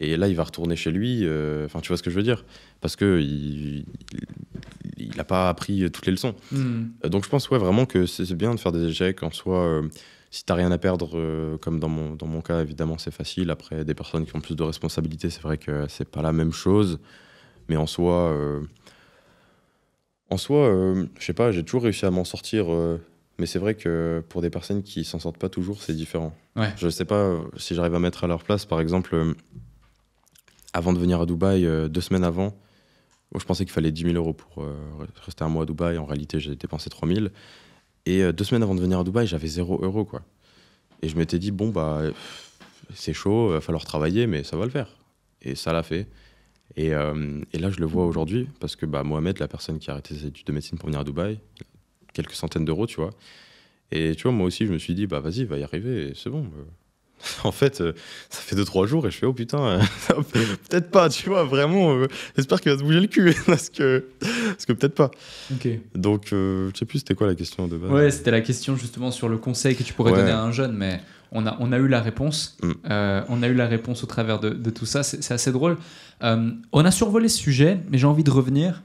Et là, il va retourner chez lui. Euh, enfin, tu vois ce que je veux dire Parce qu'il n'a pas appris euh, toutes les leçons. Hmm. Donc, je pense ouais, vraiment que c'est bien de faire des échecs en soi si t'as rien à perdre, comme dans mon, dans mon cas, évidemment, c'est facile. Après, des personnes qui ont plus de responsabilités, c'est vrai que c'est pas la même chose. Mais en soi, je en soi, je sais pas, j'ai toujours réussi à m'en sortir mais c'est vrai que pour des personnes qui s'en sortent pas toujours, c'est différent. Je Je sais pas euh, si j'arrive à mettre à leur place, par exemple, euh, avant de venir à Dubaï, euh, deux semaines avant, je pensais qu'il fallait 10 000 euros pour rester un mois à Dubaï. En réalité, j'ai dépensé 3 000. Et deux semaines avant de venir à Dubaï, j'avais 0 euros, quoi. Et je m'étais dit, bon, bah, c'est chaud, il va falloir travailler, mais ça va le faire. Et ça l'a fait. Et, et, là, je le vois aujourd'hui, parce que bah, Mohamed, la personne qui a arrêté ses études de médecine pour venir à Dubaï, quelques centaines d'euros, tu vois. Et tu vois, moi aussi, je me suis dit, bah vas-y, va y arriver, c'est bon. Euh, en fait, euh, ça fait 2-3 jours et je fais, oh putain, euh, peut-être pas, tu vois, vraiment, j'espère qu'il va se bouger le cul, parce que, parce que peut-être pas. Donc, je sais plus, c'était quoi la question de base Ouais, c'était la question justement sur le conseil que tu pourrais donner à un jeune, mais on a, on a eu la réponse. Mm. on a eu la réponse au travers de, de tout ça, c'est assez drôle. on a survolé ce sujet, mais j'ai envie de revenir.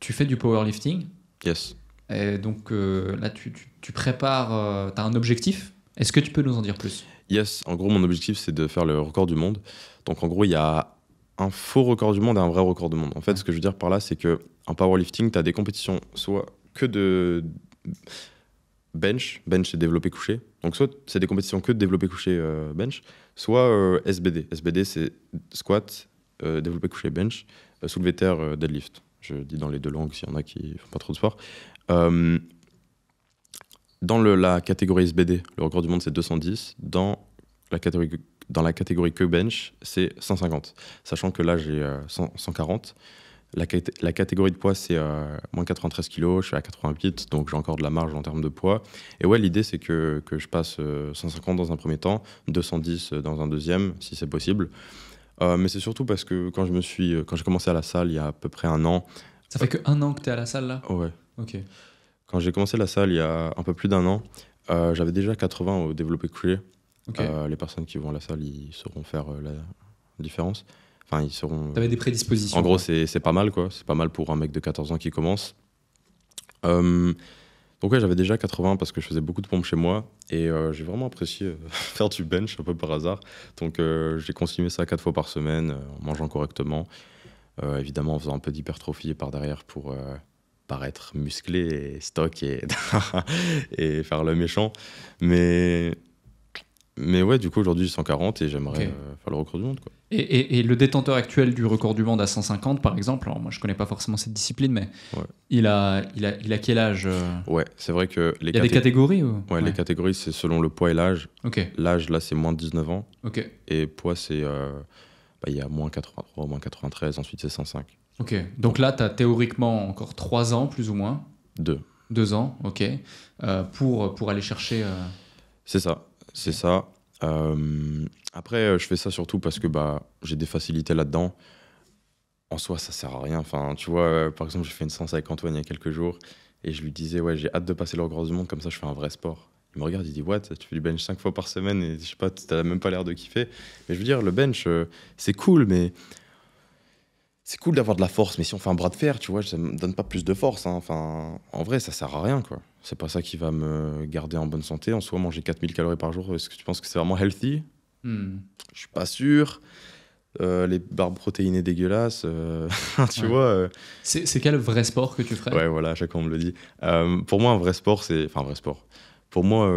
tu fais du powerlifting Yes. Et donc euh, là, tu, prépares, euh, tu as un objectif. Est-ce que tu peux nous en dire plus Yes, en gros, mon objectif, c'est de faire le record du monde. Donc en gros, il y a un faux record du monde et un vrai record du monde. En fait, ce que je veux dire par là, c'est que en powerlifting, tu as des compétitions soit que de bench, bench c'est développé couché. Donc soit c'est des compétitions que de développé couché euh, bench, soit SBD. SBD, c'est squat, développé couché bench, soulevé terre, deadlift je dis dans les deux langues s'il y en a qui font pas trop de sport. Euh, dans la catégorie SBD, le record du monde c'est 210. Dans la catégorie, dans la catégorie que bench, c'est 150. Sachant que là j'ai 140. Euh, la, catégorie de poids c'est euh, moins 93 kg, je suis à 88, donc j'ai encore de la marge en termes de poids. Et ouais, l'idée c'est que, que, je passe 150 dans un premier temps, 210 dans un deuxième, si c'est possible. Euh, mais c'est surtout parce que quand je me suis, euh, quand j'ai commencé à la salle il y a à peu près un an. Ça fait que un an que tu es à la salle là Ouais. Ok. Quand j'ai commencé la salle il y a un peu plus d'un an, euh, j'avais déjà 80 au développé couché. les personnes qui vont à la salle, ils sauront faire la différence. Enfin, ils seront. T'avais des prédispositions. En gros, c'est pas mal quoi. C'est pas mal pour un mec de 14 ans qui commence. Hum, pourquoi j'avais déjà 80 parce que je faisais beaucoup de pompes chez moi et euh, j'ai vraiment apprécié euh, faire du bench un peu par hasard. Donc euh, j'ai consumé ça quatre fois par semaine en mangeant correctement, évidemment en faisant un peu d'hypertrophie par derrière pour paraître musclé et stock et faire le méchant. Mais mais ouais, du coup, aujourd'hui, 140 et j'aimerais euh, faire le record du monde. Quoi. Et, le détenteur actuel du record du monde à 150, par exemple, moi je connais pas forcément cette discipline, mais il, a, il, a, il, a, quel âge euh Ouais, c'est vrai que Il y a des catégories ouais, les catégories, c'est selon le poids et l'âge. Ok. L'âge, là, c'est moins de 19 ans. Ok. Et poids, c'est. Euh, bah, il y a moins 83, moins 93, ensuite c'est 105. Ok, donc là, tu as théoriquement encore 3 ans, plus ou moins 2 2 ans, ok. pour, pour aller chercher. C'est ça. C'est ça. Euh, après, euh, je fais ça surtout parce que bah, j'ai des facilités là-dedans. En soi, ça sert à rien. Enfin, tu vois, euh, par exemple, j'ai fait une séance avec Antoine il y a quelques jours et je lui disais, ouais, j'ai hâte de passer le record du monde, comme ça je fais un vrai sport. Il me regarde, il dit, what, tu fais du bench 5 fois par semaine et je sais pas, t'as même pas l'air de kiffer. Mais je veux dire, le bench, c'est cool, mais c'est cool d'avoir de la force, mais si on fait un bras de fer, tu vois, ça me donne pas plus de force. Hein. Enfin, en vrai, ça sert à rien, quoi c'est pas ça qui va me garder en bonne santé. En soi, manger 4000 calories par jour, est-ce que tu penses que c'est vraiment healthy Je hmm. Je suis pas sûr. Euh, les barbes protéinées dégueulasses, euh, tu vois. Euh. C'est quel vrai sport que tu ferais Ouais, voilà, chacun me le dit. pour moi, un vrai sport, c'est. Enfin, un vrai sport. Pour moi,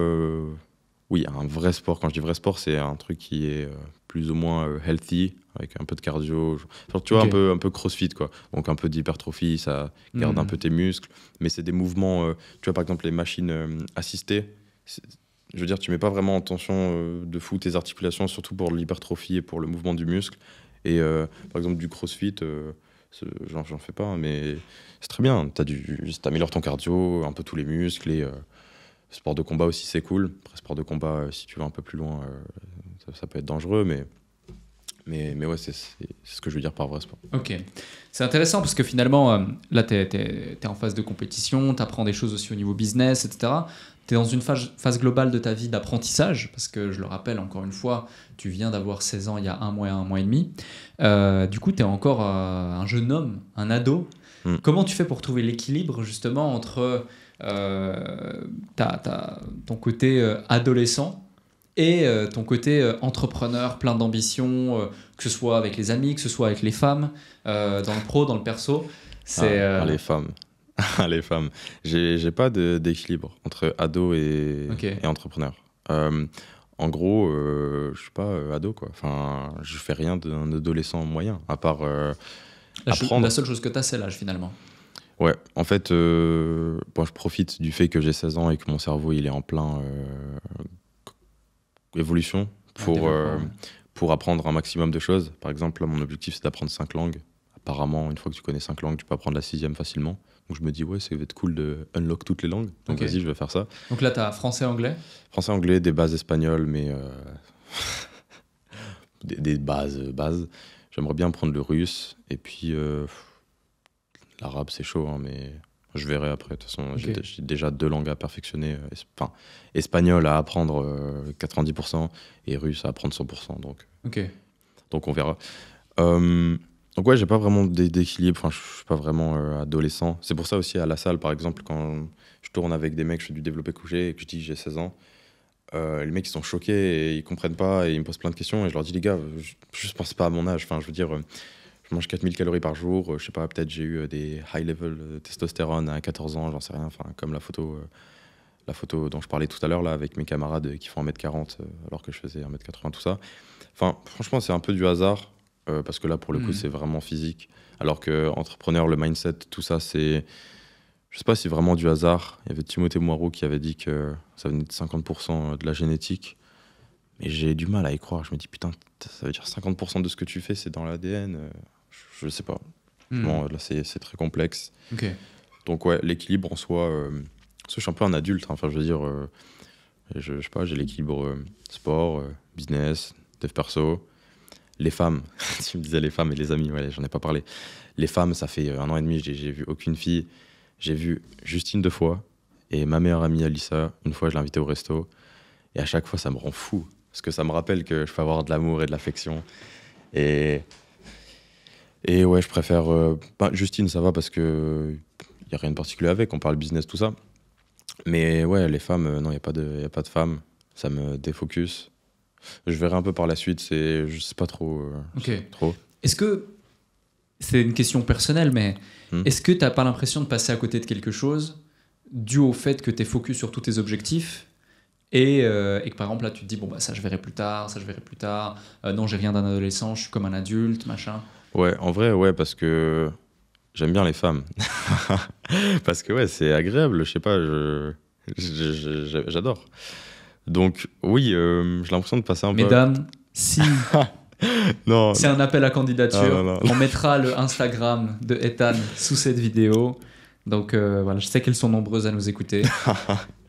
oui, un vrai sport, quand je dis vrai sport, c'est un truc qui est plus ou moins healthy, avec un peu de cardio. tu vois, un, peu, un peu crossfit, quoi. Donc un peu d'hypertrophie, ça garde un hmm. peu tes muscles. Mais c'est des mouvements, euh, tu vois, par exemple, les machines euh, assistées. Je veux dire, tu mets pas vraiment en tension euh, de fou tes articulations, surtout pour l'hypertrophie et pour le mouvement du muscle. Et par exemple, du crossfit j'en fais pas, mais c'est très bien. tu améliores ton cardio, un peu tous les muscles et sport de combat aussi, c'est cool. Après, sport de combat, si tu vas un peu plus loin, ça, ça, peut être dangereux, mais mais, mais ouais, c'est ce que je veux dire par vrai sport. Ok. C'est intéressant parce que finalement, euh, là, tu es, en phase de compétition, tu apprends des choses aussi au niveau business, etc. Tu es dans une phase, phase globale de ta vie d'apprentissage parce que je le rappelle encore une fois, tu viens d'avoir 16 ans il y a un mois un mois et demi. Euh, du coup, tu es encore euh, un jeune homme, un ado. Mm. Comment tu fais pour trouver l'équilibre justement entre ton côté adolescent et euh, ton côté euh, entrepreneur, plein d'ambition, euh, que ce soit avec les amis, que ce soit avec les femmes, dans le pro, dans le perso. C'est ah, les femmes. Ah, les femmes. J'ai pas d'équilibre entre ado et, et entrepreneur. en gros, je suis pas ado quoi. Enfin, je fais rien d'un adolescent moyen, à part la, apprendre. la seule chose que tu as, c'est l'âge finalement. Ouais, en fait, je profite du fait que j'ai 16 ans et que mon cerveau il est en plein évolution pour, euh, pour apprendre un maximum de choses. Par exemple, mon objectif, c'est d'apprendre cinq langues. Apparemment, une fois que tu connais cinq langues, tu peux apprendre la sixième facilement. Donc je me dis, ouais, ça va être cool de unlock toutes les langues. Donc vas-y, je vais faire ça. Donc là, tu as français-anglais Français-anglais, des bases espagnoles, mais. Euh, des, bases, bases. J'aimerais bien prendre le russe. Et puis, euh, l'arabe, c'est chaud, hein, mais je verrai après. De toute façon, j'ai déjà deux langues à perfectionner. Euh, espagnol à apprendre 90% euh, et russe à apprendre 100%. Donc, donc on verra. Hum, donc ouais, j'ai pas vraiment d'équilibre. Enfin, je suis pas vraiment euh, adolescent. C'est pour ça aussi à la salle, par exemple, quand je tourne avec des mecs, je fais du développé couché et que je dis j'ai 16 ans. les mecs ils sont choqués et ils comprennent pas et ils me posent plein de questions et je leur dis les gars je, je pense pas à mon âge enfin je veux dire je mange 4000 calories par jour. Euh, je sais pas, peut-être j'ai eu euh, des high level de euh, testostérone à 14 ans, j'en sais rien. Enfin, comme la photo, la photo dont je parlais tout à l'heure là avec mes camarades qui font 1m40 alors que je faisais 1m80, tout ça. Enfin, franchement, c'est un peu du hasard parce que là, pour le coup, mm. c'est vraiment physique. Alors que entrepreneur, le mindset, tout ça, c'est je sais pas si vraiment du hasard. Il y avait Timothée Moirot qui avait dit que ça venait de 50% de la génétique. Mais j'ai du mal à y croire. Je me dis, putain, ça veut dire 50% de ce que tu fais, c'est dans l'ADN je sais pas. Hmm. là, c'est très complexe. Donc, ouais, l'équilibre en soi. Euh, je suis un peu un adulte, hein. enfin, je veux dire, euh, je, je, sais pas, j'ai l'équilibre euh, sport, business, dev perso. Les femmes, tu me disais les femmes et les amis, ouais, j'en ai pas parlé. Les femmes, ça fait un an et demi, j'ai vu aucune fille. J'ai vu Justine deux fois et ma meilleure amie Alissa, une fois, je l'ai invitée au resto. Et à chaque fois, ça me rend fou. Parce que ça me rappelle que je peux avoir de l'amour et de l'affection. Et et ouais, je préfère. Euh, bah, Justine, ça va parce que il n'y a rien de particulier avec, on parle business, tout ça. Mais ouais, les femmes, euh, non, il n'y a, pas de, y a pas de femmes. Ça me défocus. Je verrai un peu par la suite, c'est, je sais pas trop. sais euh, pas trop. Est-ce que. C'est une question personnelle, mais hmm. est-ce que tu n'as pas l'impression de passer à côté de quelque chose dû au fait que tu es focus sur tous tes objectifs et, et, que par exemple, là, tu te dis, bon, bah, ça, je verrai plus tard, ça, je verrai plus tard. Non, non, j'ai rien d'un adolescent, je suis comme un adulte, machin. Ouais, en vrai, ouais, parce que j'aime bien les femmes. parce que, ouais, c'est agréable, je sais pas, j'adore. Donc, oui, euh, j'ai l'impression de passer un Mesdames, peu. Mesdames, si. non. C'est un appel à candidature. Ah, on mettra le Instagram de Ethan sous cette vidéo. Donc euh, voilà, je sais qu'elles sont nombreuses à nous écouter.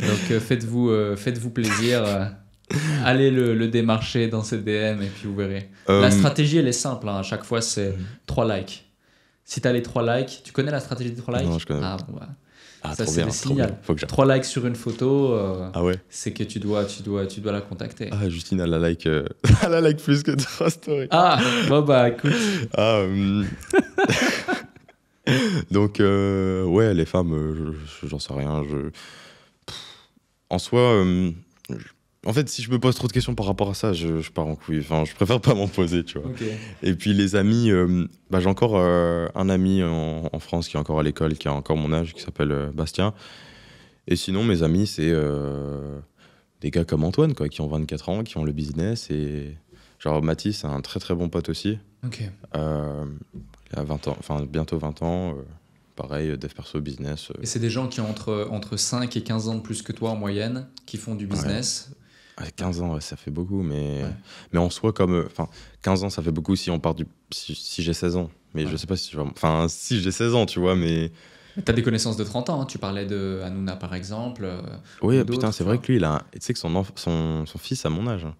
Donc euh, faites-vous plaisir. Allez le, démarcher dans ses DM et puis vous verrez. Euh, la stratégie, elle est simple. Hein. À chaque fois, c'est 3 likes. Si t'as les 3 likes, tu connais la stratégie des 3 likes Non, je connais. Ah, bon, bah. ah, ça, c'est le signal. Faut 3 likes sur une photo, euh, ah ouais. c'est que tu dois, tu, dois, tu dois la contacter. Ah, Justine, elle la like, euh, la like plus que de stories. Ah, bon, bah écoute. Ah, hum. Donc, ouais, les femmes, j'en sais rien. Je... en soi hum, en fait, si je me pose trop de questions par rapport à ça, je, pars en couille. Enfin, je préfère pas m'en poser, tu vois. Et puis les amis, euh, bah, j'ai encore euh, un ami en, France qui est encore à l'école, qui a encore mon âge, qui s'appelle euh, Bastien. Et sinon, mes amis, c'est des gars comme Antoine, quoi, qui ont 24 ans, qui ont le business. Et genre Mathis, c'est un très très bon pote aussi. Ok. il a 20 ans, enfin bientôt 20 ans pareil, dev perso, business. Et c'est des gens qui ont entre, entre 5 et 15 ans de plus que toi en moyenne, qui font du business, 15 ans, ça fait beaucoup, mais, mais en soi, comme. Euh, enfin, 15 ans, ça fait beaucoup si on part du. Si, j'ai 16 ans. Mais je sais pas si. Enfin, si j'ai 16 ans, tu vois, mais. T'as des connaissances de 30 ans, hein. tu parlais de Hanouna par exemple. Euh, oui, putain, c'est vrai que lui, il a. Tu sais que son, son, son fils a mon âge. Hein.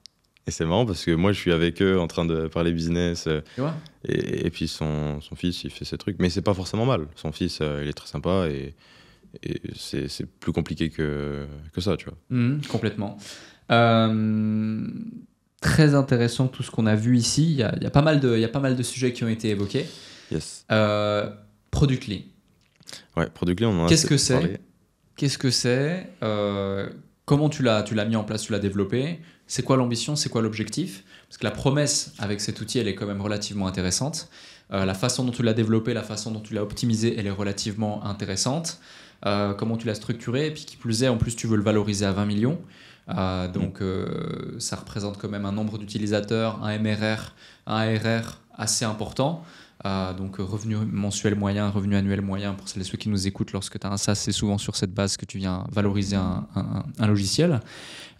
Et c'est marrant parce que moi, je suis avec eux en train de parler business. Euh, et, et, puis son, son, fils, il fait ses trucs. Mais c'est pas forcément mal. Son fils, il est très sympa et, c'est plus compliqué que, que ça, tu vois. Mhm, complètement. Euh, très intéressant tout ce qu'on a vu ici. Il y a, pas mal de, a pas mal de sujets qui ont été évoqués. Yes. Euh, Productly. Ouais, Productly, en Qu'est-ce que c'est Qu'est-ce que c'est Comment tu l'as, mis en place, tu l'as développé C'est quoi l'ambition C'est quoi l'objectif Parce que la promesse avec cet outil, elle est quand même relativement intéressante. Euh, la façon dont tu l'as développé, la façon dont tu l'as optimisé, elle est relativement intéressante. Euh, comment tu l'as structuré, et puis qui plus est, en plus tu veux le valoriser à 20 millions. Ah, donc euh, ça représente quand même un nombre d'utilisateurs, un MRR, un RR assez important. Ah, donc euh, revenu mensuel moyen, revenu annuel moyen, pour celles et ceux qui nous écoutent, lorsque tu as un c'est souvent sur cette base que tu viens valoriser un, logiciel.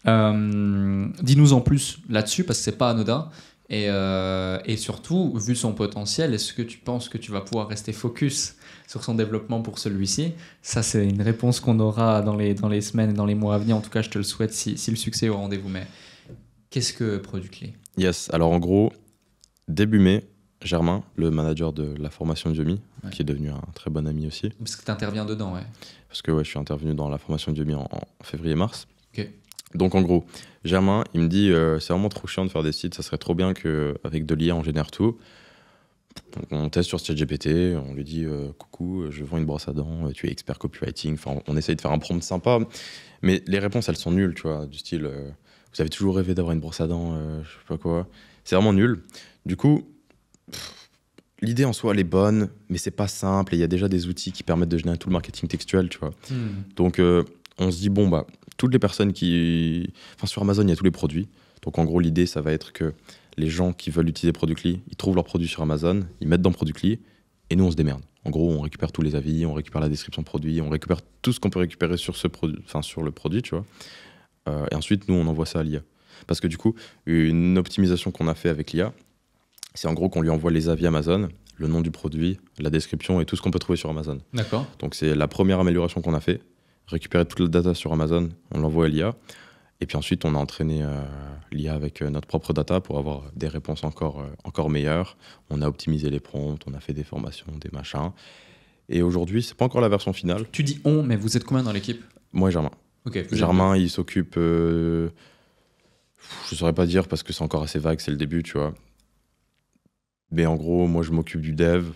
Euh, dis-nous en plus là-dessus, parce que c'est pas anodin. et, surtout, vu son potentiel, est-ce que tu penses que tu vas pouvoir rester focus sur son développement pour celui-ci. Ça, c'est une réponse qu'on aura dans les, dans les semaines et dans les mois à venir. En tout cas, je te le souhaite si, le succès est au rendez-vous. Mais qu'est-ce que Productly Yes, alors en gros, début mai, Germain, le manager de la formation de qui est devenu un très bon ami aussi. Parce que tu interviens dedans, ouais. Parce que ouais, je suis intervenu dans la formation de en, février-mars. Donc en gros, Germain, il me dit euh, c'est vraiment trop chiant de faire des sites, ça serait trop bien qu'avec de l'IA on génère tout on teste sur ChatGPT, on lui dit euh, coucou, je vends une brosse à dents, tu es expert copywriting. Enfin, on essaye de faire un prompt sympa, mais les réponses elles sont nulles, tu vois, du style euh, vous avez toujours rêvé d'avoir une brosse à dents, euh, je sais pas quoi. C'est vraiment nul. Du coup, l'idée en soi elle est bonne, mais c'est pas simple il y a déjà des outils qui permettent de générer tout le marketing textuel, tu vois. Hmm. Donc on se dit bon bah toutes les personnes qui, enfin sur Amazon il y a tous les produits. Donc en gros l'idée ça va être que les gens qui veulent utiliser Productly, ils trouvent leurs produits sur Amazon, ils mettent dans Productly, et nous, on se démerde. En gros, on récupère tous les avis, on récupère la description de produit, on récupère tout ce qu'on peut récupérer sur, ce produit, sur le produit, tu vois. Euh, et ensuite, nous, on envoie ça à l'IA. Parce que du coup, une optimisation qu'on a fait avec l'IA, c'est en gros qu'on lui envoie les avis Amazon, le nom du produit, la description et tout ce qu'on peut trouver sur Amazon. D'accord. Donc c'est la première amélioration qu'on a fait. Récupérer toute la data sur Amazon, on l'envoie à l'IA. Et puis ensuite, on a entraîné euh, l'IA avec euh, notre propre data pour avoir des réponses encore, euh, encore meilleures. On a optimisé les prompts, on a fait des formations, des machins. Et aujourd'hui, c'est pas encore la version finale. Tu dis on, mais vous êtes combien dans l'équipe Moi et Germain. Ok. Germain, il s'occupe. Je Je saurais pas dire parce que c'est encore assez vague, c'est le début, tu vois. Mais en gros, moi, je m'occupe du dev,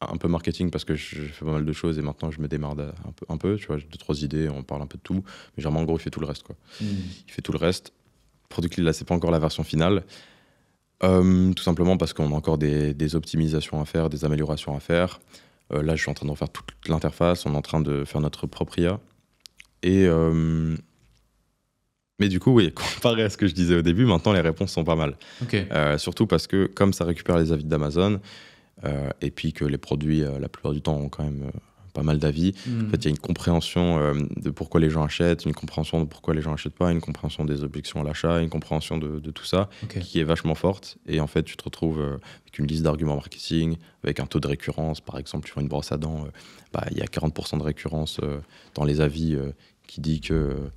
un peu marketing parce que je fais pas mal de choses et maintenant je me démarre un peu, un peu tu vois, j'ai deux, trois idées, on parle un peu de tout. Mais généralement, en gros, il fait tout le reste, quoi. Hmm. Il fait tout le reste. Product là, c'est pas encore la version finale. Hum, tout simplement parce qu'on a encore des, des, optimisations à faire, des améliorations à faire. Euh, là, je suis en train de faire toute l'interface, on est en train de faire notre propre Et. Hum, mais du coup, oui, comparé à ce que je disais au début, maintenant les réponses sont pas mal. Euh, surtout parce que, comme ça récupère les avis d'Amazon, euh, et puis que les produits, euh, la plupart du temps, ont quand même euh, pas mal d'avis. Hmm. En fait, il y a une compréhension de pourquoi les gens achètent, une compréhension de pourquoi les gens achètent pas, une compréhension des objections à l'achat, une compréhension de, tout ça qui est vachement forte. Et en fait, tu te retrouves avec une liste d'arguments marketing, avec un taux de récurrence. Par exemple, tu vois une brosse à dents, bah, il y a 40% de récurrence dans les avis qui dit que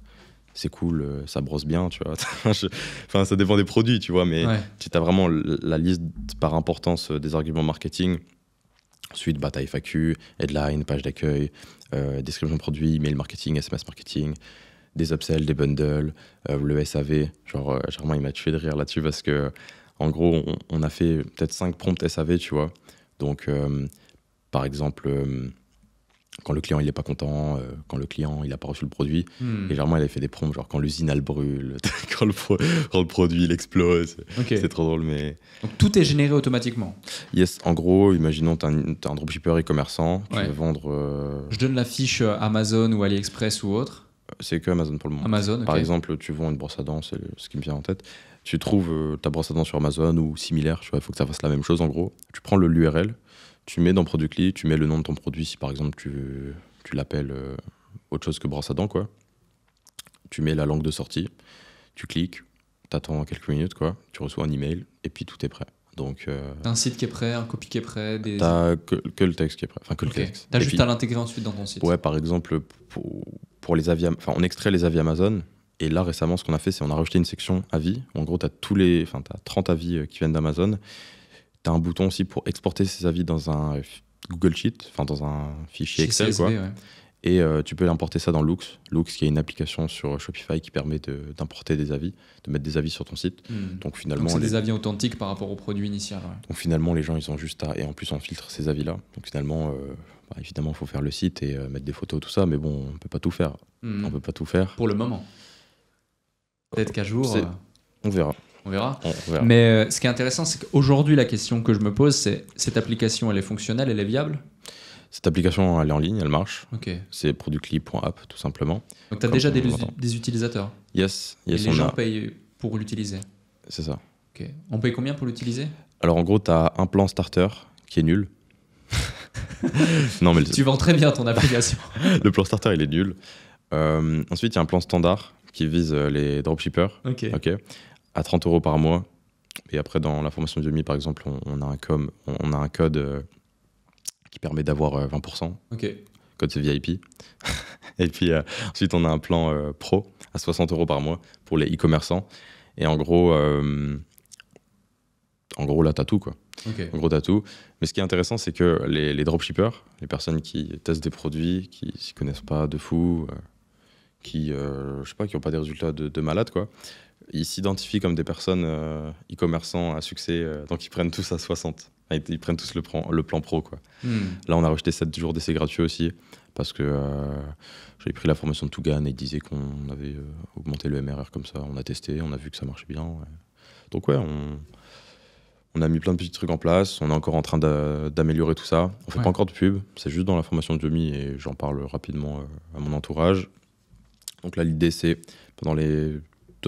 c'est cool, euh, ça brosse bien, tu vois. enfin, ça dépend des produits, tu vois, mais tu as vraiment la liste par importance euh, des arguments marketing. Ensuite, bataille as FAQ, headline, page d'accueil, euh, description de produit, email marketing, SMS marketing, des upsells, des bundles, le SAV. Genre, il m'a tué de rire là-dessus parce que, en gros, on, a fait peut-être 5 prompts SAV, tu vois. Donc, par exemple, quand le client il est pas content, euh, quand le client il a pas reçu le produit. Hmm. Et généralement elle a fait des prompts genre quand l'usine elle brûle, quand, le produit il explose. C'est trop drôle mais. Donc tout est généré automatiquement. Yes, en gros, imaginons tu un, un dropshipper et commerçant, tu veux vendre. Euh, Je donne la fiche euh, Amazon ou AliExpress ou autre. C'est que Amazon pour le moment. Amazon. Par exemple, tu vends une brosse à dents, c'est ce qui me vient en tête. Tu trouves ta brosse à dents sur Amazon ou similaire, il faut que ça fasse la même chose en gros. Tu prends l'URL tu mets dans Productly, tu mets le nom de ton produit si par exemple tu, tu l'appelles euh, autre chose que brosse à dents, quoi. Tu mets la langue de sortie, tu cliques, attends quelques minutes, quoi. Tu reçois un email et puis tout est prêt. Donc, euh, un site qui est prêt, un copy qui est prêt. Des... T'as que, le texte qui est prêt. Enfin, que le texte. T'as juste à l'intégrer ensuite dans ton site. Ouais, par exemple, pour, pour les avis, enfin, on extrait les avis Amazon. Et là, récemment, ce qu'on a fait, c'est on a rajouté une section avis. En gros, tu tous les, enfin, as 30 avis euh, qui viennent d'Amazon tu as un bouton aussi pour exporter ces avis dans un Google Sheet, enfin dans un fichier Excel. quoi. Et euh, tu peux importer ça dans Lux. Lux, qui est une application sur Shopify qui permet d'importer des avis, de mettre des avis sur ton site. Hmm. Donc finalement. c'est des avis authentiques par rapport au produit initial. Donc finalement, les gens, ils ont juste à. Et en plus, on filtre ces avis-là. Donc finalement, euh, bah, évidemment, il faut faire le site et euh, mettre des photos, tout ça. Mais bon, on ne peut pas tout faire. Hmm. On peut pas tout faire. Pour le moment. Peut-être qu'à jour. On verra on verra. Mais euh, ce qui est intéressant, c'est qu'aujourd'hui, la question que je me pose, c'est cette application, elle est fonctionnelle, elle est viable cette application, elle est en ligne, elle marche. Ok. C'est productly.app, tout simplement. Donc, tu as déjà des, des, utilisateurs Yes. yes Et les gens payent pour l'utiliser C'est ça. On paye combien pour l'utiliser Alors, en gros, tu as un plan starter qui est nul. non, mais Tu vends très bien ton application. le plan starter, il est nul. Euh, ensuite, il y a un plan standard qui vise les dropshippers. Ok. ok à 30 euros par mois. Et après, dans la formation Udemy, par exemple, on, a, un com, on a un code euh, qui permet d'avoir 20%. Euh, ok. Code c'est VIP. et puis euh, ensuite, on a un plan pro à 60 euros par mois pour les e-commerçants. Et en gros, en gros, là, t'as tout, quoi. En gros, t'as tout. Mais ce qui est intéressant, c'est que les, les, dropshippers, les personnes qui testent des produits, qui s'y connaissent pas de fou, qui, je sais pas, qui ont pas des résultats de, de malade, quoi, ils s'identifient comme des personnes euh, e-commerçants à succès, euh, donc ils prennent tous à 60. Ils prennent tous le plan, le plan pro. Quoi. Hmm. Là, on a rejeté 7 jours d'essai gratuit aussi, parce que euh, j'avais pris la formation de Tougan et disait qu'on avait augmenté le MRR comme ça. On a testé, on a vu que ça marchait bien. Donc, ouais, on, on, a mis plein de petits trucs en place. On est encore en train d'améliorer tout ça. On fait pas encore de pub, c'est juste dans la formation de Jomi et j'en parle rapidement à mon entourage. Donc, là, l'idée, c'est pendant les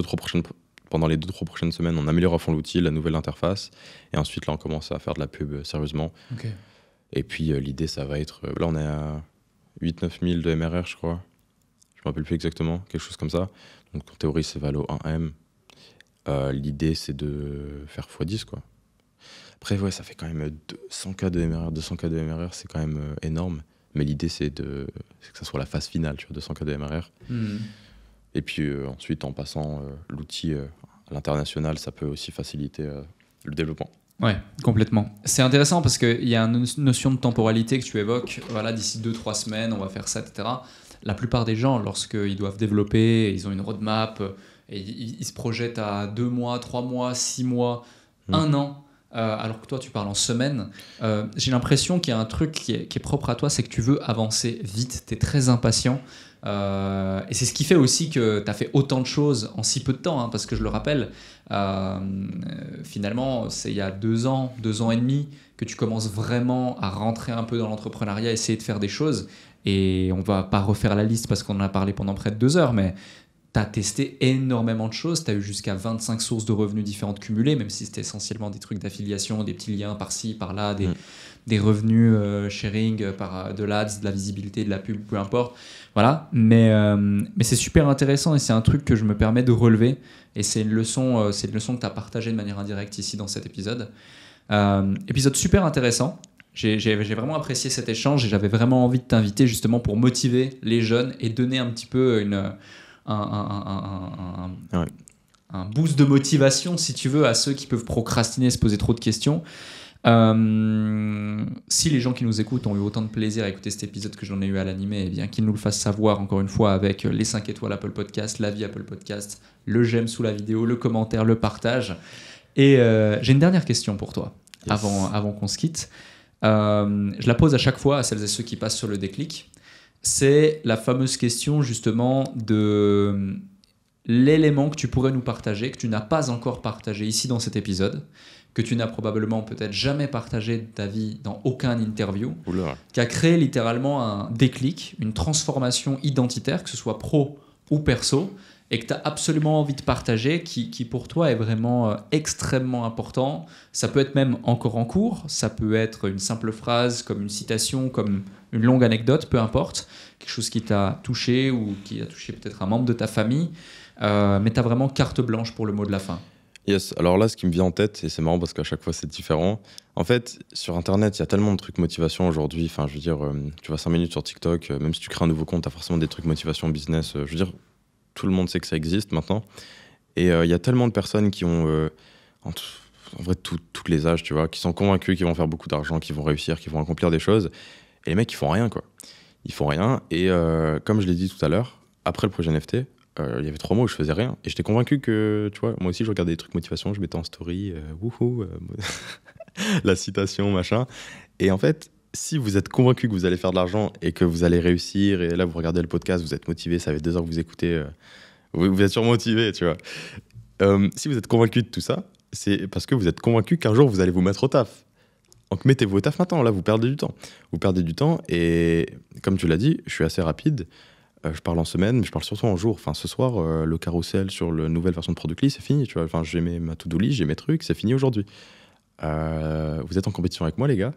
trois prochaines, pendant les 2-3 prochaines semaines, on améliore à fond l'outil, la nouvelle interface. Et ensuite, là, on commence à faire de la pub euh, sérieusement. Et puis, euh, l'idée, ça va être. Euh, là, on est à 8-9 000 de MRR, je crois. Je ne me rappelle plus exactement, quelque chose comme ça. Donc, en théorie, c'est Valo 1M. l'idée, c'est de faire x10, quoi. Après, ouais, ça fait quand même 200K de MRR. 200K de MRR, c'est quand même énorme. Mais l'idée, c'est de... que ça soit la phase finale, tu vois, 200K de MRR. Et puis euh, ensuite, en passant euh, l'outil euh, à l'international, ça peut aussi faciliter le développement. Ouais, complètement. C'est intéressant parce qu'il y a une notion de temporalité que tu évoques. Voilà, d'ici 2-3 semaines, on va faire ça, etc. La plupart des gens, lorsqu'ils doivent développer, ils ont une roadmap et ils, se projettent à 2 mois, 3 mois, 6 mois, 1 mmh. an euh, alors que toi tu parles en semaine. Euh, j'ai l'impression qu'il y a un truc qui est, propre à toi, c'est que tu veux avancer vite, tu es très impatient. Euh, et c'est ce qui fait aussi que tu as fait autant de choses en si peu de temps, hein, parce que je le rappelle, finalement c'est il y a deux ans, deux ans et demi que tu commences vraiment à rentrer un peu dans l'entrepreneuriat, essayer de faire des choses. Et on va pas refaire la liste parce qu'on en a parlé pendant près de deux heures, mais tu as testé énormément de choses, tu as eu jusqu'à 25 sources de revenus différentes cumulées, même si c'était essentiellement des trucs d'affiliation, des petits liens par-ci, par-là, des, mm. des revenus euh, sharing, euh, par, euh, de l'ads, de la visibilité, de la pub, peu importe. Voilà, mais, mais c'est super intéressant et c'est un truc que je me permets de relever. Et c'est une leçon, c'est une leçon que tu as partagée de manière indirecte ici dans cet épisode. épisode super intéressant. J'ai vraiment apprécié cet échange et j'avais vraiment envie de t'inviter justement pour motiver les jeunes et donner un petit peu une un, boost de motivation, si tu veux, à ceux qui peuvent procrastiner, se poser trop de questions. Euh, si les gens qui nous écoutent ont eu autant de plaisir à écouter cet épisode que j'en ai eu à l'animer, et eh bien qu'ils nous le fassent savoir encore une fois avec les 5 étoiles Apple Podcast, la vie Apple Podcast, le j'aime sous la vidéo, le commentaire, le partage. Et euh, j'ai une dernière question pour toi avant, avant qu'on se quitte. Euh, je la pose à chaque fois à celles et ceux qui passent sur le déclic c'est la fameuse question justement de l'élément que tu pourrais nous partager, que tu n'as pas encore partagé ici dans cet épisode, que tu n'as probablement peut-être jamais partagé de ta vie dans aucun interview, qui a créé littéralement un déclic, une transformation identitaire, que ce soit pro ou perso, et que tu as absolument envie de partager, qui, qui pour toi est vraiment euh, extrêmement important. Ça peut être même encore en cours, ça peut être une simple phrase, comme une citation, comme une longue anecdote, peu importe, quelque chose qui t'a touché ou qui a touché peut-être un membre de ta famille, euh, mais tu as vraiment carte blanche pour le mot de la fin. Yes, alors là, ce qui me vient en tête, et c'est marrant parce qu'à chaque fois c'est différent, en fait, sur Internet, il y a tellement de trucs motivation aujourd'hui, enfin je veux dire, euh, tu vas 5 minutes sur TikTok, même si tu crées un nouveau compte, tu as forcément des trucs motivation business, je veux dire, tout le monde sait que ça existe maintenant. Et euh, il y a tellement de personnes qui ont, euh, en, vrai, tous les âges, tu vois, qui sont convaincus qu'ils vont faire beaucoup d'argent, qu'ils vont réussir, qu'ils vont accomplir des choses. Et les mecs, ils font rien, quoi. Ils font rien. Et euh, comme je l'ai dit tout à l'heure, après le projet NFT, il y avait trois mois où je faisais rien. Et j'étais convaincu que, tu vois, moi aussi, je regardais des trucs motivation, je mettais en story, wouhou, la citation, machin. Et en fait, si vous êtes convaincu que vous allez faire de l'argent et que vous allez réussir, et là vous regardez le podcast, vous êtes motivé, ça fait deux heures que vous écoutez, euh, vous, êtes surmotivé, tu vois. Euh, si vous êtes convaincu de tout ça, c'est parce que vous êtes convaincu qu'un jour vous allez vous mettre au taf. Donc mettez-vous au taf maintenant, là vous perdez du temps. Vous perdez du temps et comme tu l'as dit, je suis assez rapide. Euh, je parle en semaine, mais je parle surtout en jour. Enfin, ce soir, le carrousel sur la nouvelle version de Productly, c'est fini. Tu vois, enfin, j'ai ma to-do list, j'ai mes trucs, c'est fini aujourd'hui. vous êtes en compétition avec moi, les gars.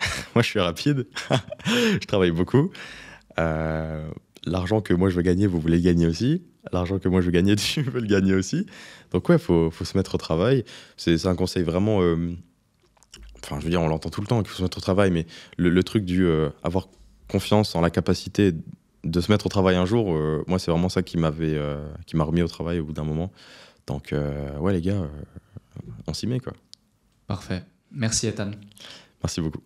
moi, je suis rapide. je travaille beaucoup. Euh, l'argent que moi, je veux gagner, vous voulez gagner aussi. L'argent que moi, je veux gagner, tu veux le gagner aussi. Donc, ouais, il faut, faut, se mettre au travail. C'est un conseil vraiment. Euh, enfin, je veux dire, on l'entend tout le temps qu'il faut se mettre au travail, mais le, truc du euh, avoir confiance en la capacité de se mettre au travail un jour, moi, c'est vraiment ça qui m'avait, qui m'a remis au travail au bout d'un moment. Donc, ouais, les gars, on s'y met, quoi. Parfait. Merci, Ethan. Merci beaucoup.